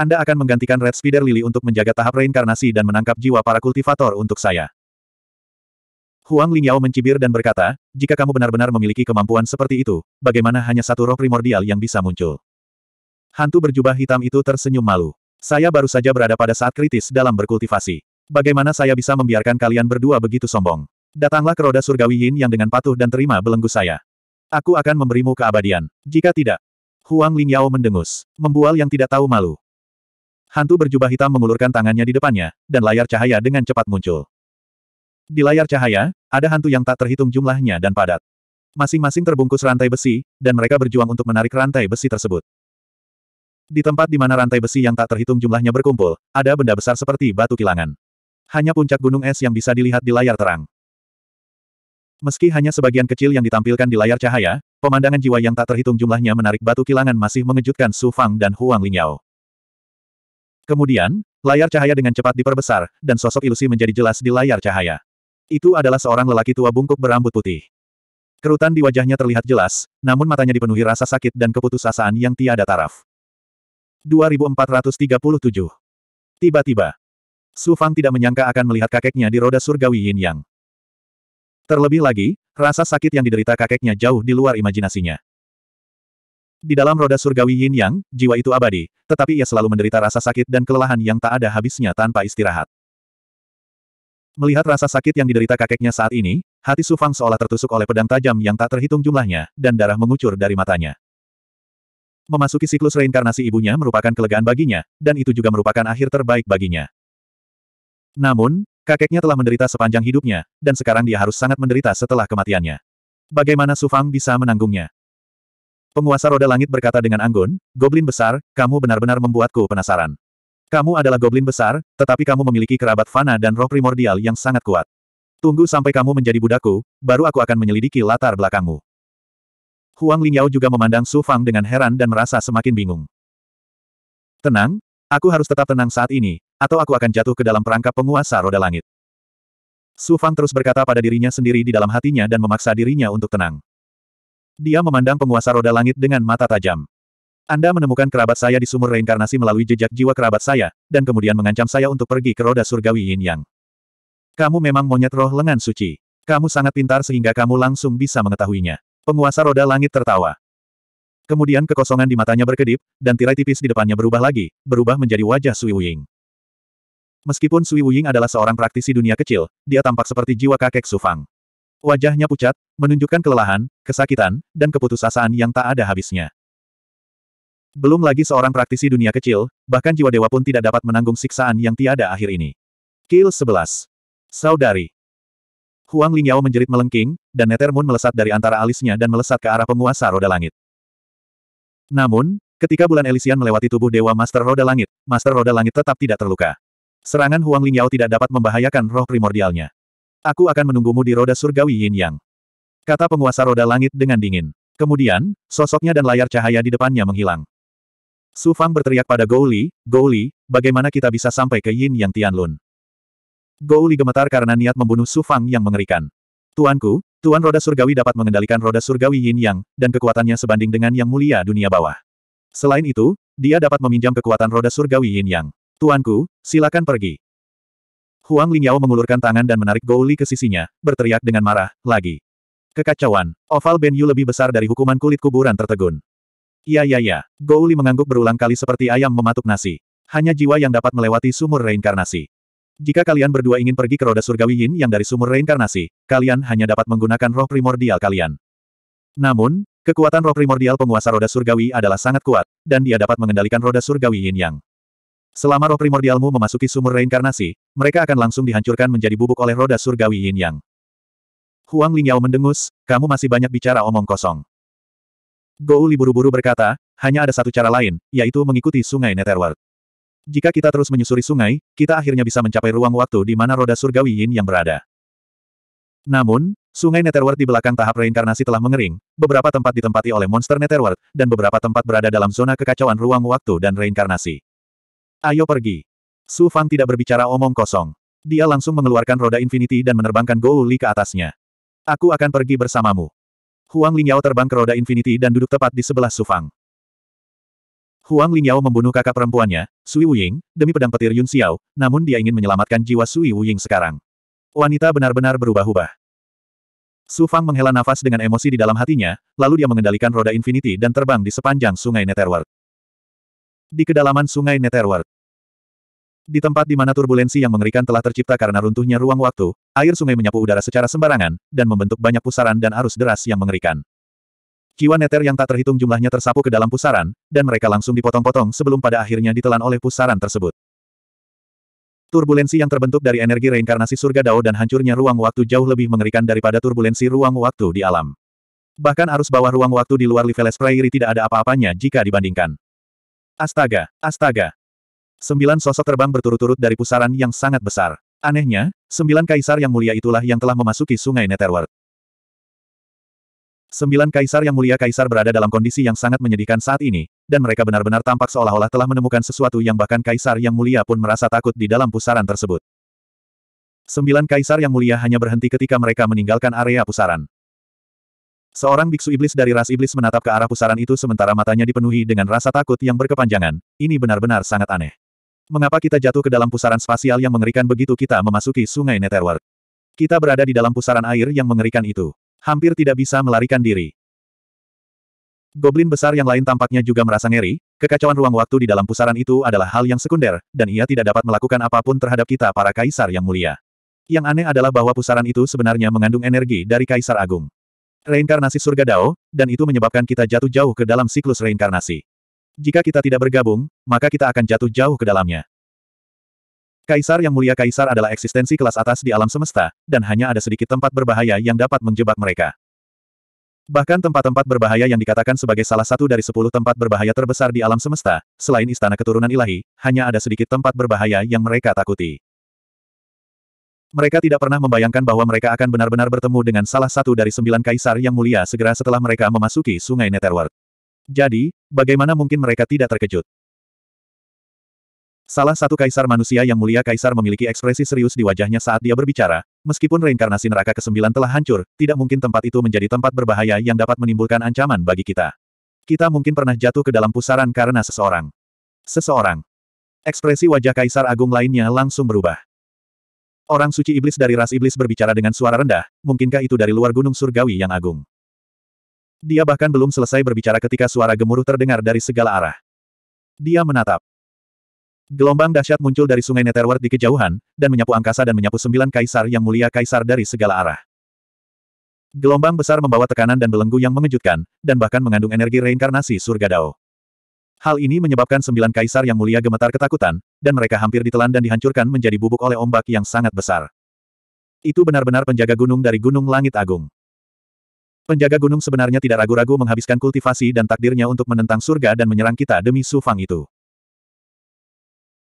Anda akan menggantikan Red Spider Lily untuk menjaga tahap reinkarnasi dan menangkap jiwa para kultivator untuk saya. Huang Lingyao mencibir dan berkata, jika kamu benar-benar memiliki kemampuan seperti itu, bagaimana hanya satu roh primordial yang bisa muncul? Hantu berjubah hitam itu tersenyum malu. Saya baru saja berada pada saat kritis dalam berkultivasi. Bagaimana saya bisa membiarkan kalian berdua begitu sombong? Datanglah ke roda surgawi Yin yang dengan patuh dan terima belenggu saya. Aku akan memberimu keabadian. Jika tidak, Huang Lingyao mendengus, membual yang tidak tahu malu. Hantu berjubah hitam mengulurkan tangannya di depannya, dan layar cahaya dengan cepat muncul. Di layar cahaya, ada hantu yang tak terhitung jumlahnya dan padat. Masing-masing terbungkus rantai besi, dan mereka berjuang untuk menarik rantai besi tersebut. Di tempat di mana rantai besi yang tak terhitung jumlahnya berkumpul, ada benda besar seperti batu kilangan. Hanya puncak gunung es yang bisa dilihat di layar terang. Meski hanya sebagian kecil yang ditampilkan di layar cahaya, pemandangan jiwa yang tak terhitung jumlahnya menarik batu kilangan masih mengejutkan Su Fang dan Huang Lingyao. Kemudian, layar cahaya dengan cepat diperbesar, dan sosok ilusi menjadi jelas di layar cahaya. Itu adalah seorang lelaki tua bungkuk berambut putih. Kerutan di wajahnya terlihat jelas, namun matanya dipenuhi rasa sakit dan keputusasaan yang tiada taraf. 2437 Tiba-tiba, Su Fang tidak menyangka akan melihat kakeknya di roda surgawi Yin Yang. Terlebih lagi, rasa sakit yang diderita kakeknya jauh di luar imajinasinya. Di dalam roda surgawi yin yang, jiwa itu abadi, tetapi ia selalu menderita rasa sakit dan kelelahan yang tak ada habisnya tanpa istirahat. Melihat rasa sakit yang diderita kakeknya saat ini, hati Sufang seolah tertusuk oleh pedang tajam yang tak terhitung jumlahnya, dan darah mengucur dari matanya. Memasuki siklus reinkarnasi ibunya merupakan kelegaan baginya, dan itu juga merupakan akhir terbaik baginya. Namun, kakeknya telah menderita sepanjang hidupnya, dan sekarang dia harus sangat menderita setelah kematiannya. Bagaimana Sufang bisa menanggungnya? Penguasa roda langit berkata dengan anggun, Goblin besar, kamu benar-benar membuatku penasaran. Kamu adalah goblin besar, tetapi kamu memiliki kerabat fana dan roh primordial yang sangat kuat. Tunggu sampai kamu menjadi budaku, baru aku akan menyelidiki latar belakangmu. Huang Lingyao juga memandang Su Fang dengan heran dan merasa semakin bingung. Tenang, aku harus tetap tenang saat ini, atau aku akan jatuh ke dalam perangkap penguasa roda langit. Su Fang terus berkata pada dirinya sendiri di dalam hatinya dan memaksa dirinya untuk tenang. Dia memandang penguasa roda langit dengan mata tajam. Anda menemukan kerabat saya di sumur reinkarnasi melalui jejak jiwa kerabat saya, dan kemudian mengancam saya untuk pergi ke roda surgawi Yin Yang. Kamu memang monyet roh lengan suci. Kamu sangat pintar sehingga kamu langsung bisa mengetahuinya. Penguasa roda langit tertawa. Kemudian kekosongan di matanya berkedip, dan tirai tipis di depannya berubah lagi, berubah menjadi wajah Sui Wuying. Meskipun Sui Wuying adalah seorang praktisi dunia kecil, dia tampak seperti jiwa kakek Sufang. Wajahnya pucat, menunjukkan kelelahan, kesakitan, dan keputusasaan yang tak ada habisnya. Belum lagi seorang praktisi dunia kecil, bahkan jiwa dewa pun tidak dapat menanggung siksaan yang tiada akhir ini. Kill 11. Saudari. Huang Lingyao menjerit melengking, dan Nether Moon melesat dari antara alisnya dan melesat ke arah penguasa roda langit. Namun, ketika bulan Elysian melewati tubuh Dewa Master Roda Langit, Master Roda Langit tetap tidak terluka. Serangan Huang Lingyao tidak dapat membahayakan roh primordialnya. Aku akan menunggumu di roda surgawi Yin Yang. Kata penguasa roda langit dengan dingin. Kemudian, sosoknya dan layar cahaya di depannya menghilang. Su Fang berteriak pada Gou Li, Gou Li, bagaimana kita bisa sampai ke Yin Yang Tianlun? Gou Li gemetar karena niat membunuh Su Fang yang mengerikan. Tuanku, Tuan Roda Surgawi dapat mengendalikan Roda Surgawi Yin Yang, dan kekuatannya sebanding dengan Yang Mulia Dunia Bawah. Selain itu, dia dapat meminjam kekuatan Roda Surgawi Yin Yang. Tuanku, silakan pergi. Huang Lingyao mengulurkan tangan dan menarik Gou Li ke sisinya, berteriak dengan marah, lagi. Kekacauan, oval Ben Yu lebih besar dari hukuman kulit kuburan tertegun. Iya ya, ya. Gouli mengangguk berulang kali seperti ayam mematuk nasi. Hanya jiwa yang dapat melewati sumur reinkarnasi. Jika kalian berdua ingin pergi ke roda surgawi yin yang dari sumur reinkarnasi, kalian hanya dapat menggunakan roh primordial kalian. Namun, kekuatan roh primordial penguasa roda surgawi adalah sangat kuat, dan dia dapat mengendalikan roda surgawi yin yang. Selama roh primordialmu memasuki sumur reinkarnasi, mereka akan langsung dihancurkan menjadi bubuk oleh roda surgawi yin yang. Huang Lingyao mendengus, kamu masih banyak bicara omong kosong. Gouli buru-buru berkata, hanya ada satu cara lain, yaitu mengikuti sungai Netherworld. Jika kita terus menyusuri sungai, kita akhirnya bisa mencapai ruang waktu di mana roda surgawi Yin yang berada. Namun, sungai Netherworld di belakang tahap reinkarnasi telah mengering, beberapa tempat ditempati oleh monster Netherworld, dan beberapa tempat berada dalam zona kekacauan ruang waktu dan reinkarnasi. Ayo pergi. Su Fang tidak berbicara omong kosong. Dia langsung mengeluarkan roda infinity dan menerbangkan Gouli ke atasnya. Aku akan pergi bersamamu. Huang Lingyao terbang ke roda infinity dan duduk tepat di sebelah Sufang. Huang Lingyao membunuh kakak perempuannya, Sui Wuying, demi pedang petir Yun Xiao, namun dia ingin menyelamatkan jiwa Sui Wuying sekarang. Wanita benar-benar berubah-ubah. Su Fang menghela nafas dengan emosi di dalam hatinya, lalu dia mengendalikan roda infinity dan terbang di sepanjang sungai Netherworld. Di kedalaman sungai Netherworld, di tempat di mana turbulensi yang mengerikan telah tercipta karena runtuhnya ruang waktu, air sungai menyapu udara secara sembarangan, dan membentuk banyak pusaran dan arus deras yang mengerikan. Kiwa neter yang tak terhitung jumlahnya tersapu ke dalam pusaran, dan mereka langsung dipotong-potong sebelum pada akhirnya ditelan oleh pusaran tersebut. Turbulensi yang terbentuk dari energi reinkarnasi surga Dao dan hancurnya ruang waktu jauh lebih mengerikan daripada turbulensi ruang waktu di alam. Bahkan arus bawah ruang waktu di luar Liveles Prairie tidak ada apa-apanya jika dibandingkan. Astaga, astaga, Sembilan sosok terbang berturut-turut dari pusaran yang sangat besar. Anehnya, sembilan kaisar yang mulia itulah yang telah memasuki sungai Netherworld. Sembilan kaisar yang mulia kaisar berada dalam kondisi yang sangat menyedihkan saat ini, dan mereka benar-benar tampak seolah-olah telah menemukan sesuatu yang bahkan kaisar yang mulia pun merasa takut di dalam pusaran tersebut. Sembilan kaisar yang mulia hanya berhenti ketika mereka meninggalkan area pusaran. Seorang biksu iblis dari ras iblis menatap ke arah pusaran itu sementara matanya dipenuhi dengan rasa takut yang berkepanjangan. Ini benar-benar sangat aneh. Mengapa kita jatuh ke dalam pusaran spasial yang mengerikan begitu kita memasuki sungai Netherworld? Kita berada di dalam pusaran air yang mengerikan itu. Hampir tidak bisa melarikan diri. Goblin besar yang lain tampaknya juga merasa ngeri, kekacauan ruang waktu di dalam pusaran itu adalah hal yang sekunder, dan ia tidak dapat melakukan apapun terhadap kita para kaisar yang mulia. Yang aneh adalah bahwa pusaran itu sebenarnya mengandung energi dari Kaisar Agung. Reinkarnasi surga Dao, dan itu menyebabkan kita jatuh jauh ke dalam siklus reinkarnasi. Jika kita tidak bergabung, maka kita akan jatuh jauh ke dalamnya. Kaisar yang mulia Kaisar adalah eksistensi kelas atas di alam semesta, dan hanya ada sedikit tempat berbahaya yang dapat menjebak mereka. Bahkan tempat-tempat berbahaya yang dikatakan sebagai salah satu dari sepuluh tempat berbahaya terbesar di alam semesta, selain istana keturunan ilahi, hanya ada sedikit tempat berbahaya yang mereka takuti. Mereka tidak pernah membayangkan bahwa mereka akan benar-benar bertemu dengan salah satu dari sembilan kaisar yang mulia segera setelah mereka memasuki sungai Netherworld. Jadi, bagaimana mungkin mereka tidak terkejut? Salah satu kaisar manusia yang mulia kaisar memiliki ekspresi serius di wajahnya saat dia berbicara, meskipun reinkarnasi neraka ke-9 telah hancur, tidak mungkin tempat itu menjadi tempat berbahaya yang dapat menimbulkan ancaman bagi kita. Kita mungkin pernah jatuh ke dalam pusaran karena seseorang. Seseorang. Ekspresi wajah kaisar agung lainnya langsung berubah. Orang suci iblis dari ras iblis berbicara dengan suara rendah, mungkinkah itu dari luar gunung surgawi yang agung? Dia bahkan belum selesai berbicara ketika suara gemuruh terdengar dari segala arah. Dia menatap. Gelombang dahsyat muncul dari sungai Netherworld di kejauhan, dan menyapu angkasa dan menyapu sembilan kaisar yang mulia kaisar dari segala arah. Gelombang besar membawa tekanan dan belenggu yang mengejutkan, dan bahkan mengandung energi reinkarnasi surga Dao. Hal ini menyebabkan sembilan kaisar yang mulia gemetar ketakutan, dan mereka hampir ditelan dan dihancurkan menjadi bubuk oleh ombak yang sangat besar. Itu benar-benar penjaga gunung dari Gunung Langit Agung. Penjaga gunung sebenarnya tidak ragu-ragu menghabiskan kultivasi dan takdirnya untuk menentang surga dan menyerang kita demi sufang itu.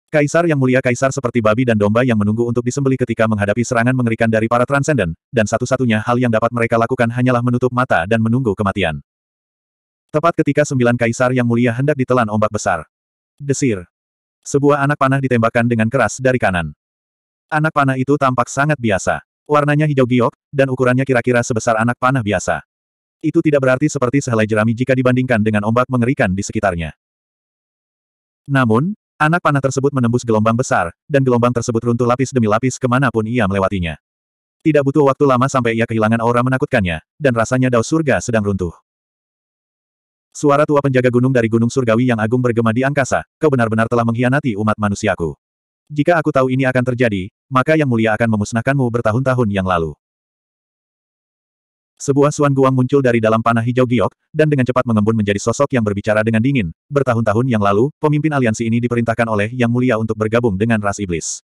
Kaisar yang mulia kaisar seperti babi dan domba yang menunggu untuk disembeli ketika menghadapi serangan mengerikan dari para transenden, dan satu-satunya hal yang dapat mereka lakukan hanyalah menutup mata dan menunggu kematian. Tepat ketika sembilan kaisar yang mulia hendak ditelan ombak besar. Desir. Sebuah anak panah ditembakkan dengan keras dari kanan. Anak panah itu tampak sangat biasa. Warnanya hijau giok, dan ukurannya kira-kira sebesar anak panah biasa. Itu tidak berarti seperti sehelai jerami jika dibandingkan dengan ombak mengerikan di sekitarnya. Namun, anak panah tersebut menembus gelombang besar, dan gelombang tersebut runtuh lapis demi lapis kemanapun ia melewatinya. Tidak butuh waktu lama sampai ia kehilangan aura menakutkannya, dan rasanya dao surga sedang runtuh. Suara tua penjaga gunung dari gunung surgawi yang agung bergema di angkasa, kau benar-benar telah mengkhianati umat manusiaku. Jika aku tahu ini akan terjadi, maka Yang Mulia akan memusnahkanmu bertahun-tahun yang lalu. Sebuah suan guang muncul dari dalam panah hijau giok, dan dengan cepat mengembun menjadi sosok yang berbicara dengan dingin. Bertahun-tahun yang lalu, pemimpin aliansi ini diperintahkan oleh Yang Mulia untuk bergabung dengan ras iblis.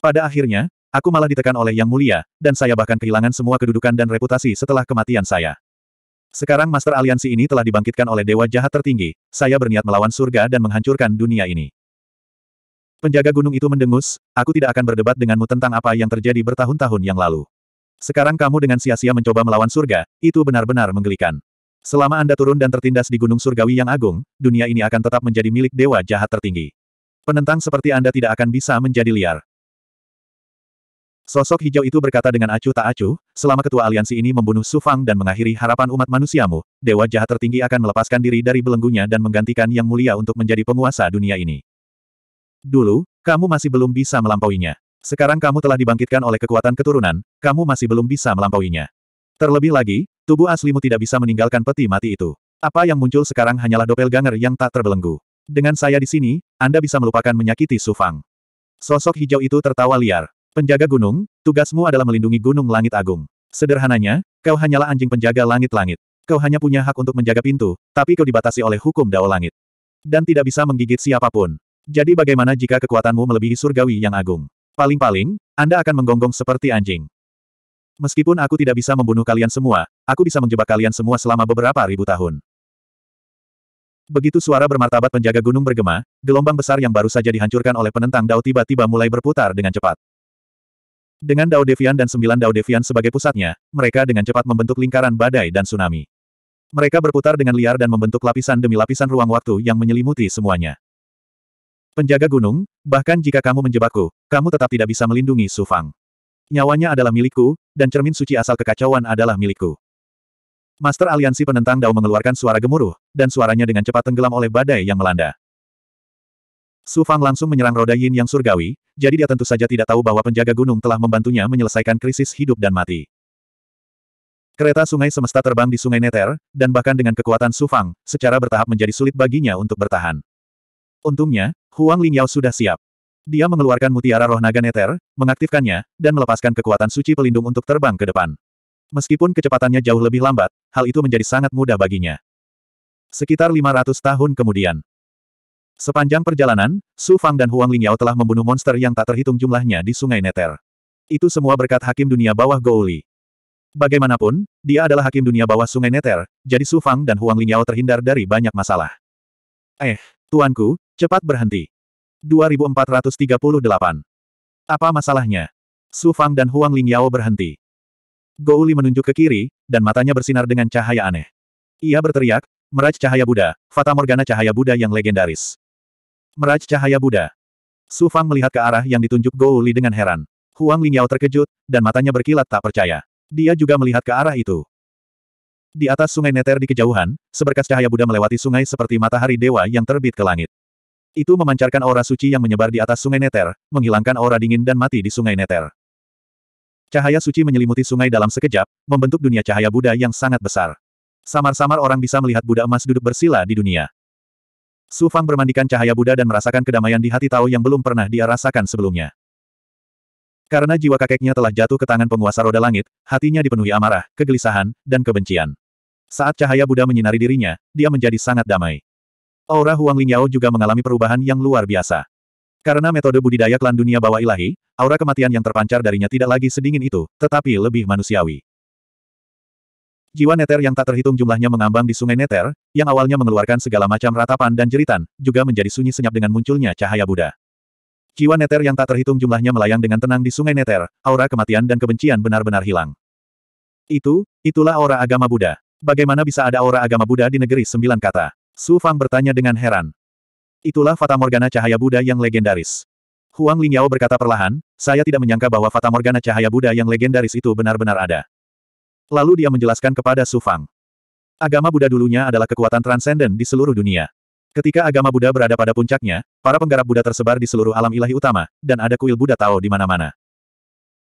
Pada akhirnya, aku malah ditekan oleh Yang Mulia, dan saya bahkan kehilangan semua kedudukan dan reputasi setelah kematian saya. Sekarang Master Aliansi ini telah dibangkitkan oleh Dewa Jahat Tertinggi, saya berniat melawan surga dan menghancurkan dunia ini. Penjaga gunung itu mendengus, aku tidak akan berdebat denganmu tentang apa yang terjadi bertahun-tahun yang lalu. Sekarang kamu dengan sia-sia mencoba melawan surga, itu benar-benar menggelikan. Selama Anda turun dan tertindas di gunung surgawi yang agung, dunia ini akan tetap menjadi milik dewa jahat tertinggi. Penentang seperti Anda tidak akan bisa menjadi liar. Sosok hijau itu berkata dengan acuh tak acuh, selama ketua aliansi ini membunuh Sufang dan mengakhiri harapan umat manusiamu, dewa jahat tertinggi akan melepaskan diri dari belenggunya dan menggantikan yang mulia untuk menjadi penguasa dunia ini. Dulu, kamu masih belum bisa melampauinya. Sekarang kamu telah dibangkitkan oleh kekuatan keturunan, kamu masih belum bisa melampauinya. Terlebih lagi, tubuh aslimu tidak bisa meninggalkan peti mati itu. Apa yang muncul sekarang hanyalah doppelganger yang tak terbelenggu. Dengan saya di sini, Anda bisa melupakan menyakiti Sufang. Sosok hijau itu tertawa liar. Penjaga gunung, tugasmu adalah melindungi gunung langit agung. Sederhananya, kau hanyalah anjing penjaga langit-langit. Kau hanya punya hak untuk menjaga pintu, tapi kau dibatasi oleh hukum dao langit. Dan tidak bisa menggigit siapapun. Jadi bagaimana jika kekuatanmu melebihi surgawi yang agung? Paling-paling, Anda akan menggonggong seperti anjing. Meskipun aku tidak bisa membunuh kalian semua, aku bisa menjebak kalian semua selama beberapa ribu tahun. Begitu suara bermartabat penjaga gunung bergema, gelombang besar yang baru saja dihancurkan oleh penentang Dao tiba-tiba mulai berputar dengan cepat. Dengan Dao Devian dan sembilan Dao Devian sebagai pusatnya, mereka dengan cepat membentuk lingkaran badai dan tsunami. Mereka berputar dengan liar dan membentuk lapisan demi lapisan ruang waktu yang menyelimuti semuanya. Penjaga gunung, bahkan jika kamu menjebakku, kamu tetap tidak bisa melindungi Su Fang. Nyawanya adalah milikku, dan cermin suci asal kekacauan adalah milikku. Master Aliansi Penentang Dao mengeluarkan suara gemuruh, dan suaranya dengan cepat tenggelam oleh badai yang melanda. Su Fang langsung menyerang roda yin yang surgawi, jadi dia tentu saja tidak tahu bahwa penjaga gunung telah membantunya menyelesaikan krisis hidup dan mati. Kereta sungai semesta terbang di sungai Neter, dan bahkan dengan kekuatan Su Fang, secara bertahap menjadi sulit baginya untuk bertahan. Untungnya, Huang Lingyao sudah siap. Dia mengeluarkan mutiara roh naga neter, mengaktifkannya, dan melepaskan kekuatan suci pelindung untuk terbang ke depan. Meskipun kecepatannya jauh lebih lambat, hal itu menjadi sangat mudah baginya. Sekitar 500 tahun kemudian. Sepanjang perjalanan, Su Fang dan Huang Lingyao telah membunuh monster yang tak terhitung jumlahnya di sungai Neter. Itu semua berkat hakim dunia bawah Gouli. Bagaimanapun, dia adalah hakim dunia bawah sungai Neter, jadi Su Fang dan Huang Lingyao terhindar dari banyak masalah. Eh, tuanku, Cepat berhenti. 2438. Apa masalahnya? Su Fang dan Huang Lingyao berhenti. Gouli menunjuk ke kiri, dan matanya bersinar dengan cahaya aneh. Ia berteriak, Meraj Cahaya Buddha, Fata Morgana Cahaya Buddha yang legendaris. Meraj Cahaya Buddha. Su Fang melihat ke arah yang ditunjuk Gouli dengan heran. Huang Lingyao terkejut, dan matanya berkilat tak percaya. Dia juga melihat ke arah itu. Di atas sungai Neter di kejauhan, seberkas cahaya Buddha melewati sungai seperti matahari dewa yang terbit ke langit. Itu memancarkan aura suci yang menyebar di atas sungai Neter, menghilangkan aura dingin dan mati di sungai Neter. Cahaya suci menyelimuti sungai dalam sekejap, membentuk dunia cahaya Buddha yang sangat besar. Samar-samar orang bisa melihat Buddha emas duduk bersila di dunia. Su Fang bermandikan cahaya Buddha dan merasakan kedamaian di hati Tao yang belum pernah dia rasakan sebelumnya. Karena jiwa kakeknya telah jatuh ke tangan penguasa roda langit, hatinya dipenuhi amarah, kegelisahan, dan kebencian. Saat cahaya Buddha menyinari dirinya, dia menjadi sangat damai. Aura Huang Lingyao juga mengalami perubahan yang luar biasa. Karena metode budidaya klan dunia bawah ilahi, aura kematian yang terpancar darinya tidak lagi sedingin itu, tetapi lebih manusiawi. Jiwa neter yang tak terhitung jumlahnya mengambang di sungai neter, yang awalnya mengeluarkan segala macam ratapan dan jeritan, juga menjadi sunyi senyap dengan munculnya cahaya Buddha. Jiwa neter yang tak terhitung jumlahnya melayang dengan tenang di sungai neter, aura kematian dan kebencian benar-benar hilang. Itu, itulah aura agama Buddha. Bagaimana bisa ada aura agama Buddha di negeri sembilan kata? Su Fang bertanya dengan heran. Itulah Fata Morgana Cahaya Buddha yang legendaris. Huang Lingyao berkata perlahan, saya tidak menyangka bahwa Fata Morgana Cahaya Buddha yang legendaris itu benar-benar ada. Lalu dia menjelaskan kepada Su Fang. Agama Buddha dulunya adalah kekuatan transenden di seluruh dunia. Ketika agama Buddha berada pada puncaknya, para penggarap Buddha tersebar di seluruh alam ilahi utama, dan ada kuil Buddha Tao di mana-mana.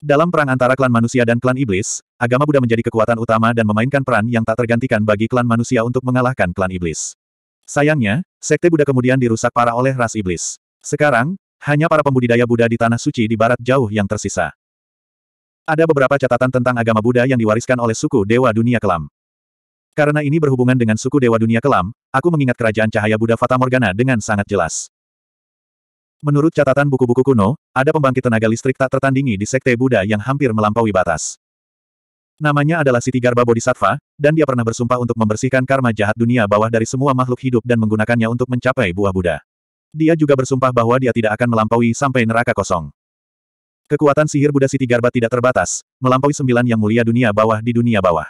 Dalam perang antara klan manusia dan klan iblis, agama Buddha menjadi kekuatan utama dan memainkan peran yang tak tergantikan bagi klan manusia untuk mengalahkan klan iblis. Sayangnya, sekte Buddha kemudian dirusak parah oleh ras iblis. Sekarang, hanya para pembudidaya Buddha di tanah suci di barat jauh yang tersisa. Ada beberapa catatan tentang agama Buddha yang diwariskan oleh suku Dewa Dunia Kelam. Karena ini berhubungan dengan suku Dewa Dunia Kelam, aku mengingat kerajaan cahaya Buddha Fata Morgana dengan sangat jelas. Menurut catatan buku-buku kuno, ada pembangkit tenaga listrik tak tertandingi di sekte Buddha yang hampir melampaui batas. Namanya adalah Siti Garba Bodhisattva, dan dia pernah bersumpah untuk membersihkan karma jahat dunia bawah dari semua makhluk hidup dan menggunakannya untuk mencapai buah Buddha. Dia juga bersumpah bahwa dia tidak akan melampaui sampai neraka kosong. Kekuatan sihir Buddha Siti Garba tidak terbatas, melampaui sembilan yang mulia dunia bawah di dunia bawah.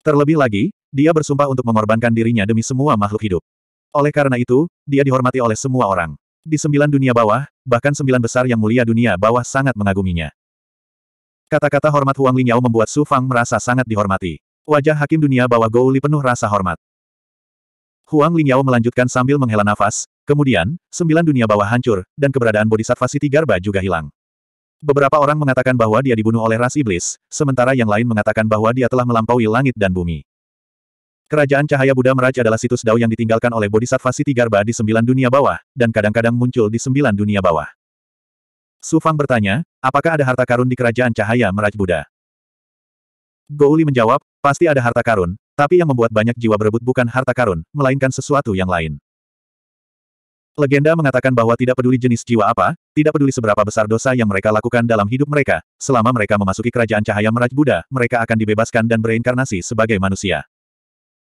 Terlebih lagi, dia bersumpah untuk mengorbankan dirinya demi semua makhluk hidup. Oleh karena itu, dia dihormati oleh semua orang. Di sembilan dunia bawah, bahkan sembilan besar yang mulia dunia bawah sangat mengaguminya. Kata-kata hormat Huang Lingyao membuat Su Fang merasa sangat dihormati. Wajah hakim dunia bawah Gou Li penuh rasa hormat. Huang Lingyao melanjutkan sambil menghela nafas, kemudian, sembilan dunia bawah hancur, dan keberadaan bodhisattva Siti Garba juga hilang. Beberapa orang mengatakan bahwa dia dibunuh oleh ras iblis, sementara yang lain mengatakan bahwa dia telah melampaui langit dan bumi. Kerajaan Cahaya Buddha Meraj adalah situs dao yang ditinggalkan oleh bodhisattva Siti Garba di sembilan dunia bawah, dan kadang-kadang muncul di sembilan dunia bawah. Su Fang bertanya, apakah ada harta karun di kerajaan cahaya Meraj Buddha? Gouli menjawab, pasti ada harta karun, tapi yang membuat banyak jiwa berebut bukan harta karun, melainkan sesuatu yang lain. Legenda mengatakan bahwa tidak peduli jenis jiwa apa, tidak peduli seberapa besar dosa yang mereka lakukan dalam hidup mereka, selama mereka memasuki kerajaan cahaya Meraj Buddha, mereka akan dibebaskan dan bereinkarnasi sebagai manusia.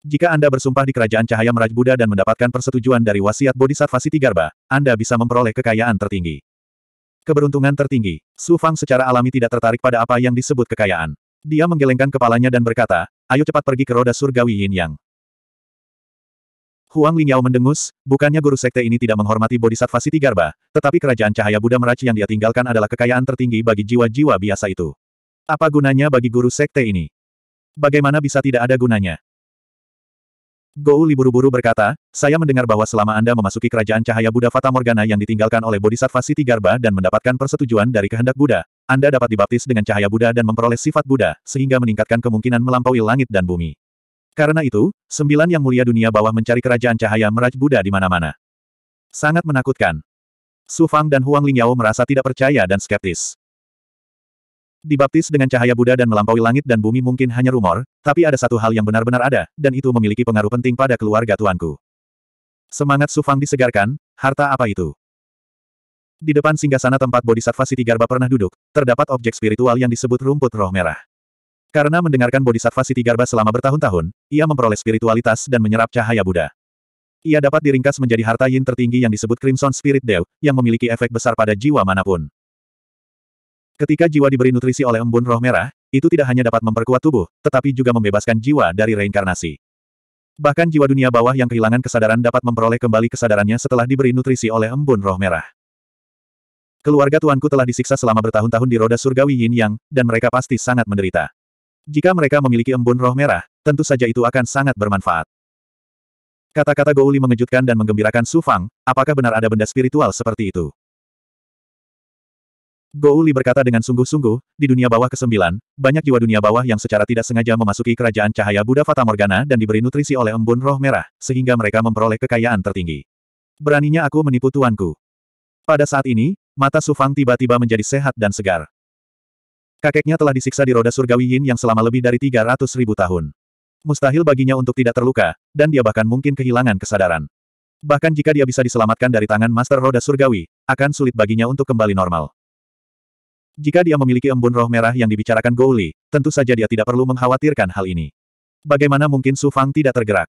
Jika Anda bersumpah di kerajaan cahaya Meraj Buddha dan mendapatkan persetujuan dari wasiat Bodhisattva Siti Garba, Anda bisa memperoleh kekayaan tertinggi. Keberuntungan tertinggi, Su Fang secara alami tidak tertarik pada apa yang disebut kekayaan. Dia menggelengkan kepalanya dan berkata, ayo cepat pergi ke roda surgawi Yin Yang. Huang Lingyao mendengus, bukannya guru sekte ini tidak menghormati bodhisattva Siti Garba, tetapi kerajaan cahaya Buddha meraci yang dia tinggalkan adalah kekayaan tertinggi bagi jiwa-jiwa biasa itu. Apa gunanya bagi guru sekte ini? Bagaimana bisa tidak ada gunanya? Gou Li buru-buru berkata, saya mendengar bahwa selama Anda memasuki kerajaan cahaya Buddha Fata Morgana yang ditinggalkan oleh Bodhisattva Siti Garba dan mendapatkan persetujuan dari kehendak Buddha, Anda dapat dibaptis dengan cahaya Buddha dan memperoleh sifat Buddha, sehingga meningkatkan kemungkinan melampaui langit dan bumi. Karena itu, sembilan yang mulia dunia bawah mencari kerajaan cahaya meraj Buddha di mana-mana. Sangat menakutkan. Su Fang dan Huang Lingyao merasa tidak percaya dan skeptis. Dibaptis dengan cahaya Buddha dan melampaui langit dan bumi mungkin hanya rumor, tapi ada satu hal yang benar-benar ada, dan itu memiliki pengaruh penting pada keluarga tuanku. Semangat Sufang disegarkan, harta apa itu? Di depan singgasana tempat Bodhisattva Siti Garba pernah duduk, terdapat objek spiritual yang disebut rumput roh merah. Karena mendengarkan Bodhisattva Siti Garba selama bertahun-tahun, ia memperoleh spiritualitas dan menyerap cahaya Buddha. Ia dapat diringkas menjadi harta yin tertinggi yang disebut Crimson Spirit Dew, yang memiliki efek besar pada jiwa manapun. Ketika jiwa diberi nutrisi oleh embun roh merah, itu tidak hanya dapat memperkuat tubuh, tetapi juga membebaskan jiwa dari reinkarnasi. Bahkan jiwa dunia bawah yang kehilangan kesadaran dapat memperoleh kembali kesadarannya setelah diberi nutrisi oleh embun roh merah. Keluarga tuanku telah disiksa selama bertahun-tahun di roda surgawi yin yang, dan mereka pasti sangat menderita. Jika mereka memiliki embun roh merah, tentu saja itu akan sangat bermanfaat. Kata-kata Gouli mengejutkan dan menggembirakan Su Fang, apakah benar ada benda spiritual seperti itu? Gouli berkata dengan sungguh-sungguh, di dunia bawah ke-9, banyak jiwa dunia bawah yang secara tidak sengaja memasuki kerajaan cahaya Buddha Fata Morgana dan diberi nutrisi oleh embun roh merah, sehingga mereka memperoleh kekayaan tertinggi. Beraninya aku menipu tuanku. Pada saat ini, mata Sufang tiba-tiba menjadi sehat dan segar. Kakeknya telah disiksa di roda surgawi Yin yang selama lebih dari 300 ribu tahun. Mustahil baginya untuk tidak terluka, dan dia bahkan mungkin kehilangan kesadaran. Bahkan jika dia bisa diselamatkan dari tangan Master Roda Surgawi, akan sulit baginya untuk kembali normal. Jika dia memiliki embun roh merah yang dibicarakan Gouli, tentu saja dia tidak perlu mengkhawatirkan hal ini. Bagaimana mungkin Su Fang tidak tergerak?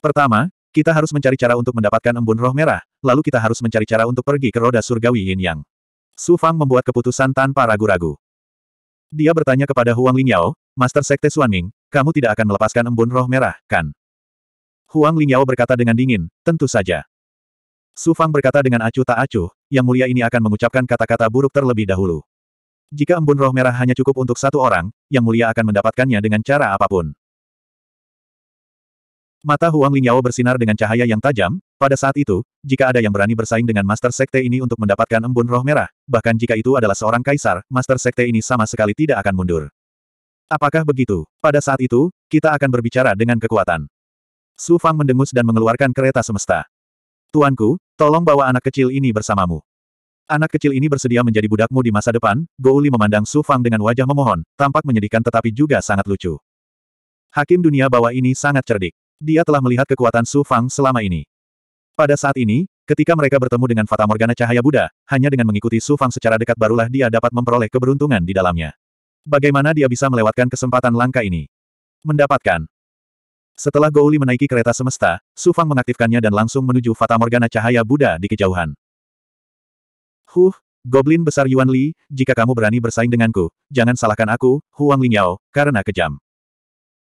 Pertama, kita harus mencari cara untuk mendapatkan embun roh merah, lalu kita harus mencari cara untuk pergi ke roda surgawi Yin Yang. Su Fang membuat keputusan tanpa ragu-ragu. Dia bertanya kepada Huang Lingyao, Master Sekte Ming, kamu tidak akan melepaskan embun roh merah, kan? Huang Lingyao berkata dengan dingin, tentu saja. Su Fang berkata dengan acuh tak acuh, yang mulia ini akan mengucapkan kata-kata buruk terlebih dahulu. Jika embun roh merah hanya cukup untuk satu orang, yang mulia akan mendapatkannya dengan cara apapun. Mata Huang Lingyao bersinar dengan cahaya yang tajam, pada saat itu, jika ada yang berani bersaing dengan Master Sekte ini untuk mendapatkan embun roh merah, bahkan jika itu adalah seorang kaisar, Master Sekte ini sama sekali tidak akan mundur. Apakah begitu? Pada saat itu, kita akan berbicara dengan kekuatan. Su Fang mendengus dan mengeluarkan kereta semesta. Tuanku, tolong bawa anak kecil ini bersamamu. Anak kecil ini bersedia menjadi budakmu di masa depan, Gouli memandang Su Fang dengan wajah memohon, tampak menyedihkan tetapi juga sangat lucu. Hakim dunia bawah ini sangat cerdik. Dia telah melihat kekuatan Su Fang selama ini. Pada saat ini, ketika mereka bertemu dengan Fata Morgana Cahaya Buddha, hanya dengan mengikuti Su Fang secara dekat barulah dia dapat memperoleh keberuntungan di dalamnya. Bagaimana dia bisa melewatkan kesempatan langka ini? Mendapatkan setelah Gouli menaiki kereta semesta, Su Fang mengaktifkannya dan langsung menuju Fata Morgana Cahaya Buddha di kejauhan. Huh, Goblin besar Yuan Li, jika kamu berani bersaing denganku, jangan salahkan aku, Huang Lingyao, karena kejam.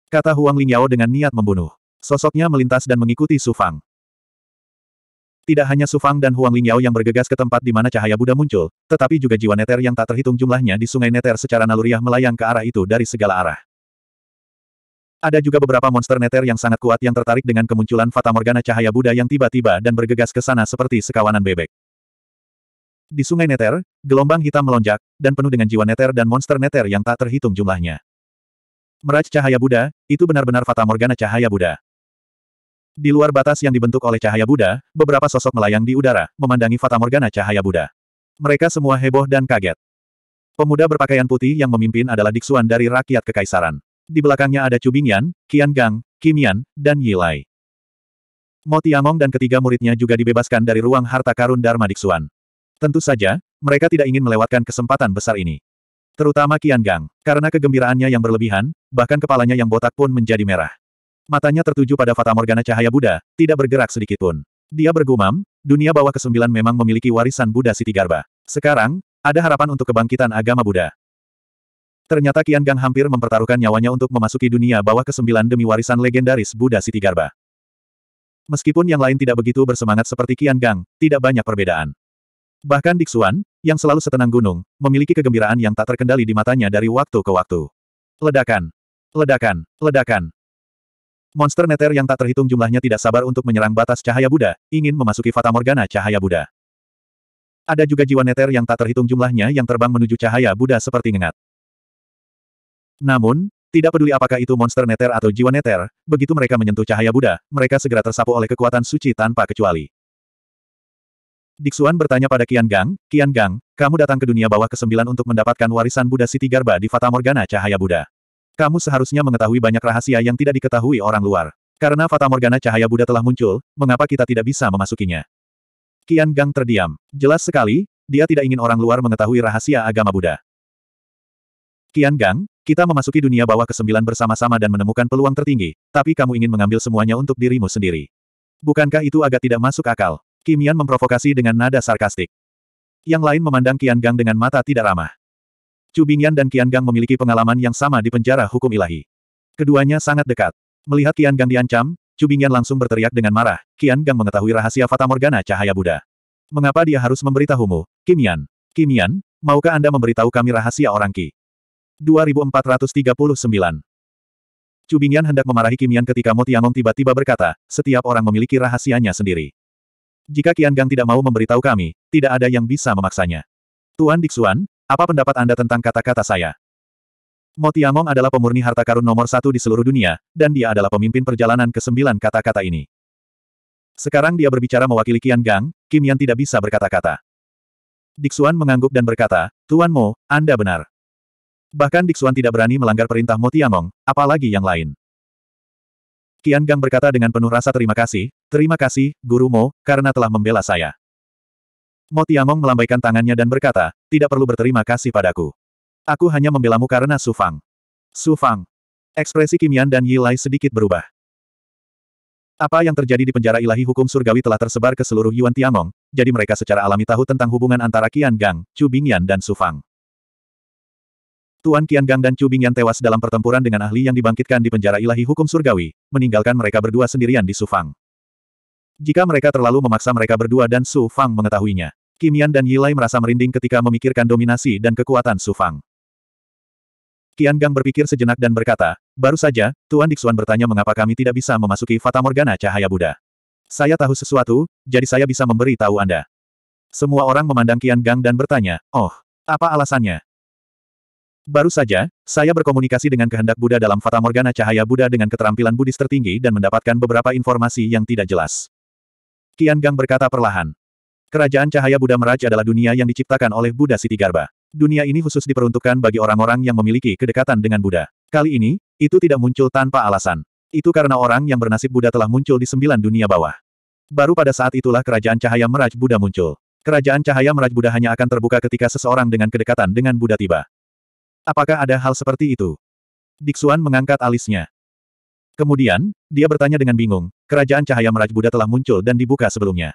Kata Huang Lingyao dengan niat membunuh. Sosoknya melintas dan mengikuti Su Fang. Tidak hanya Su Fang dan Huang Lingyao yang bergegas ke tempat di mana cahaya Buddha muncul, tetapi juga jiwa neter yang tak terhitung jumlahnya di sungai neter secara naluriah melayang ke arah itu dari segala arah. Ada juga beberapa monster neter yang sangat kuat yang tertarik dengan kemunculan fata morgana cahaya Buddha yang tiba-tiba dan bergegas ke sana seperti sekawanan bebek. Di sungai neter, gelombang hitam melonjak, dan penuh dengan jiwa neter dan monster neter yang tak terhitung jumlahnya. Meraj cahaya Buddha, itu benar-benar fata morgana cahaya Buddha. Di luar batas yang dibentuk oleh cahaya Buddha, beberapa sosok melayang di udara, memandangi fata morgana cahaya Buddha. Mereka semua heboh dan kaget. Pemuda berpakaian putih yang memimpin adalah Diksuan dari rakyat kekaisaran. Di belakangnya ada Cubingyan, Qian Gang, Kimian, dan Yilai. Mo Tiamong dan ketiga muridnya juga dibebaskan dari ruang harta karun Dharma Diksuan. Tentu saja, mereka tidak ingin melewatkan kesempatan besar ini. Terutama Qian Gang, karena kegembiraannya yang berlebihan, bahkan kepalanya yang botak pun menjadi merah. Matanya tertuju pada Fata Morgana Cahaya Buddha, tidak bergerak sedikitpun. Dia bergumam, dunia bawah kesembilan memang memiliki warisan Buddha Siti Garba. Sekarang, ada harapan untuk kebangkitan agama Buddha. Ternyata Kian Gang hampir mempertaruhkan nyawanya untuk memasuki dunia bawah kesembilan demi warisan legendaris Buddha Siti Garba. Meskipun yang lain tidak begitu bersemangat seperti Kian Gang, tidak banyak perbedaan. Bahkan Diksuan, yang selalu setenang gunung, memiliki kegembiraan yang tak terkendali di matanya dari waktu ke waktu. Ledakan! Ledakan! Ledakan! Monster neter yang tak terhitung jumlahnya tidak sabar untuk menyerang batas cahaya Buddha, ingin memasuki Fata Morgana cahaya Buddha. Ada juga jiwa neter yang tak terhitung jumlahnya yang terbang menuju cahaya Buddha seperti ngengat. Namun, tidak peduli apakah itu monster neter atau jiwa neter, begitu mereka menyentuh cahaya Buddha, mereka segera tersapu oleh kekuatan suci tanpa kecuali. Diksuan bertanya pada Kian Gang, Kian Gang, kamu datang ke dunia bawah ke-9 untuk mendapatkan warisan Buddha Siti Garba di Fata Morgana Cahaya Buddha. Kamu seharusnya mengetahui banyak rahasia yang tidak diketahui orang luar. Karena Fata Morgana Cahaya Buddha telah muncul, mengapa kita tidak bisa memasukinya? Kian Gang terdiam. Jelas sekali, dia tidak ingin orang luar mengetahui rahasia agama Buddha. Kian Gang, kita memasuki dunia bawah ke kesembilan bersama-sama dan menemukan peluang tertinggi, tapi kamu ingin mengambil semuanya untuk dirimu sendiri. Bukankah itu agak tidak masuk akal? Kimian memprovokasi dengan nada sarkastik. Yang lain memandang Kian Gang dengan mata tidak ramah. Chu Bingyan dan Kian Gang memiliki pengalaman yang sama di penjara hukum ilahi. Keduanya sangat dekat. Melihat Kian Gang diancam, Chu Bingyan langsung berteriak dengan marah, Kian Gang mengetahui rahasia Fata Morgana Cahaya Buddha. Mengapa dia harus memberitahumu, Kimian? Kimian, maukah Anda memberitahu kami rahasia orang Ki? 2439. Cubingyan hendak memarahi Kimian ketika Mo Tiangong tiba-tiba berkata, setiap orang memiliki rahasianya sendiri. Jika Kian Gang tidak mau memberitahu kami, tidak ada yang bisa memaksanya. Tuan Dixuan, apa pendapat Anda tentang kata-kata saya? Mo Tiangong adalah pemurni harta karun nomor satu di seluruh dunia, dan dia adalah pemimpin perjalanan ke sembilan kata-kata ini. Sekarang dia berbicara mewakili Kian Gang, Kimian tidak bisa berkata-kata. Dixuan mengangguk dan berkata, Tuan Mo, Anda benar. Bahkan Dixuan tidak berani melanggar perintah Mo Tianong, apalagi yang lain. Qian Gang berkata dengan penuh rasa terima kasih, terima kasih, Guru Mo, karena telah membela saya. Mo melambaikan tangannya dan berkata, tidak perlu berterima kasih padaku. Aku hanya membelamu karena Su Fang. Su Fang. Ekspresi Kimian dan Yilai sedikit berubah. Apa yang terjadi di penjara ilahi hukum surgawi telah tersebar ke seluruh Yuan Tiangong, jadi mereka secara alami tahu tentang hubungan antara Qian Gang, Chu Bingyan dan Su Fang. Tuan Qian Gang dan Chu Bingyan tewas dalam pertempuran dengan ahli yang dibangkitkan di penjara ilahi hukum surgawi, meninggalkan mereka berdua sendirian di Sufang. Jika mereka terlalu memaksa mereka berdua dan Su Fang mengetahuinya, Kimian dan Yilai merasa merinding ketika memikirkan dominasi dan kekuatan Su Fang. Qian Gang berpikir sejenak dan berkata, baru saja, Tuan Dixuan bertanya mengapa kami tidak bisa memasuki Fata Morgana Cahaya Buddha. Saya tahu sesuatu, jadi saya bisa memberi tahu Anda. Semua orang memandang Qian Gang dan bertanya, oh, apa alasannya? Baru saja, saya berkomunikasi dengan kehendak Buddha dalam Fata Morgana Cahaya Buddha dengan keterampilan Buddhis tertinggi dan mendapatkan beberapa informasi yang tidak jelas. Kian Gang berkata perlahan. Kerajaan Cahaya Buddha Meraj adalah dunia yang diciptakan oleh Buddha Siti Garba. Dunia ini khusus diperuntukkan bagi orang-orang yang memiliki kedekatan dengan Buddha. Kali ini, itu tidak muncul tanpa alasan. Itu karena orang yang bernasib Buddha telah muncul di sembilan dunia bawah. Baru pada saat itulah kerajaan Cahaya Meraj Buddha muncul. Kerajaan Cahaya Meraj Buddha hanya akan terbuka ketika seseorang dengan kedekatan dengan Buddha tiba. Apakah ada hal seperti itu? Diksuan mengangkat alisnya. Kemudian, dia bertanya dengan bingung, kerajaan cahaya meraj Buddha telah muncul dan dibuka sebelumnya.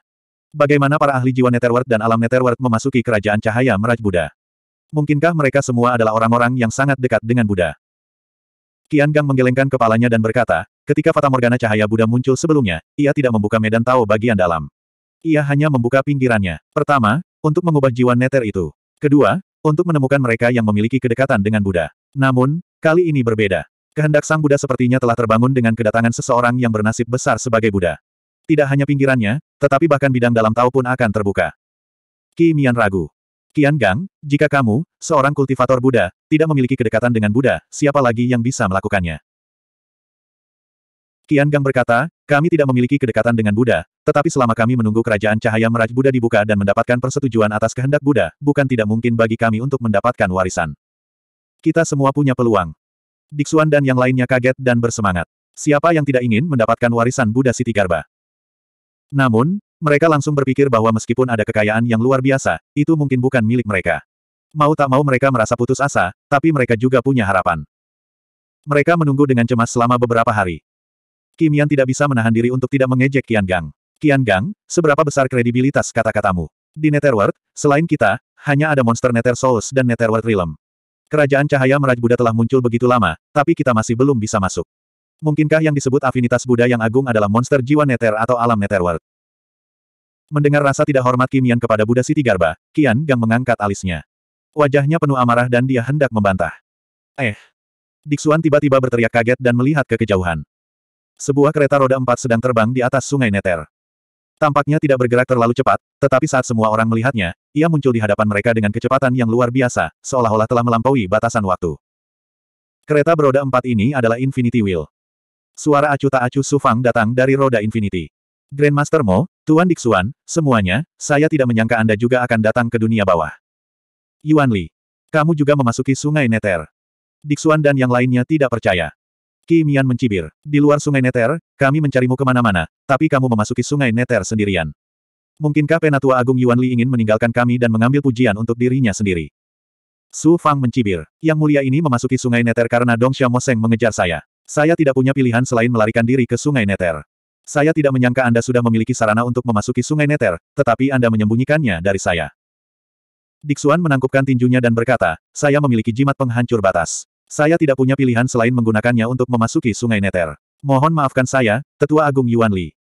Bagaimana para ahli jiwa Netherworld dan alam Netherworld memasuki kerajaan cahaya meraj Buddha? Mungkinkah mereka semua adalah orang-orang yang sangat dekat dengan Buddha? Qian Gang menggelengkan kepalanya dan berkata, ketika Fata Morgana cahaya Buddha muncul sebelumnya, ia tidak membuka medan tahu bagian dalam. Ia hanya membuka pinggirannya. Pertama, untuk mengubah jiwa Nether itu. Kedua, untuk menemukan mereka yang memiliki kedekatan dengan Buddha. Namun, kali ini berbeda. Kehendak sang Buddha sepertinya telah terbangun dengan kedatangan seseorang yang bernasib besar sebagai Buddha. Tidak hanya pinggirannya, tetapi bahkan bidang dalam tahu pun akan terbuka. Kimian ragu. Kian Gang, jika kamu, seorang kultivator Buddha, tidak memiliki kedekatan dengan Buddha, siapa lagi yang bisa melakukannya? Kian Gang berkata, kami tidak memiliki kedekatan dengan Buddha, tetapi selama kami menunggu kerajaan cahaya meraj Buddha dibuka dan mendapatkan persetujuan atas kehendak Buddha, bukan tidak mungkin bagi kami untuk mendapatkan warisan. Kita semua punya peluang. Diksuan dan yang lainnya kaget dan bersemangat. Siapa yang tidak ingin mendapatkan warisan Buddha Siti Garba? Namun, mereka langsung berpikir bahwa meskipun ada kekayaan yang luar biasa, itu mungkin bukan milik mereka. Mau tak mau mereka merasa putus asa, tapi mereka juga punya harapan. Mereka menunggu dengan cemas selama beberapa hari. Yan tidak bisa menahan diri untuk tidak mengejek Kian Gang. Kian Gang, seberapa besar kredibilitas kata-katamu? Di Netherworld, selain kita, hanya ada monster Nether Souls dan Netherworld Realm. Kerajaan Cahaya Meraj Buddha telah muncul begitu lama, tapi kita masih belum bisa masuk. Mungkinkah yang disebut afinitas Buddha yang agung adalah monster jiwa Nether atau alam Netherworld? Mendengar rasa tidak hormat Kimian kepada Buddha Siti Garba, Kian Gang mengangkat alisnya. Wajahnya penuh amarah dan dia hendak membantah. Eh! Diksuan tiba-tiba berteriak kaget dan melihat ke kejauhan. Sebuah kereta roda empat sedang terbang di atas sungai Neter. Tampaknya tidak bergerak terlalu cepat, tetapi saat semua orang melihatnya, ia muncul di hadapan mereka dengan kecepatan yang luar biasa, seolah-olah telah melampaui batasan waktu. Kereta beroda empat ini adalah Infinity Wheel. Suara acu tak acu Sufang datang dari roda Infinity. Grandmaster Mo, Tuan Dixuan, semuanya, saya tidak menyangka Anda juga akan datang ke dunia bawah. Yuan Li, kamu juga memasuki sungai Neter. Dixuan dan yang lainnya tidak percaya. Kimian mencibir. Di luar sungai Neter, kami mencarimu kemana-mana, tapi kamu memasuki sungai Neter sendirian. Mungkinkah Penatua Agung Yuan Li ingin meninggalkan kami dan mengambil pujian untuk dirinya sendiri? Su Fang mencibir. Yang mulia ini memasuki sungai Neter karena Dong Moseng mengejar saya. Saya tidak punya pilihan selain melarikan diri ke sungai Neter. Saya tidak menyangka Anda sudah memiliki sarana untuk memasuki sungai Neter, tetapi Anda menyembunyikannya dari saya. Diksuan menangkupkan tinjunya dan berkata, saya memiliki jimat penghancur batas. Saya tidak punya pilihan selain menggunakannya untuk memasuki sungai Neter. Mohon maafkan saya, Tetua Agung Yuan Li.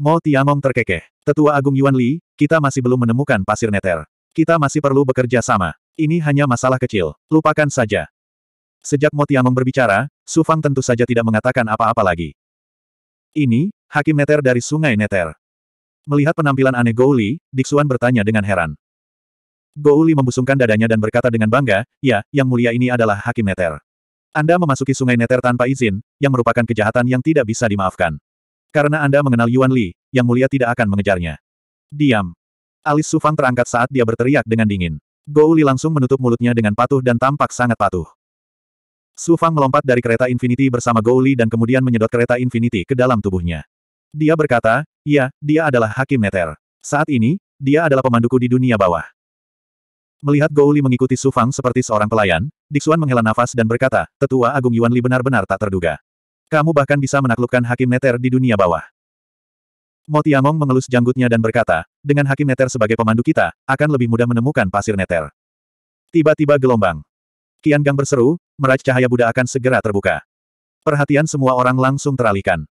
Mo Tiangong terkekeh. Tetua Agung Yuan Li, kita masih belum menemukan pasir Neter. Kita masih perlu bekerja sama. Ini hanya masalah kecil. Lupakan saja. Sejak Mo Tiangong berbicara, Su Fang tentu saja tidak mengatakan apa-apa lagi. Ini, Hakim Neter dari Sungai Neter. Melihat penampilan aneh Gou Li, Diksuan bertanya dengan heran. Gou Li membusungkan dadanya dan berkata dengan bangga, ya, yang mulia ini adalah Hakim Neter. Anda memasuki sungai Neter tanpa izin, yang merupakan kejahatan yang tidak bisa dimaafkan. Karena Anda mengenal Yuan Li, yang mulia tidak akan mengejarnya. Diam. Alis Sufang terangkat saat dia berteriak dengan dingin. Gou Li langsung menutup mulutnya dengan patuh dan tampak sangat patuh. Sufang melompat dari kereta Infinity bersama Gou Li dan kemudian menyedot kereta Infinity ke dalam tubuhnya. Dia berkata, ya, dia adalah Hakim Neter. Saat ini, dia adalah pemanduku di dunia bawah. Melihat Gouli mengikuti Sufang seperti seorang pelayan, Dixuan menghela nafas dan berkata, Tetua Agung Yuan Li benar-benar tak terduga. Kamu bahkan bisa menaklukkan Hakim Neter di dunia bawah. Motiamong mengelus janggutnya dan berkata, dengan Hakim Neter sebagai pemandu kita, akan lebih mudah menemukan pasir Neter. Tiba-tiba gelombang. Kian Gang berseru, meraj cahaya Buddha akan segera terbuka. Perhatian semua orang langsung teralihkan.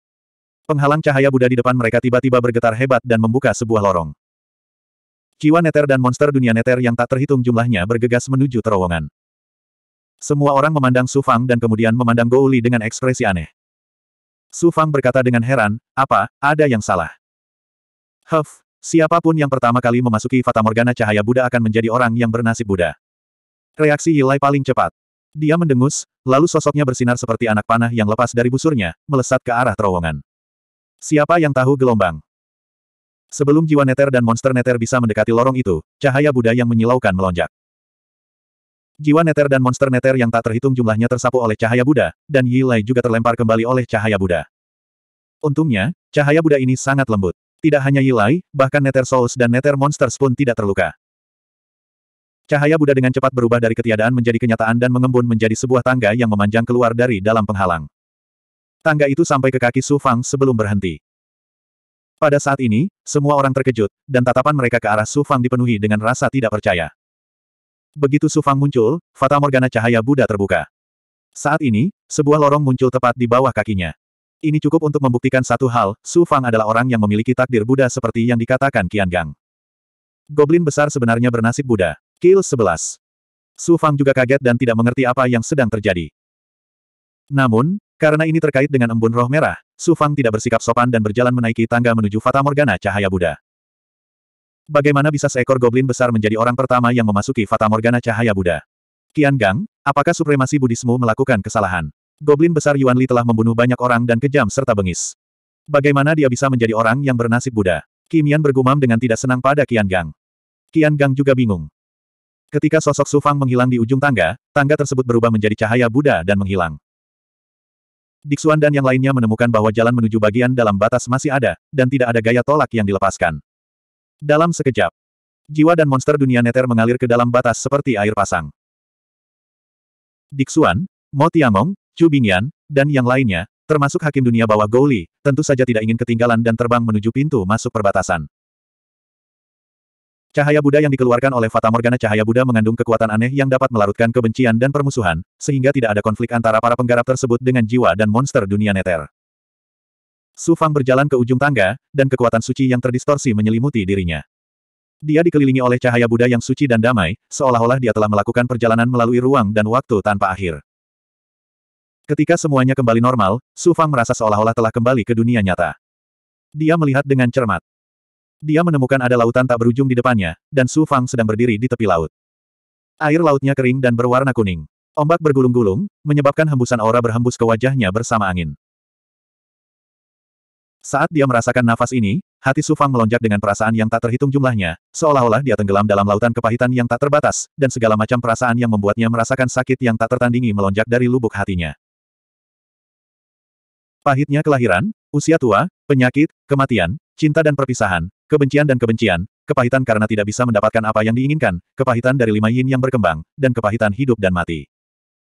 Penghalang cahaya Buddha di depan mereka tiba-tiba bergetar hebat dan membuka sebuah lorong. Jiwa neter dan monster dunia neter yang tak terhitung jumlahnya bergegas menuju terowongan. Semua orang memandang Su Fang dan kemudian memandang Gouli dengan ekspresi aneh. Su Fang berkata dengan heran, apa, ada yang salah. Huff, siapapun yang pertama kali memasuki Fata Morgana Cahaya Buddha akan menjadi orang yang bernasib Buddha. Reaksi Yilai paling cepat. Dia mendengus, lalu sosoknya bersinar seperti anak panah yang lepas dari busurnya, melesat ke arah terowongan. Siapa yang tahu gelombang? Sebelum jiwa neter dan monster neter bisa mendekati lorong itu, cahaya Buddha yang menyilaukan melonjak. Jiwa neter dan monster neter yang tak terhitung jumlahnya tersapu oleh cahaya Buddha, dan Yilai juga terlempar kembali oleh cahaya Buddha. Untungnya, cahaya Buddha ini sangat lembut. Tidak hanya Yilai, bahkan neter souls dan neter monsters pun tidak terluka. Cahaya Buddha dengan cepat berubah dari ketiadaan menjadi kenyataan dan mengembun menjadi sebuah tangga yang memanjang keluar dari dalam penghalang. Tangga itu sampai ke kaki Su Fang sebelum berhenti. Pada saat ini, semua orang terkejut, dan tatapan mereka ke arah Su Fang dipenuhi dengan rasa tidak percaya. Begitu Sufang muncul, Fata Morgana cahaya Buddha terbuka. Saat ini, sebuah lorong muncul tepat di bawah kakinya. Ini cukup untuk membuktikan satu hal, Sufang adalah orang yang memiliki takdir Buddha seperti yang dikatakan Qian Gang. Goblin besar sebenarnya bernasib Buddha. Kill 11. Sufang juga kaget dan tidak mengerti apa yang sedang terjadi. Namun, karena ini terkait dengan embun roh merah, Sufang tidak bersikap sopan dan berjalan menaiki tangga menuju Fata Morgana cahaya Buddha. Bagaimana bisa seekor goblin besar menjadi orang pertama yang memasuki Fata Morgana Cahaya Buddha? Kian Gang, apakah supremasi budismu melakukan kesalahan? Goblin besar Yuan Li telah membunuh banyak orang dan kejam serta bengis. Bagaimana dia bisa menjadi orang yang bernasib Buddha? Kimian bergumam dengan tidak senang pada Kian Gang. Kian Gang juga bingung. Ketika sosok Su Fang menghilang di ujung tangga, tangga tersebut berubah menjadi cahaya Buddha dan menghilang. Diksuan dan yang lainnya menemukan bahwa jalan menuju bagian dalam batas masih ada, dan tidak ada gaya tolak yang dilepaskan. Dalam sekejap, jiwa dan monster dunia neter mengalir ke dalam batas seperti air pasang. Diksuan, Mo Tiangong, Chu Bingyan, dan yang lainnya, termasuk hakim dunia bawah Gouli, tentu saja tidak ingin ketinggalan dan terbang menuju pintu masuk perbatasan. Cahaya Buddha yang dikeluarkan oleh Fata Morgana Cahaya Buddha mengandung kekuatan aneh yang dapat melarutkan kebencian dan permusuhan, sehingga tidak ada konflik antara para penggarap tersebut dengan jiwa dan monster dunia neter. Su Fang berjalan ke ujung tangga, dan kekuatan suci yang terdistorsi menyelimuti dirinya. Dia dikelilingi oleh cahaya Buddha yang suci dan damai, seolah-olah dia telah melakukan perjalanan melalui ruang dan waktu tanpa akhir. Ketika semuanya kembali normal, Su Fang merasa seolah-olah telah kembali ke dunia nyata. Dia melihat dengan cermat. Dia menemukan ada lautan tak berujung di depannya, dan Su Fang sedang berdiri di tepi laut. Air lautnya kering dan berwarna kuning. Ombak bergulung-gulung, menyebabkan hembusan aura berhembus ke wajahnya bersama angin. Saat dia merasakan nafas ini, hati Sufang melonjak dengan perasaan yang tak terhitung jumlahnya, seolah-olah dia tenggelam dalam lautan kepahitan yang tak terbatas, dan segala macam perasaan yang membuatnya merasakan sakit yang tak tertandingi melonjak dari lubuk hatinya. Pahitnya kelahiran, usia tua, penyakit, kematian, cinta dan perpisahan, kebencian dan kebencian, kepahitan karena tidak bisa mendapatkan apa yang diinginkan, kepahitan dari lima yin yang berkembang, dan kepahitan hidup dan mati.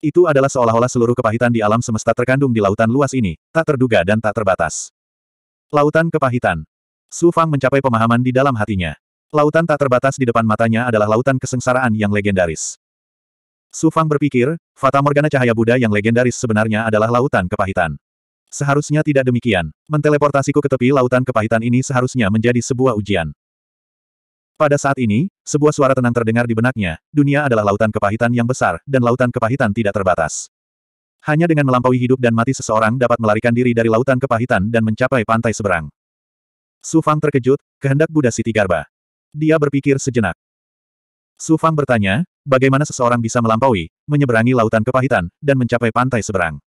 Itu adalah seolah-olah seluruh kepahitan di alam semesta terkandung di lautan luas ini, tak terduga dan tak terbatas. Lautan kepahitan. Su Fang mencapai pemahaman di dalam hatinya. Lautan tak terbatas di depan matanya adalah lautan kesengsaraan yang legendaris. Su Fang berpikir, Fata Morgana Cahaya Buddha yang legendaris sebenarnya adalah lautan kepahitan. Seharusnya tidak demikian. Menteleportasiku ke tepi lautan kepahitan ini seharusnya menjadi sebuah ujian. Pada saat ini, sebuah suara tenang terdengar di benaknya, dunia adalah lautan kepahitan yang besar, dan lautan kepahitan tidak terbatas. Hanya dengan melampaui hidup dan mati seseorang dapat melarikan diri dari lautan kepahitan dan mencapai pantai seberang. Su Fang terkejut, kehendak Buddha Siti Garba. Dia berpikir sejenak. Su Fang bertanya, bagaimana seseorang bisa melampaui, menyeberangi lautan kepahitan, dan mencapai pantai seberang.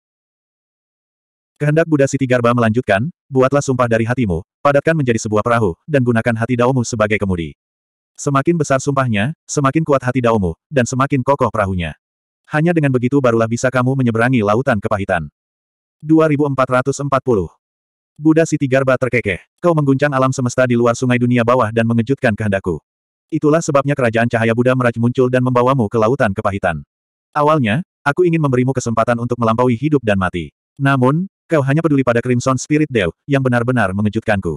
Kehendak Buddha Siti Garba melanjutkan, buatlah sumpah dari hatimu, padatkan menjadi sebuah perahu, dan gunakan hati daomu sebagai kemudi. Semakin besar sumpahnya, semakin kuat hati daomu, dan semakin kokoh perahunya. Hanya dengan begitu barulah bisa kamu menyeberangi lautan kepahitan. 2440. Buddha Siti Garba terkekeh. Kau mengguncang alam semesta di luar sungai dunia bawah dan mengejutkan kehendakku. Itulah sebabnya kerajaan cahaya Buddha meraj muncul dan membawamu ke lautan kepahitan. Awalnya, aku ingin memberimu kesempatan untuk melampaui hidup dan mati. Namun, kau hanya peduli pada Crimson Spirit Dew, yang benar-benar mengejutkanku.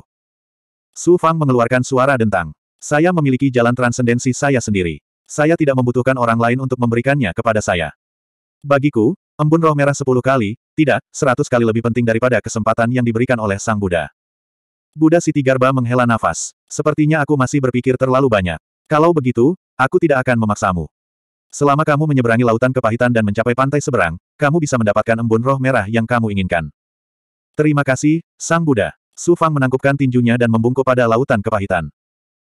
Su Fang mengeluarkan suara dentang. Saya memiliki jalan transendensi saya sendiri. Saya tidak membutuhkan orang lain untuk memberikannya kepada saya. Bagiku, embun roh merah sepuluh kali, tidak, seratus kali lebih penting daripada kesempatan yang diberikan oleh Sang Buddha. Buddha Siti Garba menghela nafas. Sepertinya aku masih berpikir terlalu banyak. Kalau begitu, aku tidak akan memaksamu. Selama kamu menyeberangi lautan kepahitan dan mencapai pantai seberang, kamu bisa mendapatkan embun roh merah yang kamu inginkan. Terima kasih, Sang Buddha. Su Fang menangkupkan tinjunya dan membungkuk pada lautan kepahitan.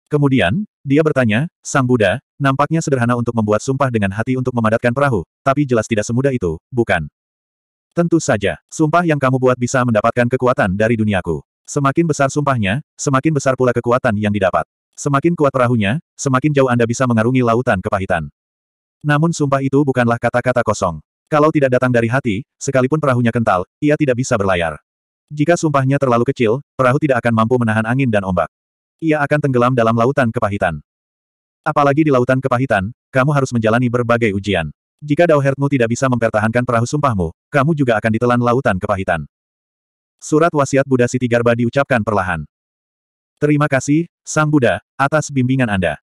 Kemudian, dia bertanya, Sang Buddha, nampaknya sederhana untuk membuat sumpah dengan hati untuk memadatkan perahu, tapi jelas tidak semudah itu, bukan? Tentu saja, sumpah yang kamu buat bisa mendapatkan kekuatan dari duniaku. Semakin besar sumpahnya, semakin besar pula kekuatan yang didapat. Semakin kuat perahunya, semakin jauh Anda bisa mengarungi lautan kepahitan. Namun sumpah itu bukanlah kata-kata kosong. Kalau tidak datang dari hati, sekalipun perahunya kental, ia tidak bisa berlayar. Jika sumpahnya terlalu kecil, perahu tidak akan mampu menahan angin dan ombak ia akan tenggelam dalam lautan kepahitan. Apalagi di lautan kepahitan, kamu harus menjalani berbagai ujian. Jika Dauhertmu tidak bisa mempertahankan perahu sumpahmu, kamu juga akan ditelan lautan kepahitan. Surat wasiat Buddha Siti Garba diucapkan perlahan. Terima kasih, Sang Buddha, atas bimbingan Anda.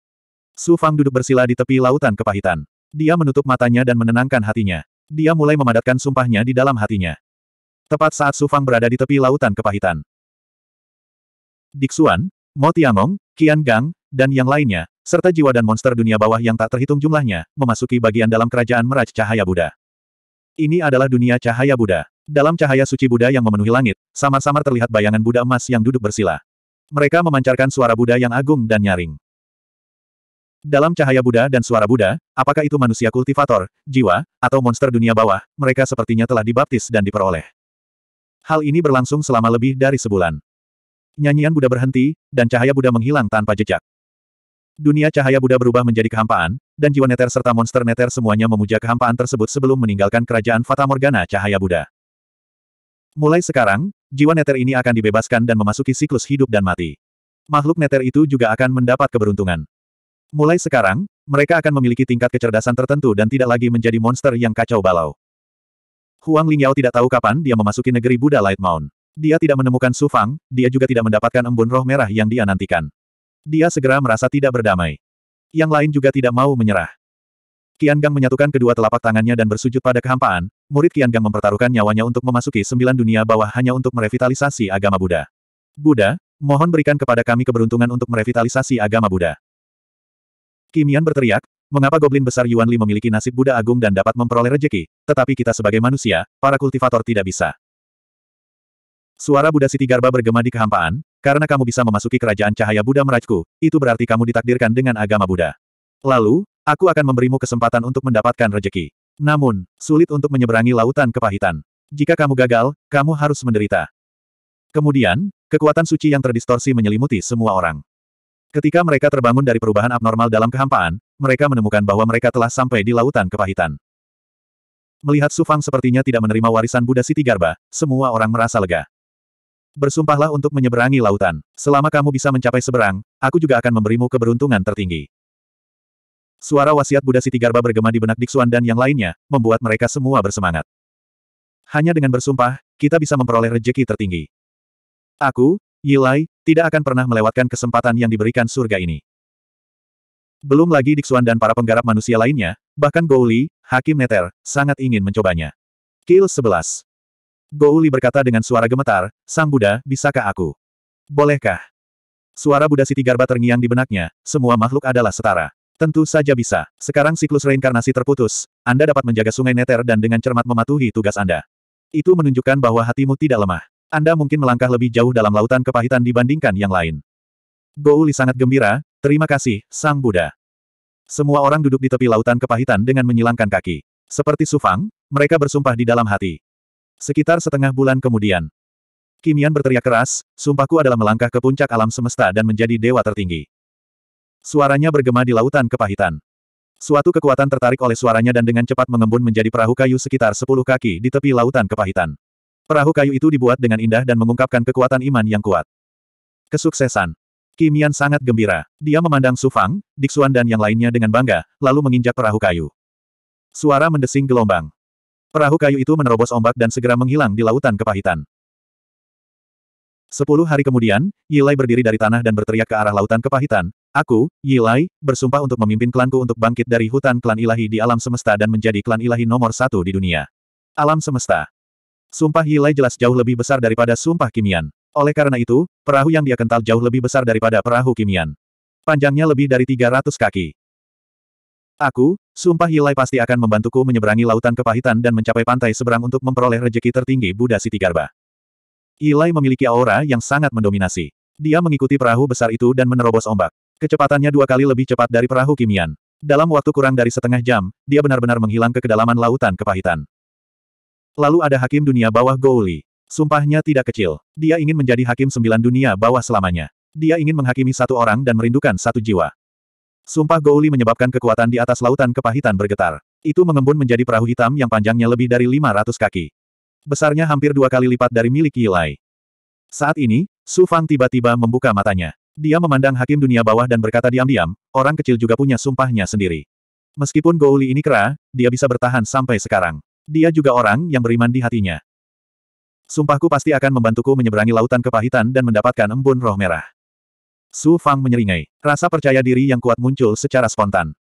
Su Fang duduk bersila di tepi lautan kepahitan. Dia menutup matanya dan menenangkan hatinya. Dia mulai memadatkan sumpahnya di dalam hatinya. Tepat saat Su Fang berada di tepi lautan kepahitan. Diksuan, Mo Tiangong, Qian Gang, dan yang lainnya, serta jiwa dan monster dunia bawah yang tak terhitung jumlahnya, memasuki bagian dalam kerajaan meraj cahaya Buddha. Ini adalah dunia cahaya Buddha. Dalam cahaya suci Buddha yang memenuhi langit, samar-samar terlihat bayangan Buddha emas yang duduk bersila. Mereka memancarkan suara Buddha yang agung dan nyaring. Dalam cahaya Buddha dan suara Buddha, apakah itu manusia kultivator, jiwa, atau monster dunia bawah, mereka sepertinya telah dibaptis dan diperoleh. Hal ini berlangsung selama lebih dari sebulan. Nyanyian Buddha berhenti, dan cahaya Buddha menghilang tanpa jejak. Dunia cahaya Buddha berubah menjadi kehampaan, dan jiwa neter serta monster neter semuanya memuja kehampaan tersebut sebelum meninggalkan kerajaan Fata Morgana cahaya Buddha. Mulai sekarang, jiwa neter ini akan dibebaskan dan memasuki siklus hidup dan mati. Makhluk neter itu juga akan mendapat keberuntungan. Mulai sekarang, mereka akan memiliki tingkat kecerdasan tertentu dan tidak lagi menjadi monster yang kacau balau. Huang Lingyao tidak tahu kapan dia memasuki negeri Buddha Light Mount. Dia tidak menemukan Su Fang, dia juga tidak mendapatkan embun roh merah yang dia nantikan. Dia segera merasa tidak berdamai. Yang lain juga tidak mau menyerah. Qian Gang menyatukan kedua telapak tangannya dan bersujud pada kehampaan, murid Qian Gang mempertaruhkan nyawanya untuk memasuki sembilan dunia bawah hanya untuk merevitalisasi agama Buddha. Buddha, mohon berikan kepada kami keberuntungan untuk merevitalisasi agama Buddha. Kimian berteriak, mengapa goblin besar Yuan Li memiliki nasib Buddha agung dan dapat memperoleh rejeki, tetapi kita sebagai manusia, para kultivator tidak bisa. Suara Buddha Siti Garba bergema di kehampaan, karena kamu bisa memasuki kerajaan cahaya Buddha merajku, itu berarti kamu ditakdirkan dengan agama Buddha. Lalu, aku akan memberimu kesempatan untuk mendapatkan rejeki. Namun, sulit untuk menyeberangi lautan kepahitan. Jika kamu gagal, kamu harus menderita. Kemudian, kekuatan suci yang terdistorsi menyelimuti semua orang. Ketika mereka terbangun dari perubahan abnormal dalam kehampaan, mereka menemukan bahwa mereka telah sampai di lautan kepahitan. Melihat Sufang sepertinya tidak menerima warisan Buddha Siti Garba, semua orang merasa lega. Bersumpahlah untuk menyeberangi lautan. Selama kamu bisa mencapai seberang, aku juga akan memberimu keberuntungan tertinggi. Suara wasiat Buddha Siti Garba bergema di benak Diksuan dan yang lainnya, membuat mereka semua bersemangat. Hanya dengan bersumpah, kita bisa memperoleh rejeki tertinggi. Aku, Yilai, tidak akan pernah melewatkan kesempatan yang diberikan surga ini. Belum lagi Diksuan dan para penggarap manusia lainnya, bahkan Gouli, Hakim Neter, sangat ingin mencobanya. Kill 11. Gouli berkata dengan suara gemetar, Sang Buddha, bisakah aku? Bolehkah? Suara Buddha Siti Garba terngiang di benaknya, semua makhluk adalah setara. Tentu saja bisa. Sekarang siklus reinkarnasi terputus, Anda dapat menjaga sungai Neter dan dengan cermat mematuhi tugas Anda. Itu menunjukkan bahwa hatimu tidak lemah. Anda mungkin melangkah lebih jauh dalam lautan kepahitan dibandingkan yang lain. Gouli sangat gembira, terima kasih, Sang Buddha. Semua orang duduk di tepi lautan kepahitan dengan menyilangkan kaki. Seperti Sufang, mereka bersumpah di dalam hati. Sekitar setengah bulan kemudian. Kimian berteriak keras, sumpahku adalah melangkah ke puncak alam semesta dan menjadi dewa tertinggi. Suaranya bergema di lautan kepahitan. Suatu kekuatan tertarik oleh suaranya dan dengan cepat mengembun menjadi perahu kayu sekitar sepuluh kaki di tepi lautan kepahitan. Perahu kayu itu dibuat dengan indah dan mengungkapkan kekuatan iman yang kuat. Kesuksesan. Kimian sangat gembira. Dia memandang Sufang, Diksuan dan yang lainnya dengan bangga, lalu menginjak perahu kayu. Suara mendesing gelombang. Perahu kayu itu menerobos ombak dan segera menghilang di lautan kepahitan. Sepuluh hari kemudian, Yilai berdiri dari tanah dan berteriak ke arah lautan kepahitan, Aku, Yilai, bersumpah untuk memimpin klanku untuk bangkit dari hutan klan ilahi di alam semesta dan menjadi klan ilahi nomor satu di dunia. Alam semesta. Sumpah Yilai jelas jauh lebih besar daripada sumpah Kimian. Oleh karena itu, perahu yang dia kental jauh lebih besar daripada perahu Kimian. Panjangnya lebih dari 300 kaki. Aku, sumpah Yilai pasti akan membantuku menyeberangi lautan kepahitan dan mencapai pantai seberang untuk memperoleh rejeki tertinggi Buddha Sitigarba. Yilai memiliki aura yang sangat mendominasi. Dia mengikuti perahu besar itu dan menerobos ombak. Kecepatannya dua kali lebih cepat dari perahu kimian. Dalam waktu kurang dari setengah jam, dia benar-benar menghilang ke kedalaman lautan kepahitan. Lalu ada hakim dunia bawah Gouli. Sumpahnya tidak kecil. Dia ingin menjadi hakim sembilan dunia bawah selamanya. Dia ingin menghakimi satu orang dan merindukan satu jiwa. Sumpah Gouli menyebabkan kekuatan di atas lautan kepahitan bergetar. Itu mengembun menjadi perahu hitam yang panjangnya lebih dari 500 kaki. Besarnya hampir dua kali lipat dari milik Yilai. Saat ini, Su Fang tiba-tiba membuka matanya. Dia memandang hakim dunia bawah dan berkata diam-diam, orang kecil juga punya sumpahnya sendiri. Meskipun Gouli ini kera, dia bisa bertahan sampai sekarang. Dia juga orang yang beriman di hatinya. Sumpahku pasti akan membantuku menyeberangi lautan kepahitan dan mendapatkan embun roh merah. Su Fang menyeringai. Rasa percaya diri yang kuat muncul secara spontan.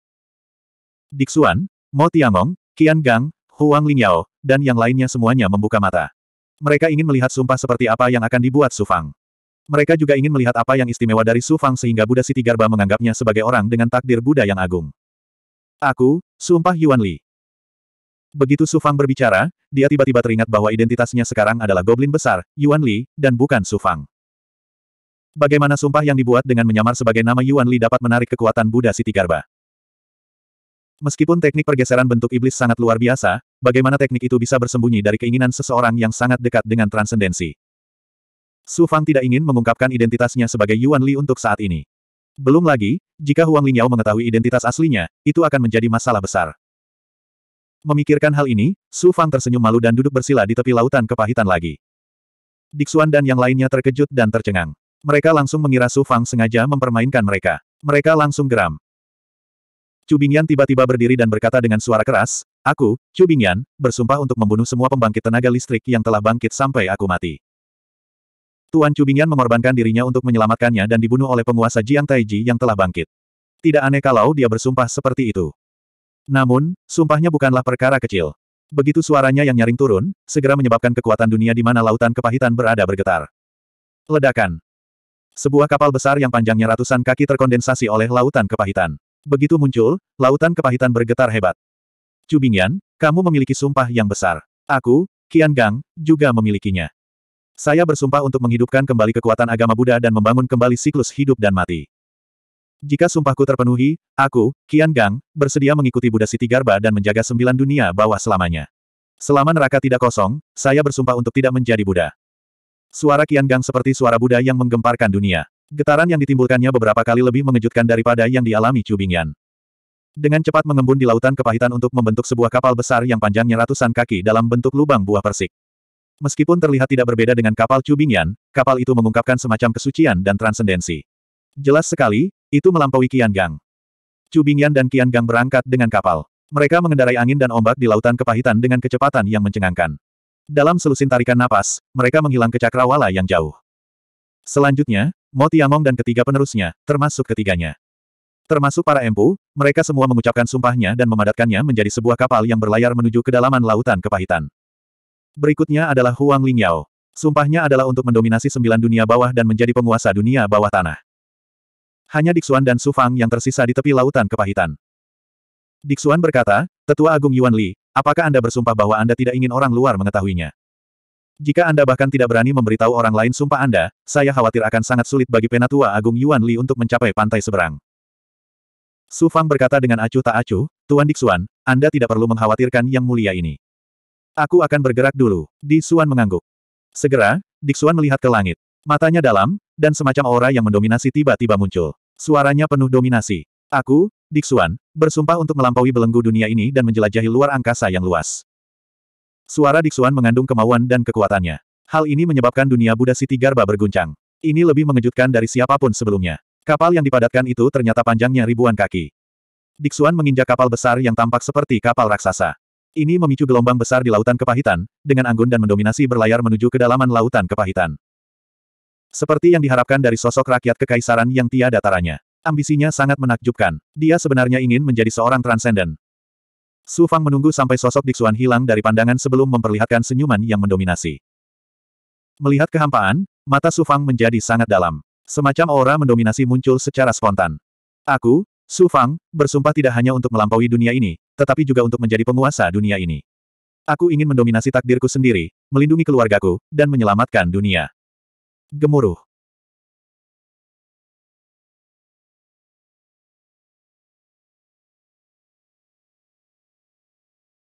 Diksuan, Mo Tiangong, Qian Gang, Huang Lingyao, dan yang lainnya semuanya membuka mata. Mereka ingin melihat sumpah seperti apa yang akan dibuat Su Fang. Mereka juga ingin melihat apa yang istimewa dari Su Fang sehingga Buddha Siti Garba menganggapnya sebagai orang dengan takdir Buddha yang agung. Aku, sumpah Yuan Li. Begitu Su Fang berbicara, dia tiba-tiba teringat bahwa identitasnya sekarang adalah Goblin Besar, Yuan Li, dan bukan Su Fang. Bagaimana sumpah yang dibuat dengan menyamar sebagai nama Yuan Li dapat menarik kekuatan Buddha Siti Garba? Meskipun teknik pergeseran bentuk iblis sangat luar biasa, bagaimana teknik itu bisa bersembunyi dari keinginan seseorang yang sangat dekat dengan transendensi? Su Fang tidak ingin mengungkapkan identitasnya sebagai Yuan Li untuk saat ini. Belum lagi, jika Huang Lingyao mengetahui identitas aslinya, itu akan menjadi masalah besar. Memikirkan hal ini, Su Fang tersenyum malu dan duduk bersila di tepi lautan kepahitan lagi. Diksuan dan yang lainnya terkejut dan tercengang. Mereka langsung mengira Su Fang sengaja mempermainkan mereka. Mereka langsung geram. Chu Bingyan tiba-tiba berdiri dan berkata dengan suara keras, Aku, Chu Bingyan, bersumpah untuk membunuh semua pembangkit tenaga listrik yang telah bangkit sampai aku mati. Tuan Chu Bingyan mengorbankan dirinya untuk menyelamatkannya dan dibunuh oleh penguasa Jiang Taiji yang telah bangkit. Tidak aneh kalau dia bersumpah seperti itu. Namun, sumpahnya bukanlah perkara kecil. Begitu suaranya yang nyaring turun, segera menyebabkan kekuatan dunia di mana lautan kepahitan berada bergetar. Ledakan. Sebuah kapal besar yang panjangnya ratusan kaki terkondensasi oleh lautan kepahitan. Begitu muncul, lautan kepahitan bergetar hebat. Cubingyan, kamu memiliki sumpah yang besar. Aku, Qian Gang, juga memilikinya. Saya bersumpah untuk menghidupkan kembali kekuatan agama Buddha dan membangun kembali siklus hidup dan mati. Jika sumpahku terpenuhi, aku, Qian Gang, bersedia mengikuti Buddha Siti Garba dan menjaga sembilan dunia bawah selamanya. Selama neraka tidak kosong, saya bersumpah untuk tidak menjadi Buddha. Suara Kian Gang seperti suara Buddha yang menggemparkan dunia. Getaran yang ditimbulkannya beberapa kali lebih mengejutkan daripada yang dialami Chu Bingyan. Dengan cepat mengembun di lautan kepahitan untuk membentuk sebuah kapal besar yang panjangnya ratusan kaki dalam bentuk lubang buah persik. Meskipun terlihat tidak berbeda dengan kapal Chu Bingyan, kapal itu mengungkapkan semacam kesucian dan transendensi. Jelas sekali, itu melampaui Kian Gang. Chu Bingyan dan Kian Gang berangkat dengan kapal. Mereka mengendarai angin dan ombak di lautan kepahitan dengan kecepatan yang mencengangkan. Dalam selusin tarikan napas, mereka menghilang ke cakrawala yang jauh. Selanjutnya, Mo Tiangong dan ketiga penerusnya, termasuk ketiganya. Termasuk para empu, mereka semua mengucapkan sumpahnya dan memadatkannya menjadi sebuah kapal yang berlayar menuju kedalaman lautan kepahitan. Berikutnya adalah Huang Lingyao. Sumpahnya adalah untuk mendominasi sembilan dunia bawah dan menjadi penguasa dunia bawah tanah. Hanya Dixuan dan Sufang yang tersisa di tepi lautan kepahitan. Dixuan berkata, Tetua Agung Yuan Li, Apakah Anda bersumpah bahwa Anda tidak ingin orang luar mengetahuinya? Jika Anda bahkan tidak berani memberitahu orang lain sumpah Anda, saya khawatir akan sangat sulit bagi Penatua Agung Yuan Li untuk mencapai pantai seberang. Su Fang berkata dengan acuh tak acuh, Tuan Dixuan, Anda tidak perlu mengkhawatirkan yang mulia ini. Aku akan bergerak dulu, Di Suan mengangguk. Segera, Dixuan melihat ke langit. Matanya dalam, dan semacam aura yang mendominasi tiba-tiba muncul. Suaranya penuh dominasi. Aku, Dixuan, bersumpah untuk melampaui belenggu dunia ini dan menjelajahi luar angkasa yang luas. Suara Dixuan mengandung kemauan dan kekuatannya. Hal ini menyebabkan dunia Buddha Siti Garba berguncang. Ini lebih mengejutkan dari siapapun sebelumnya. Kapal yang dipadatkan itu ternyata panjangnya ribuan kaki. Dixuan menginjak kapal besar yang tampak seperti kapal raksasa. Ini memicu gelombang besar di lautan kepahitan, dengan anggun dan mendominasi berlayar menuju kedalaman lautan kepahitan. Seperti yang diharapkan dari sosok rakyat kekaisaran yang tiada taranya. Ambisinya sangat menakjubkan. Dia sebenarnya ingin menjadi seorang transenden. Su Fang menunggu sampai sosok Dixuan hilang dari pandangan sebelum memperlihatkan senyuman yang mendominasi. Melihat kehampaan, mata Su Fang menjadi sangat dalam. Semacam aura mendominasi muncul secara spontan. Aku, Su Fang, bersumpah tidak hanya untuk melampaui dunia ini, tetapi juga untuk menjadi penguasa dunia ini. Aku ingin mendominasi takdirku sendiri, melindungi keluargaku, dan menyelamatkan dunia. Gemuruh.